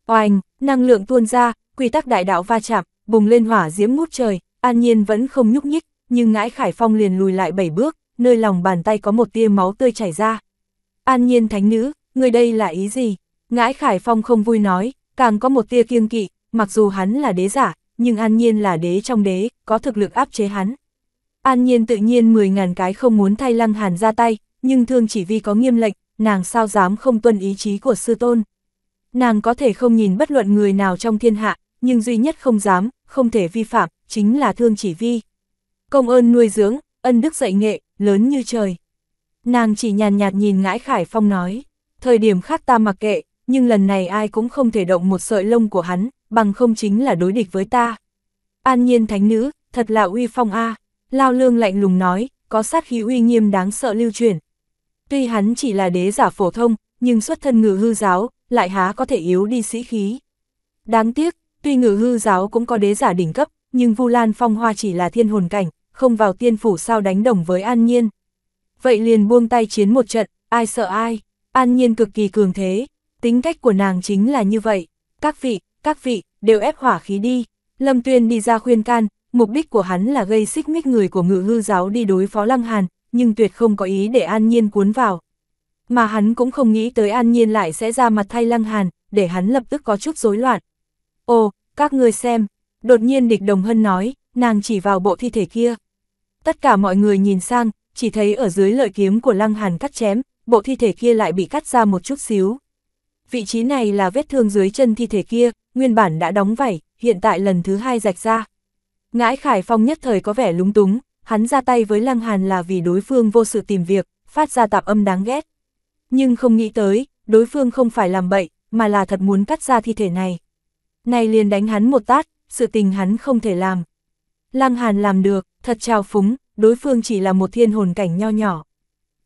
Oanh, năng lượng tuôn ra, quy tắc đại đạo va chạm, bùng lên hỏa diễm ngút trời, an nhiên vẫn không nhúc nhích, nhưng ngãi Khải Phong liền lùi lại bảy bước, nơi lòng bàn tay có một tia máu tươi chảy ra. An nhiên thánh nữ, người đây là ý gì? Ngãi Khải Phong không vui nói, càng có một tia kiêng kỵ, mặc dù hắn là đế giả, nhưng an nhiên là đế trong đế, có thực lực áp chế hắn. An nhiên tự nhiên 10.000 cái không muốn thay Lăng Hàn ra tay, nhưng thương chỉ vì có nghiêm lệnh, nàng sao dám không tuân ý chí của sư tôn. Nàng có thể không nhìn bất luận người nào trong thiên hạ, nhưng duy nhất không dám, không thể vi phạm, chính là thương chỉ vi. Công ơn nuôi dưỡng, ân đức dạy nghệ, lớn như trời. Nàng chỉ nhàn nhạt nhìn ngãi Khải Phong nói, thời điểm khác ta mặc kệ, nhưng lần này ai cũng không thể động một sợi lông của hắn, bằng không chính là đối địch với ta. An nhiên thánh nữ, thật là uy phong a Lao lương lạnh lùng nói, có sát khí uy nghiêm đáng sợ lưu truyền, Tuy hắn chỉ là đế giả phổ thông, nhưng xuất thân ngự hư giáo, lại há có thể yếu đi sĩ khí. Đáng tiếc, tuy ngự hư giáo cũng có đế giả đỉnh cấp, nhưng Vu Lan Phong Hoa chỉ là thiên hồn cảnh, không vào tiên phủ sao đánh đồng với An Nhiên. Vậy liền buông tay chiến một trận, ai sợ ai, An Nhiên cực kỳ cường thế, tính cách của nàng chính là như vậy. Các vị, các vị, đều ép hỏa khí đi. Lâm Tuyên đi ra khuyên can, mục đích của hắn là gây xích mích người của ngự hư giáo đi đối phó Lăng Hàn, nhưng tuyệt không có ý để An Nhiên cuốn vào. Mà hắn cũng không nghĩ tới An Nhiên lại sẽ ra mặt thay Lăng Hàn, để hắn lập tức có chút rối loạn. Ồ, các người xem, đột nhiên địch đồng hân nói, nàng chỉ vào bộ thi thể kia. Tất cả mọi người nhìn sang, chỉ thấy ở dưới lợi kiếm của Lăng Hàn cắt chém, bộ thi thể kia lại bị cắt ra một chút xíu. Vị trí này là vết thương dưới chân thi thể kia, nguyên bản đã đóng vảy, hiện tại lần thứ hai rạch ra. Ngãi Khải Phong nhất thời có vẻ lúng túng, hắn ra tay với Lăng Hàn là vì đối phương vô sự tìm việc, phát ra tạp âm đáng ghét. Nhưng không nghĩ tới, đối phương không phải làm bậy, mà là thật muốn cắt ra thi thể này. Này liền đánh hắn một tát, sự tình hắn không thể làm. Lăng Hàn làm được, thật trào phúng, đối phương chỉ là một thiên hồn cảnh nho nhỏ.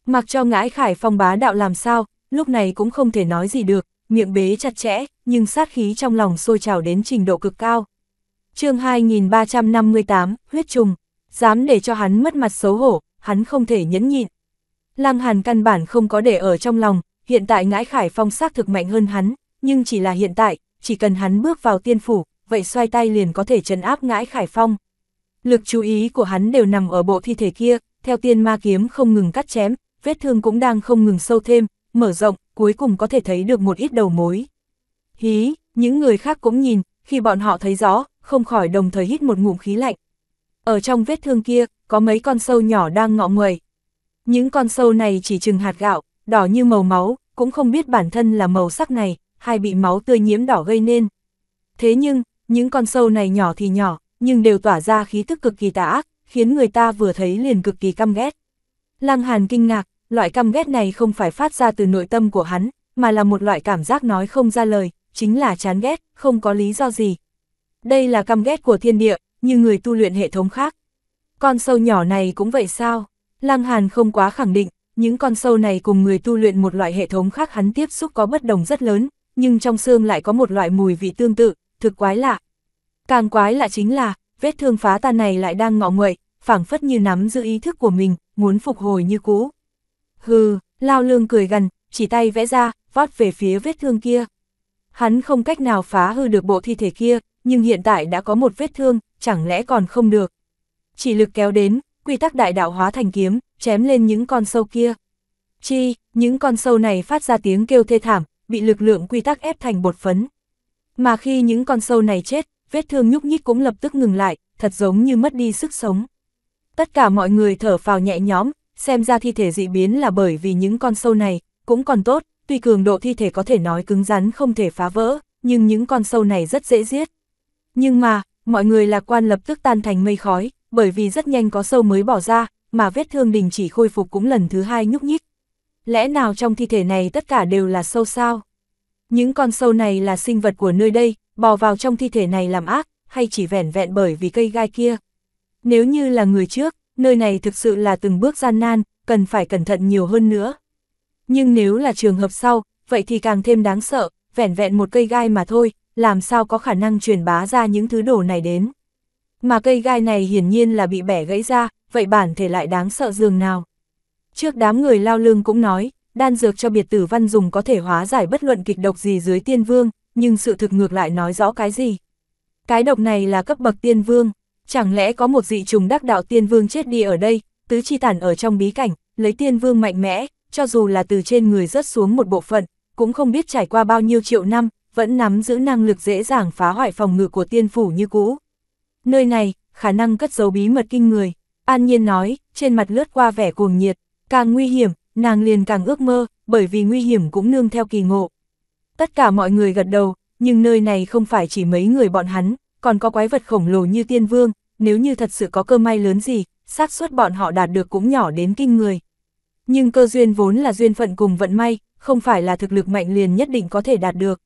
Mặc cho ngãi khải phong bá đạo làm sao, lúc này cũng không thể nói gì được, miệng bế chặt chẽ, nhưng sát khí trong lòng sôi trào đến trình độ cực cao. chương 2358, Huyết Trùng dám để cho hắn mất mặt xấu hổ, hắn không thể nhẫn nhịn. Lăng Hàn căn bản không có để ở trong lòng, hiện tại ngãi Khải Phong xác thực mạnh hơn hắn, nhưng chỉ là hiện tại, chỉ cần hắn bước vào tiên phủ, vậy xoay tay liền có thể trấn áp ngãi Khải Phong. Lực chú ý của hắn đều nằm ở bộ thi thể kia, theo tiên ma kiếm không ngừng cắt chém, vết thương cũng đang không ngừng sâu thêm, mở rộng, cuối cùng có thể thấy được một ít đầu mối. Hí, những người khác cũng nhìn, khi bọn họ thấy rõ, không khỏi đồng thời hít một ngụm khí lạnh, ở trong vết thương kia, có mấy con sâu nhỏ đang ngọ nguậy Những con sâu này chỉ chừng hạt gạo, đỏ như màu máu, cũng không biết bản thân là màu sắc này, hay bị máu tươi nhiễm đỏ gây nên. Thế nhưng, những con sâu này nhỏ thì nhỏ, nhưng đều tỏa ra khí tức cực kỳ tà ác, khiến người ta vừa thấy liền cực kỳ căm ghét. Lăng Hàn kinh ngạc, loại căm ghét này không phải phát ra từ nội tâm của hắn, mà là một loại cảm giác nói không ra lời, chính là chán ghét, không có lý do gì. Đây là căm ghét của thiên địa, như người tu luyện hệ thống khác. Con sâu nhỏ này cũng vậy sao? Lăng Hàn không quá khẳng định, những con sâu này cùng người tu luyện một loại hệ thống khác hắn tiếp xúc có bất đồng rất lớn, nhưng trong xương lại có một loại mùi vị tương tự, thực quái lạ. Càng quái lạ chính là, vết thương phá tan này lại đang ngọ nguậy, phảng phất như nắm giữ ý thức của mình, muốn phục hồi như cũ. Hừ, Lao Lương cười gần, chỉ tay vẽ ra, vót về phía vết thương kia. Hắn không cách nào phá hư được bộ thi thể kia, nhưng hiện tại đã có một vết thương, chẳng lẽ còn không được. Chỉ lực kéo đến, quy tắc đại đạo hóa thành kiếm, chém lên những con sâu kia. Chi, những con sâu này phát ra tiếng kêu thê thảm, bị lực lượng quy tắc ép thành bột phấn. Mà khi những con sâu này chết, vết thương nhúc nhích cũng lập tức ngừng lại, thật giống như mất đi sức sống. Tất cả mọi người thở phào nhẹ nhõm, xem ra thi thể dị biến là bởi vì những con sâu này, cũng còn tốt, tuy cường độ thi thể có thể nói cứng rắn không thể phá vỡ, nhưng những con sâu này rất dễ giết. Nhưng mà, mọi người lạc quan lập tức tan thành mây khói, bởi vì rất nhanh có sâu mới bỏ ra, mà vết thương đình chỉ khôi phục cũng lần thứ hai nhúc nhích. Lẽ nào trong thi thể này tất cả đều là sâu sao? Những con sâu này là sinh vật của nơi đây, bò vào trong thi thể này làm ác, hay chỉ vẻn vẹn bởi vì cây gai kia? Nếu như là người trước, nơi này thực sự là từng bước gian nan, cần phải cẩn thận nhiều hơn nữa. Nhưng nếu là trường hợp sau, vậy thì càng thêm đáng sợ, vẻn vẹn một cây gai mà thôi, làm sao có khả năng truyền bá ra những thứ đồ này đến. Mà cây gai này hiển nhiên là bị bẻ gãy ra, vậy bản thể lại đáng sợ dường nào. Trước đám người lao lương cũng nói, đan dược cho biệt tử văn dùng có thể hóa giải bất luận kịch độc gì dưới tiên vương, nhưng sự thực ngược lại nói rõ cái gì. Cái độc này là cấp bậc tiên vương, chẳng lẽ có một dị trùng đắc đạo tiên vương chết đi ở đây, tứ chi tản ở trong bí cảnh, lấy tiên vương mạnh mẽ, cho dù là từ trên người rớt xuống một bộ phận, cũng không biết trải qua bao nhiêu triệu năm, vẫn nắm giữ năng lực dễ dàng phá hoại phòng ngự của tiên phủ như cũ. Nơi này, khả năng cất giấu bí mật kinh người, An Nhiên nói, trên mặt lướt qua vẻ cuồng nhiệt, càng nguy hiểm, nàng liền càng ước mơ, bởi vì nguy hiểm cũng nương theo kỳ ngộ. Tất cả mọi người gật đầu, nhưng nơi này không phải chỉ mấy người bọn hắn, còn có quái vật khổng lồ như tiên vương, nếu như thật sự có cơ may lớn gì, xác suất bọn họ đạt được cũng nhỏ đến kinh người. Nhưng cơ duyên vốn là duyên phận cùng vận may, không phải là thực lực mạnh liền nhất định có thể đạt được.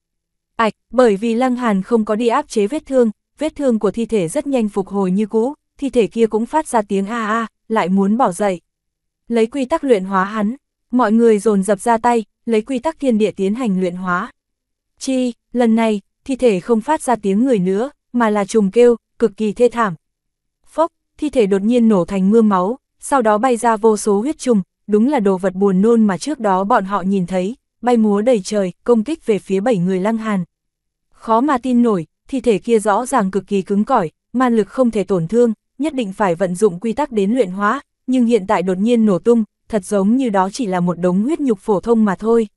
Ảch, bởi vì Lăng Hàn không có đi áp chế vết thương, vết thương của thi thể rất nhanh phục hồi như cũ, thi thể kia cũng phát ra tiếng a a, lại muốn bỏ dậy. Lấy quy tắc luyện hóa hắn, mọi người dồn dập ra tay, lấy quy tắc thiên địa tiến hành luyện hóa. Chi, lần này, thi thể không phát ra tiếng người nữa, mà là trùng kêu, cực kỳ thê thảm. Phốc, thi thể đột nhiên nổ thành mưa máu, sau đó bay ra vô số huyết trùng, đúng là đồ vật buồn nôn mà trước đó bọn họ nhìn thấy, bay múa đầy trời, công kích về phía bảy người lăng hàn khó mà tin nổi, thi thể kia rõ ràng cực kỳ cứng cỏi, man lực không thể tổn thương, nhất định phải vận dụng quy tắc đến luyện hóa, nhưng hiện tại đột nhiên nổ tung, thật giống như đó chỉ là một đống huyết nhục phổ thông mà thôi.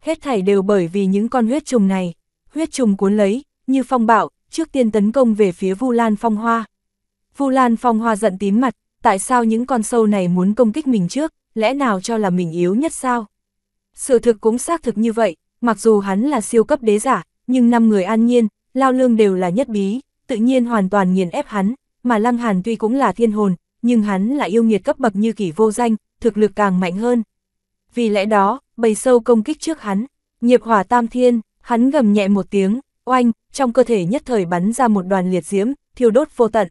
Hết thảy đều bởi vì những con huyết trùng này, huyết trùng cuốn lấy, như phong bạo, trước tiên tấn công về phía Vu Lan Phong Hoa. Vu Lan Phong Hoa giận tím mặt, tại sao những con sâu này muốn công kích mình trước, lẽ nào cho là mình yếu nhất sao? Sự thực cũng xác thực như vậy, mặc dù hắn là siêu cấp đế giả, nhưng năm người an nhiên, lao lương đều là nhất bí, tự nhiên hoàn toàn nghiền ép hắn, mà lăng hàn tuy cũng là thiên hồn, nhưng hắn là yêu nghiệt cấp bậc như kỷ vô danh, thực lực càng mạnh hơn. Vì lẽ đó, bầy sâu công kích trước hắn, nghiệp hỏa tam thiên, hắn gầm nhẹ một tiếng, oanh, trong cơ thể nhất thời bắn ra một đoàn liệt diễm, thiêu đốt vô tận.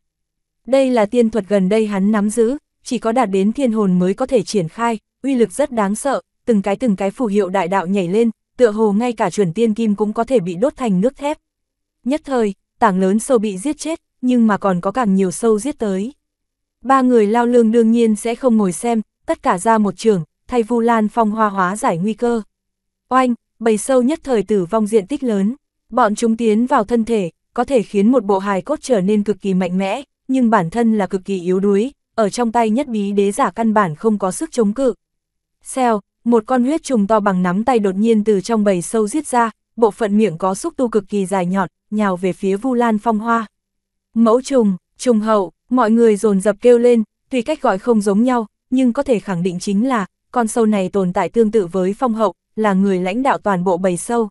Đây là tiên thuật gần đây hắn nắm giữ, chỉ có đạt đến thiên hồn mới có thể triển khai, uy lực rất đáng sợ, từng cái từng cái phù hiệu đại đạo nhảy lên, tựa hồ ngay cả chuẩn tiên kim cũng có thể bị đốt thành nước thép. Nhất thời, tảng lớn sâu bị giết chết, nhưng mà còn có càng nhiều sâu giết tới. Ba người lao lương đương nhiên sẽ không ngồi xem, tất cả ra một trường, thay Vu Lan Phong hoa hóa giải nguy cơ. Oanh, bầy sâu nhất thời tử vong diện tích lớn, bọn chúng tiến vào thân thể, có thể khiến một bộ hài cốt trở nên cực kỳ mạnh mẽ, nhưng bản thân là cực kỳ yếu đuối, ở trong tay nhất bí đế giả căn bản không có sức chống cự. xeo một con huyết trùng to bằng nắm tay đột nhiên từ trong bầy sâu giết ra, bộ phận miệng có xúc tu cực kỳ dài nhọn, nhào về phía Vu Lan Phong Hoa. Mẫu trùng, trùng hậu, mọi người dồn dập kêu lên, tuy cách gọi không giống nhau, nhưng có thể khẳng định chính là, con sâu này tồn tại tương tự với Phong Hậu, là người lãnh đạo toàn bộ bầy sâu.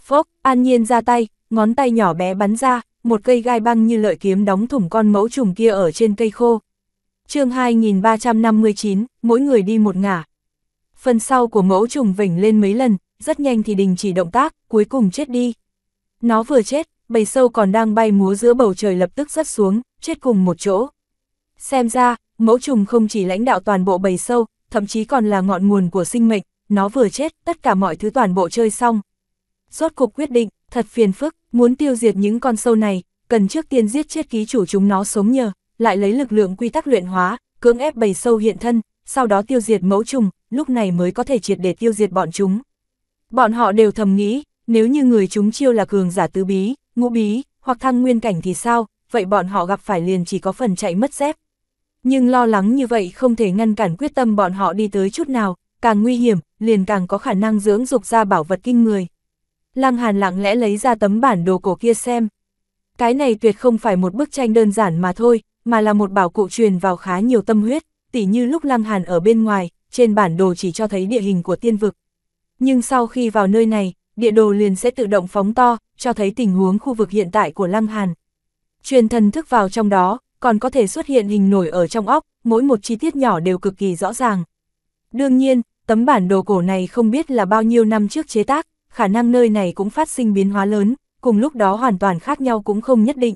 Phốc, an nhiên ra tay, ngón tay nhỏ bé bắn ra, một cây gai băng như lợi kiếm đóng thủng con mẫu trùng kia ở trên cây khô. chương 2359, mỗi người đi một ngả phần sau của mẫu trùng vỉnh lên mấy lần, rất nhanh thì đình chỉ động tác, cuối cùng chết đi. Nó vừa chết, bầy sâu còn đang bay múa giữa bầu trời lập tức rớt xuống, chết cùng một chỗ. Xem ra, mẫu trùng không chỉ lãnh đạo toàn bộ bầy sâu, thậm chí còn là ngọn nguồn của sinh mệnh, nó vừa chết, tất cả mọi thứ toàn bộ chơi xong. Rốt cục quyết định, thật phiền phức, muốn tiêu diệt những con sâu này, cần trước tiên giết chết ký chủ chúng nó sống nhờ, lại lấy lực lượng quy tắc luyện hóa, cưỡng ép bầy sâu hiện thân, sau đó tiêu diệt mẫu trùng, lúc này mới có thể triệt để tiêu diệt bọn chúng. Bọn họ đều thầm nghĩ, nếu như người chúng chiêu là cường giả tứ bí, ngũ bí, hoặc thăng nguyên cảnh thì sao, vậy bọn họ gặp phải liền chỉ có phần chạy mất dép. Nhưng lo lắng như vậy không thể ngăn cản quyết tâm bọn họ đi tới chút nào, càng nguy hiểm, liền càng có khả năng dưỡng dục ra bảo vật kinh người. Lăng Hàn lặng lẽ lấy ra tấm bản đồ cổ kia xem. Cái này tuyệt không phải một bức tranh đơn giản mà thôi, mà là một bảo cụ truyền vào khá nhiều tâm huyết, tỉ như lúc Lăng Hàn ở bên ngoài, trên bản đồ chỉ cho thấy địa hình của tiên vực. Nhưng sau khi vào nơi này, địa đồ liền sẽ tự động phóng to, cho thấy tình huống khu vực hiện tại của Lăng Hàn. Truyền thần thức vào trong đó, còn có thể xuất hiện hình nổi ở trong óc, mỗi một chi tiết nhỏ đều cực kỳ rõ ràng. Đương nhiên, tấm bản đồ cổ này không biết là bao nhiêu năm trước chế tác, khả năng nơi này cũng phát sinh biến hóa lớn, cùng lúc đó hoàn toàn khác nhau cũng không nhất định.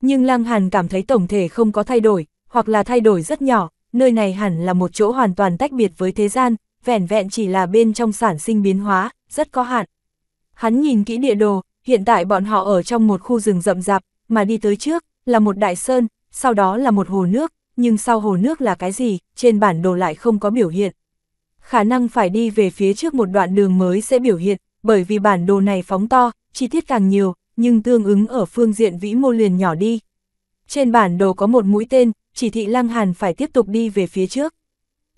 Nhưng Lăng Hàn cảm thấy tổng thể không có thay đổi, hoặc là thay đổi rất nhỏ, nơi này hẳn là một chỗ hoàn toàn tách biệt với thế gian, vẻn vẹn chỉ là bên trong sản sinh biến hóa, rất có hạn. Hắn nhìn kỹ địa đồ, hiện tại bọn họ ở trong một khu rừng rậm rạp, mà đi tới trước, là một đại sơn, sau đó là một hồ nước, nhưng sau hồ nước là cái gì, trên bản đồ lại không có biểu hiện. Khả năng phải đi về phía trước một đoạn đường mới sẽ biểu hiện, bởi vì bản đồ này phóng to, chi tiết càng nhiều, nhưng tương ứng ở phương diện vĩ mô liền nhỏ đi. Trên bản đồ có một mũi tên, chỉ thị Lăng Hàn phải tiếp tục đi về phía trước.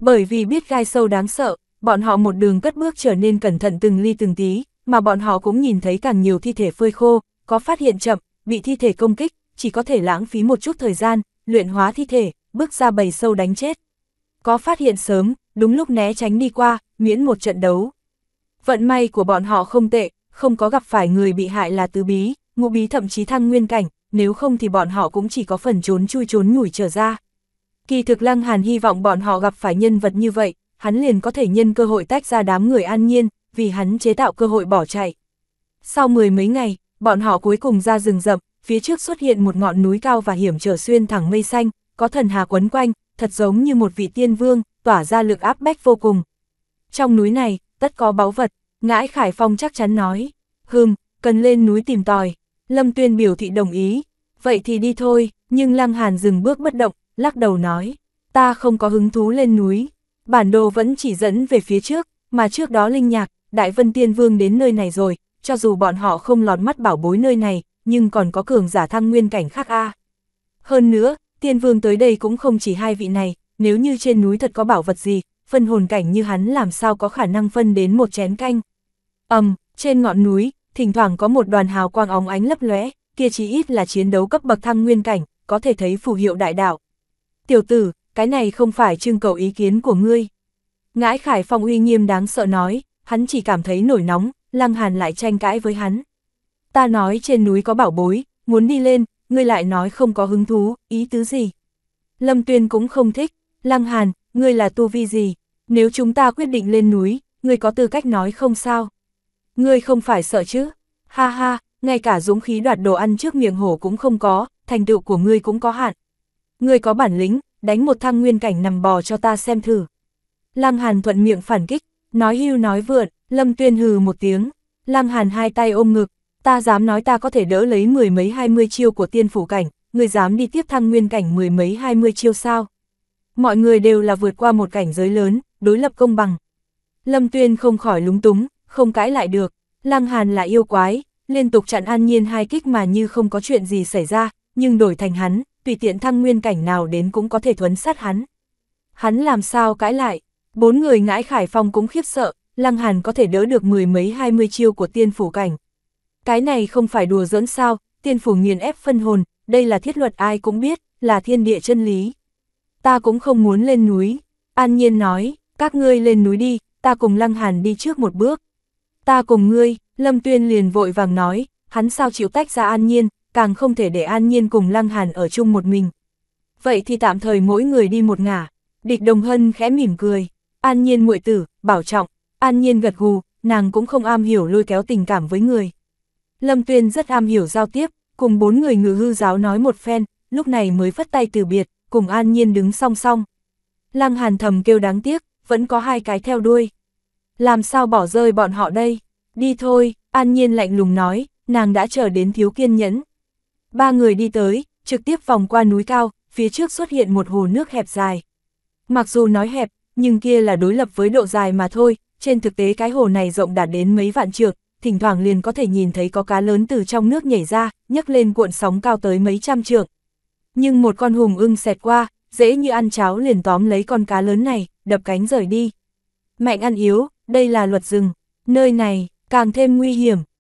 Bởi vì biết gai sâu đáng sợ, bọn họ một đường cất bước trở nên cẩn thận từng ly từng tí, mà bọn họ cũng nhìn thấy càng nhiều thi thể phơi khô, có phát hiện chậm, bị thi thể công kích, chỉ có thể lãng phí một chút thời gian, luyện hóa thi thể, bước ra bầy sâu đánh chết. Có phát hiện sớm, đúng lúc né tránh đi qua, miễn một trận đấu. Vận may của bọn họ không tệ, không có gặp phải người bị hại là tứ bí, ngũ bí thậm chí thăng nguyên cảnh, nếu không thì bọn họ cũng chỉ có phần trốn chui trốn nhủi trở ra. Kỳ thực Lăng Hàn hy vọng bọn họ gặp phải nhân vật như vậy, hắn liền có thể nhân cơ hội tách ra đám người an nhiên, vì hắn chế tạo cơ hội bỏ chạy. Sau mười mấy ngày, bọn họ cuối cùng ra rừng rậm, phía trước xuất hiện một ngọn núi cao và hiểm trở xuyên thẳng mây xanh, có thần hà quấn quanh, thật giống như một vị tiên vương, tỏa ra lực áp bách vô cùng. Trong núi này, tất có báu vật, ngãi Khải Phong chắc chắn nói, hừm, cần lên núi tìm tòi. Lâm Tuyên biểu thị đồng ý, vậy thì đi thôi, nhưng Lăng Hàn dừng bước bất động, lắc đầu nói, ta không có hứng thú lên núi, bản đồ vẫn chỉ dẫn về phía trước, mà trước đó Linh Nhạc, Đại Vân Tiên Vương đến nơi này rồi, cho dù bọn họ không lọt mắt bảo bối nơi này, nhưng còn có cường giả thăng nguyên cảnh khác a. Hơn nữa, Tiên Vương tới đây cũng không chỉ hai vị này, nếu như trên núi thật có bảo vật gì, phân hồn cảnh như hắn làm sao có khả năng phân đến một chén canh. Ầm, um, trên ngọn núi, thỉnh thoảng có một đoàn hào quang óng ánh lấp lóe, kia chí ít là chiến đấu cấp bậc thăng nguyên cảnh, có thể thấy phù hiệu đại đạo. Tiểu tử, cái này không phải trưng cầu ý kiến của ngươi. Ngãi Khải Phong uy nghiêm đáng sợ nói, hắn chỉ cảm thấy nổi nóng, Lăng Hàn lại tranh cãi với hắn. Ta nói trên núi có bảo bối, muốn đi lên, ngươi lại nói không có hứng thú, ý tứ gì? Lâm Tuyên cũng không thích, Lăng Hàn, ngươi là tu vi gì? Nếu chúng ta quyết định lên núi, ngươi có tư cách nói không sao? Ngươi không phải sợ chứ? Ha ha, ngay cả dũng khí đoạt đồ ăn trước miệng hổ cũng không có, thành tựu của ngươi cũng có hạn. Ngươi có bản lĩnh, đánh một thang nguyên cảnh nằm bò cho ta xem thử. Lăng Hàn thuận miệng phản kích, nói hưu nói vượn, Lâm Tuyên hừ một tiếng. Lăng Hàn hai tay ôm ngực, ta dám nói ta có thể đỡ lấy mười mấy hai mươi chiêu của tiên phủ cảnh, ngươi dám đi tiếp thang nguyên cảnh mười mấy hai mươi chiêu sao. Mọi người đều là vượt qua một cảnh giới lớn, đối lập công bằng. Lâm Tuyên không khỏi lúng túng, không cãi lại được. Lăng Hàn là yêu quái, liên tục chặn An Nhiên hai kích mà như không có chuyện gì xảy ra, nhưng đổi thành hắn, tùy tiện thăng nguyên cảnh nào đến cũng có thể thuấn sát hắn. Hắn làm sao cãi lại, bốn người ngãi Khải Phong cũng khiếp sợ, Lăng Hàn có thể đỡ được mười mấy hai mươi chiêu của tiên phủ cảnh. Cái này không phải đùa giỡn sao, tiên phủ nghiền ép phân hồn, đây là thiết luật ai cũng biết, là thiên địa chân lý. Ta cũng không muốn lên núi, An Nhiên nói, các ngươi lên núi đi, ta cùng Lăng Hàn đi trước một bước ta cùng ngươi, Lâm Tuyên liền vội vàng nói, hắn sao chịu tách ra an nhiên, càng không thể để an nhiên cùng Lăng Hàn ở chung một mình. Vậy thì tạm thời mỗi người đi một ngả, địch đồng hân khẽ mỉm cười, an nhiên muội tử, bảo trọng, an nhiên gật gù, nàng cũng không am hiểu lôi kéo tình cảm với người. Lâm Tuyên rất am hiểu giao tiếp, cùng bốn người ngự hư giáo nói một phen, lúc này mới phất tay từ biệt, cùng an nhiên đứng song song. Lăng Hàn thầm kêu đáng tiếc, vẫn có hai cái theo đuôi. Làm sao bỏ rơi bọn họ đây? Đi thôi, an nhiên lạnh lùng nói, nàng đã chờ đến thiếu kiên nhẫn. Ba người đi tới, trực tiếp vòng qua núi cao, phía trước xuất hiện một hồ nước hẹp dài. Mặc dù nói hẹp, nhưng kia là đối lập với độ dài mà thôi, trên thực tế cái hồ này rộng đạt đến mấy vạn trượng, thỉnh thoảng liền có thể nhìn thấy có cá lớn từ trong nước nhảy ra, nhấc lên cuộn sóng cao tới mấy trăm trượng. Nhưng một con hùng ưng xẹt qua, dễ như ăn cháo liền tóm lấy con cá lớn này, đập cánh rời đi. Mạnh ăn yếu, đây là luật rừng, nơi này, càng thêm nguy hiểm,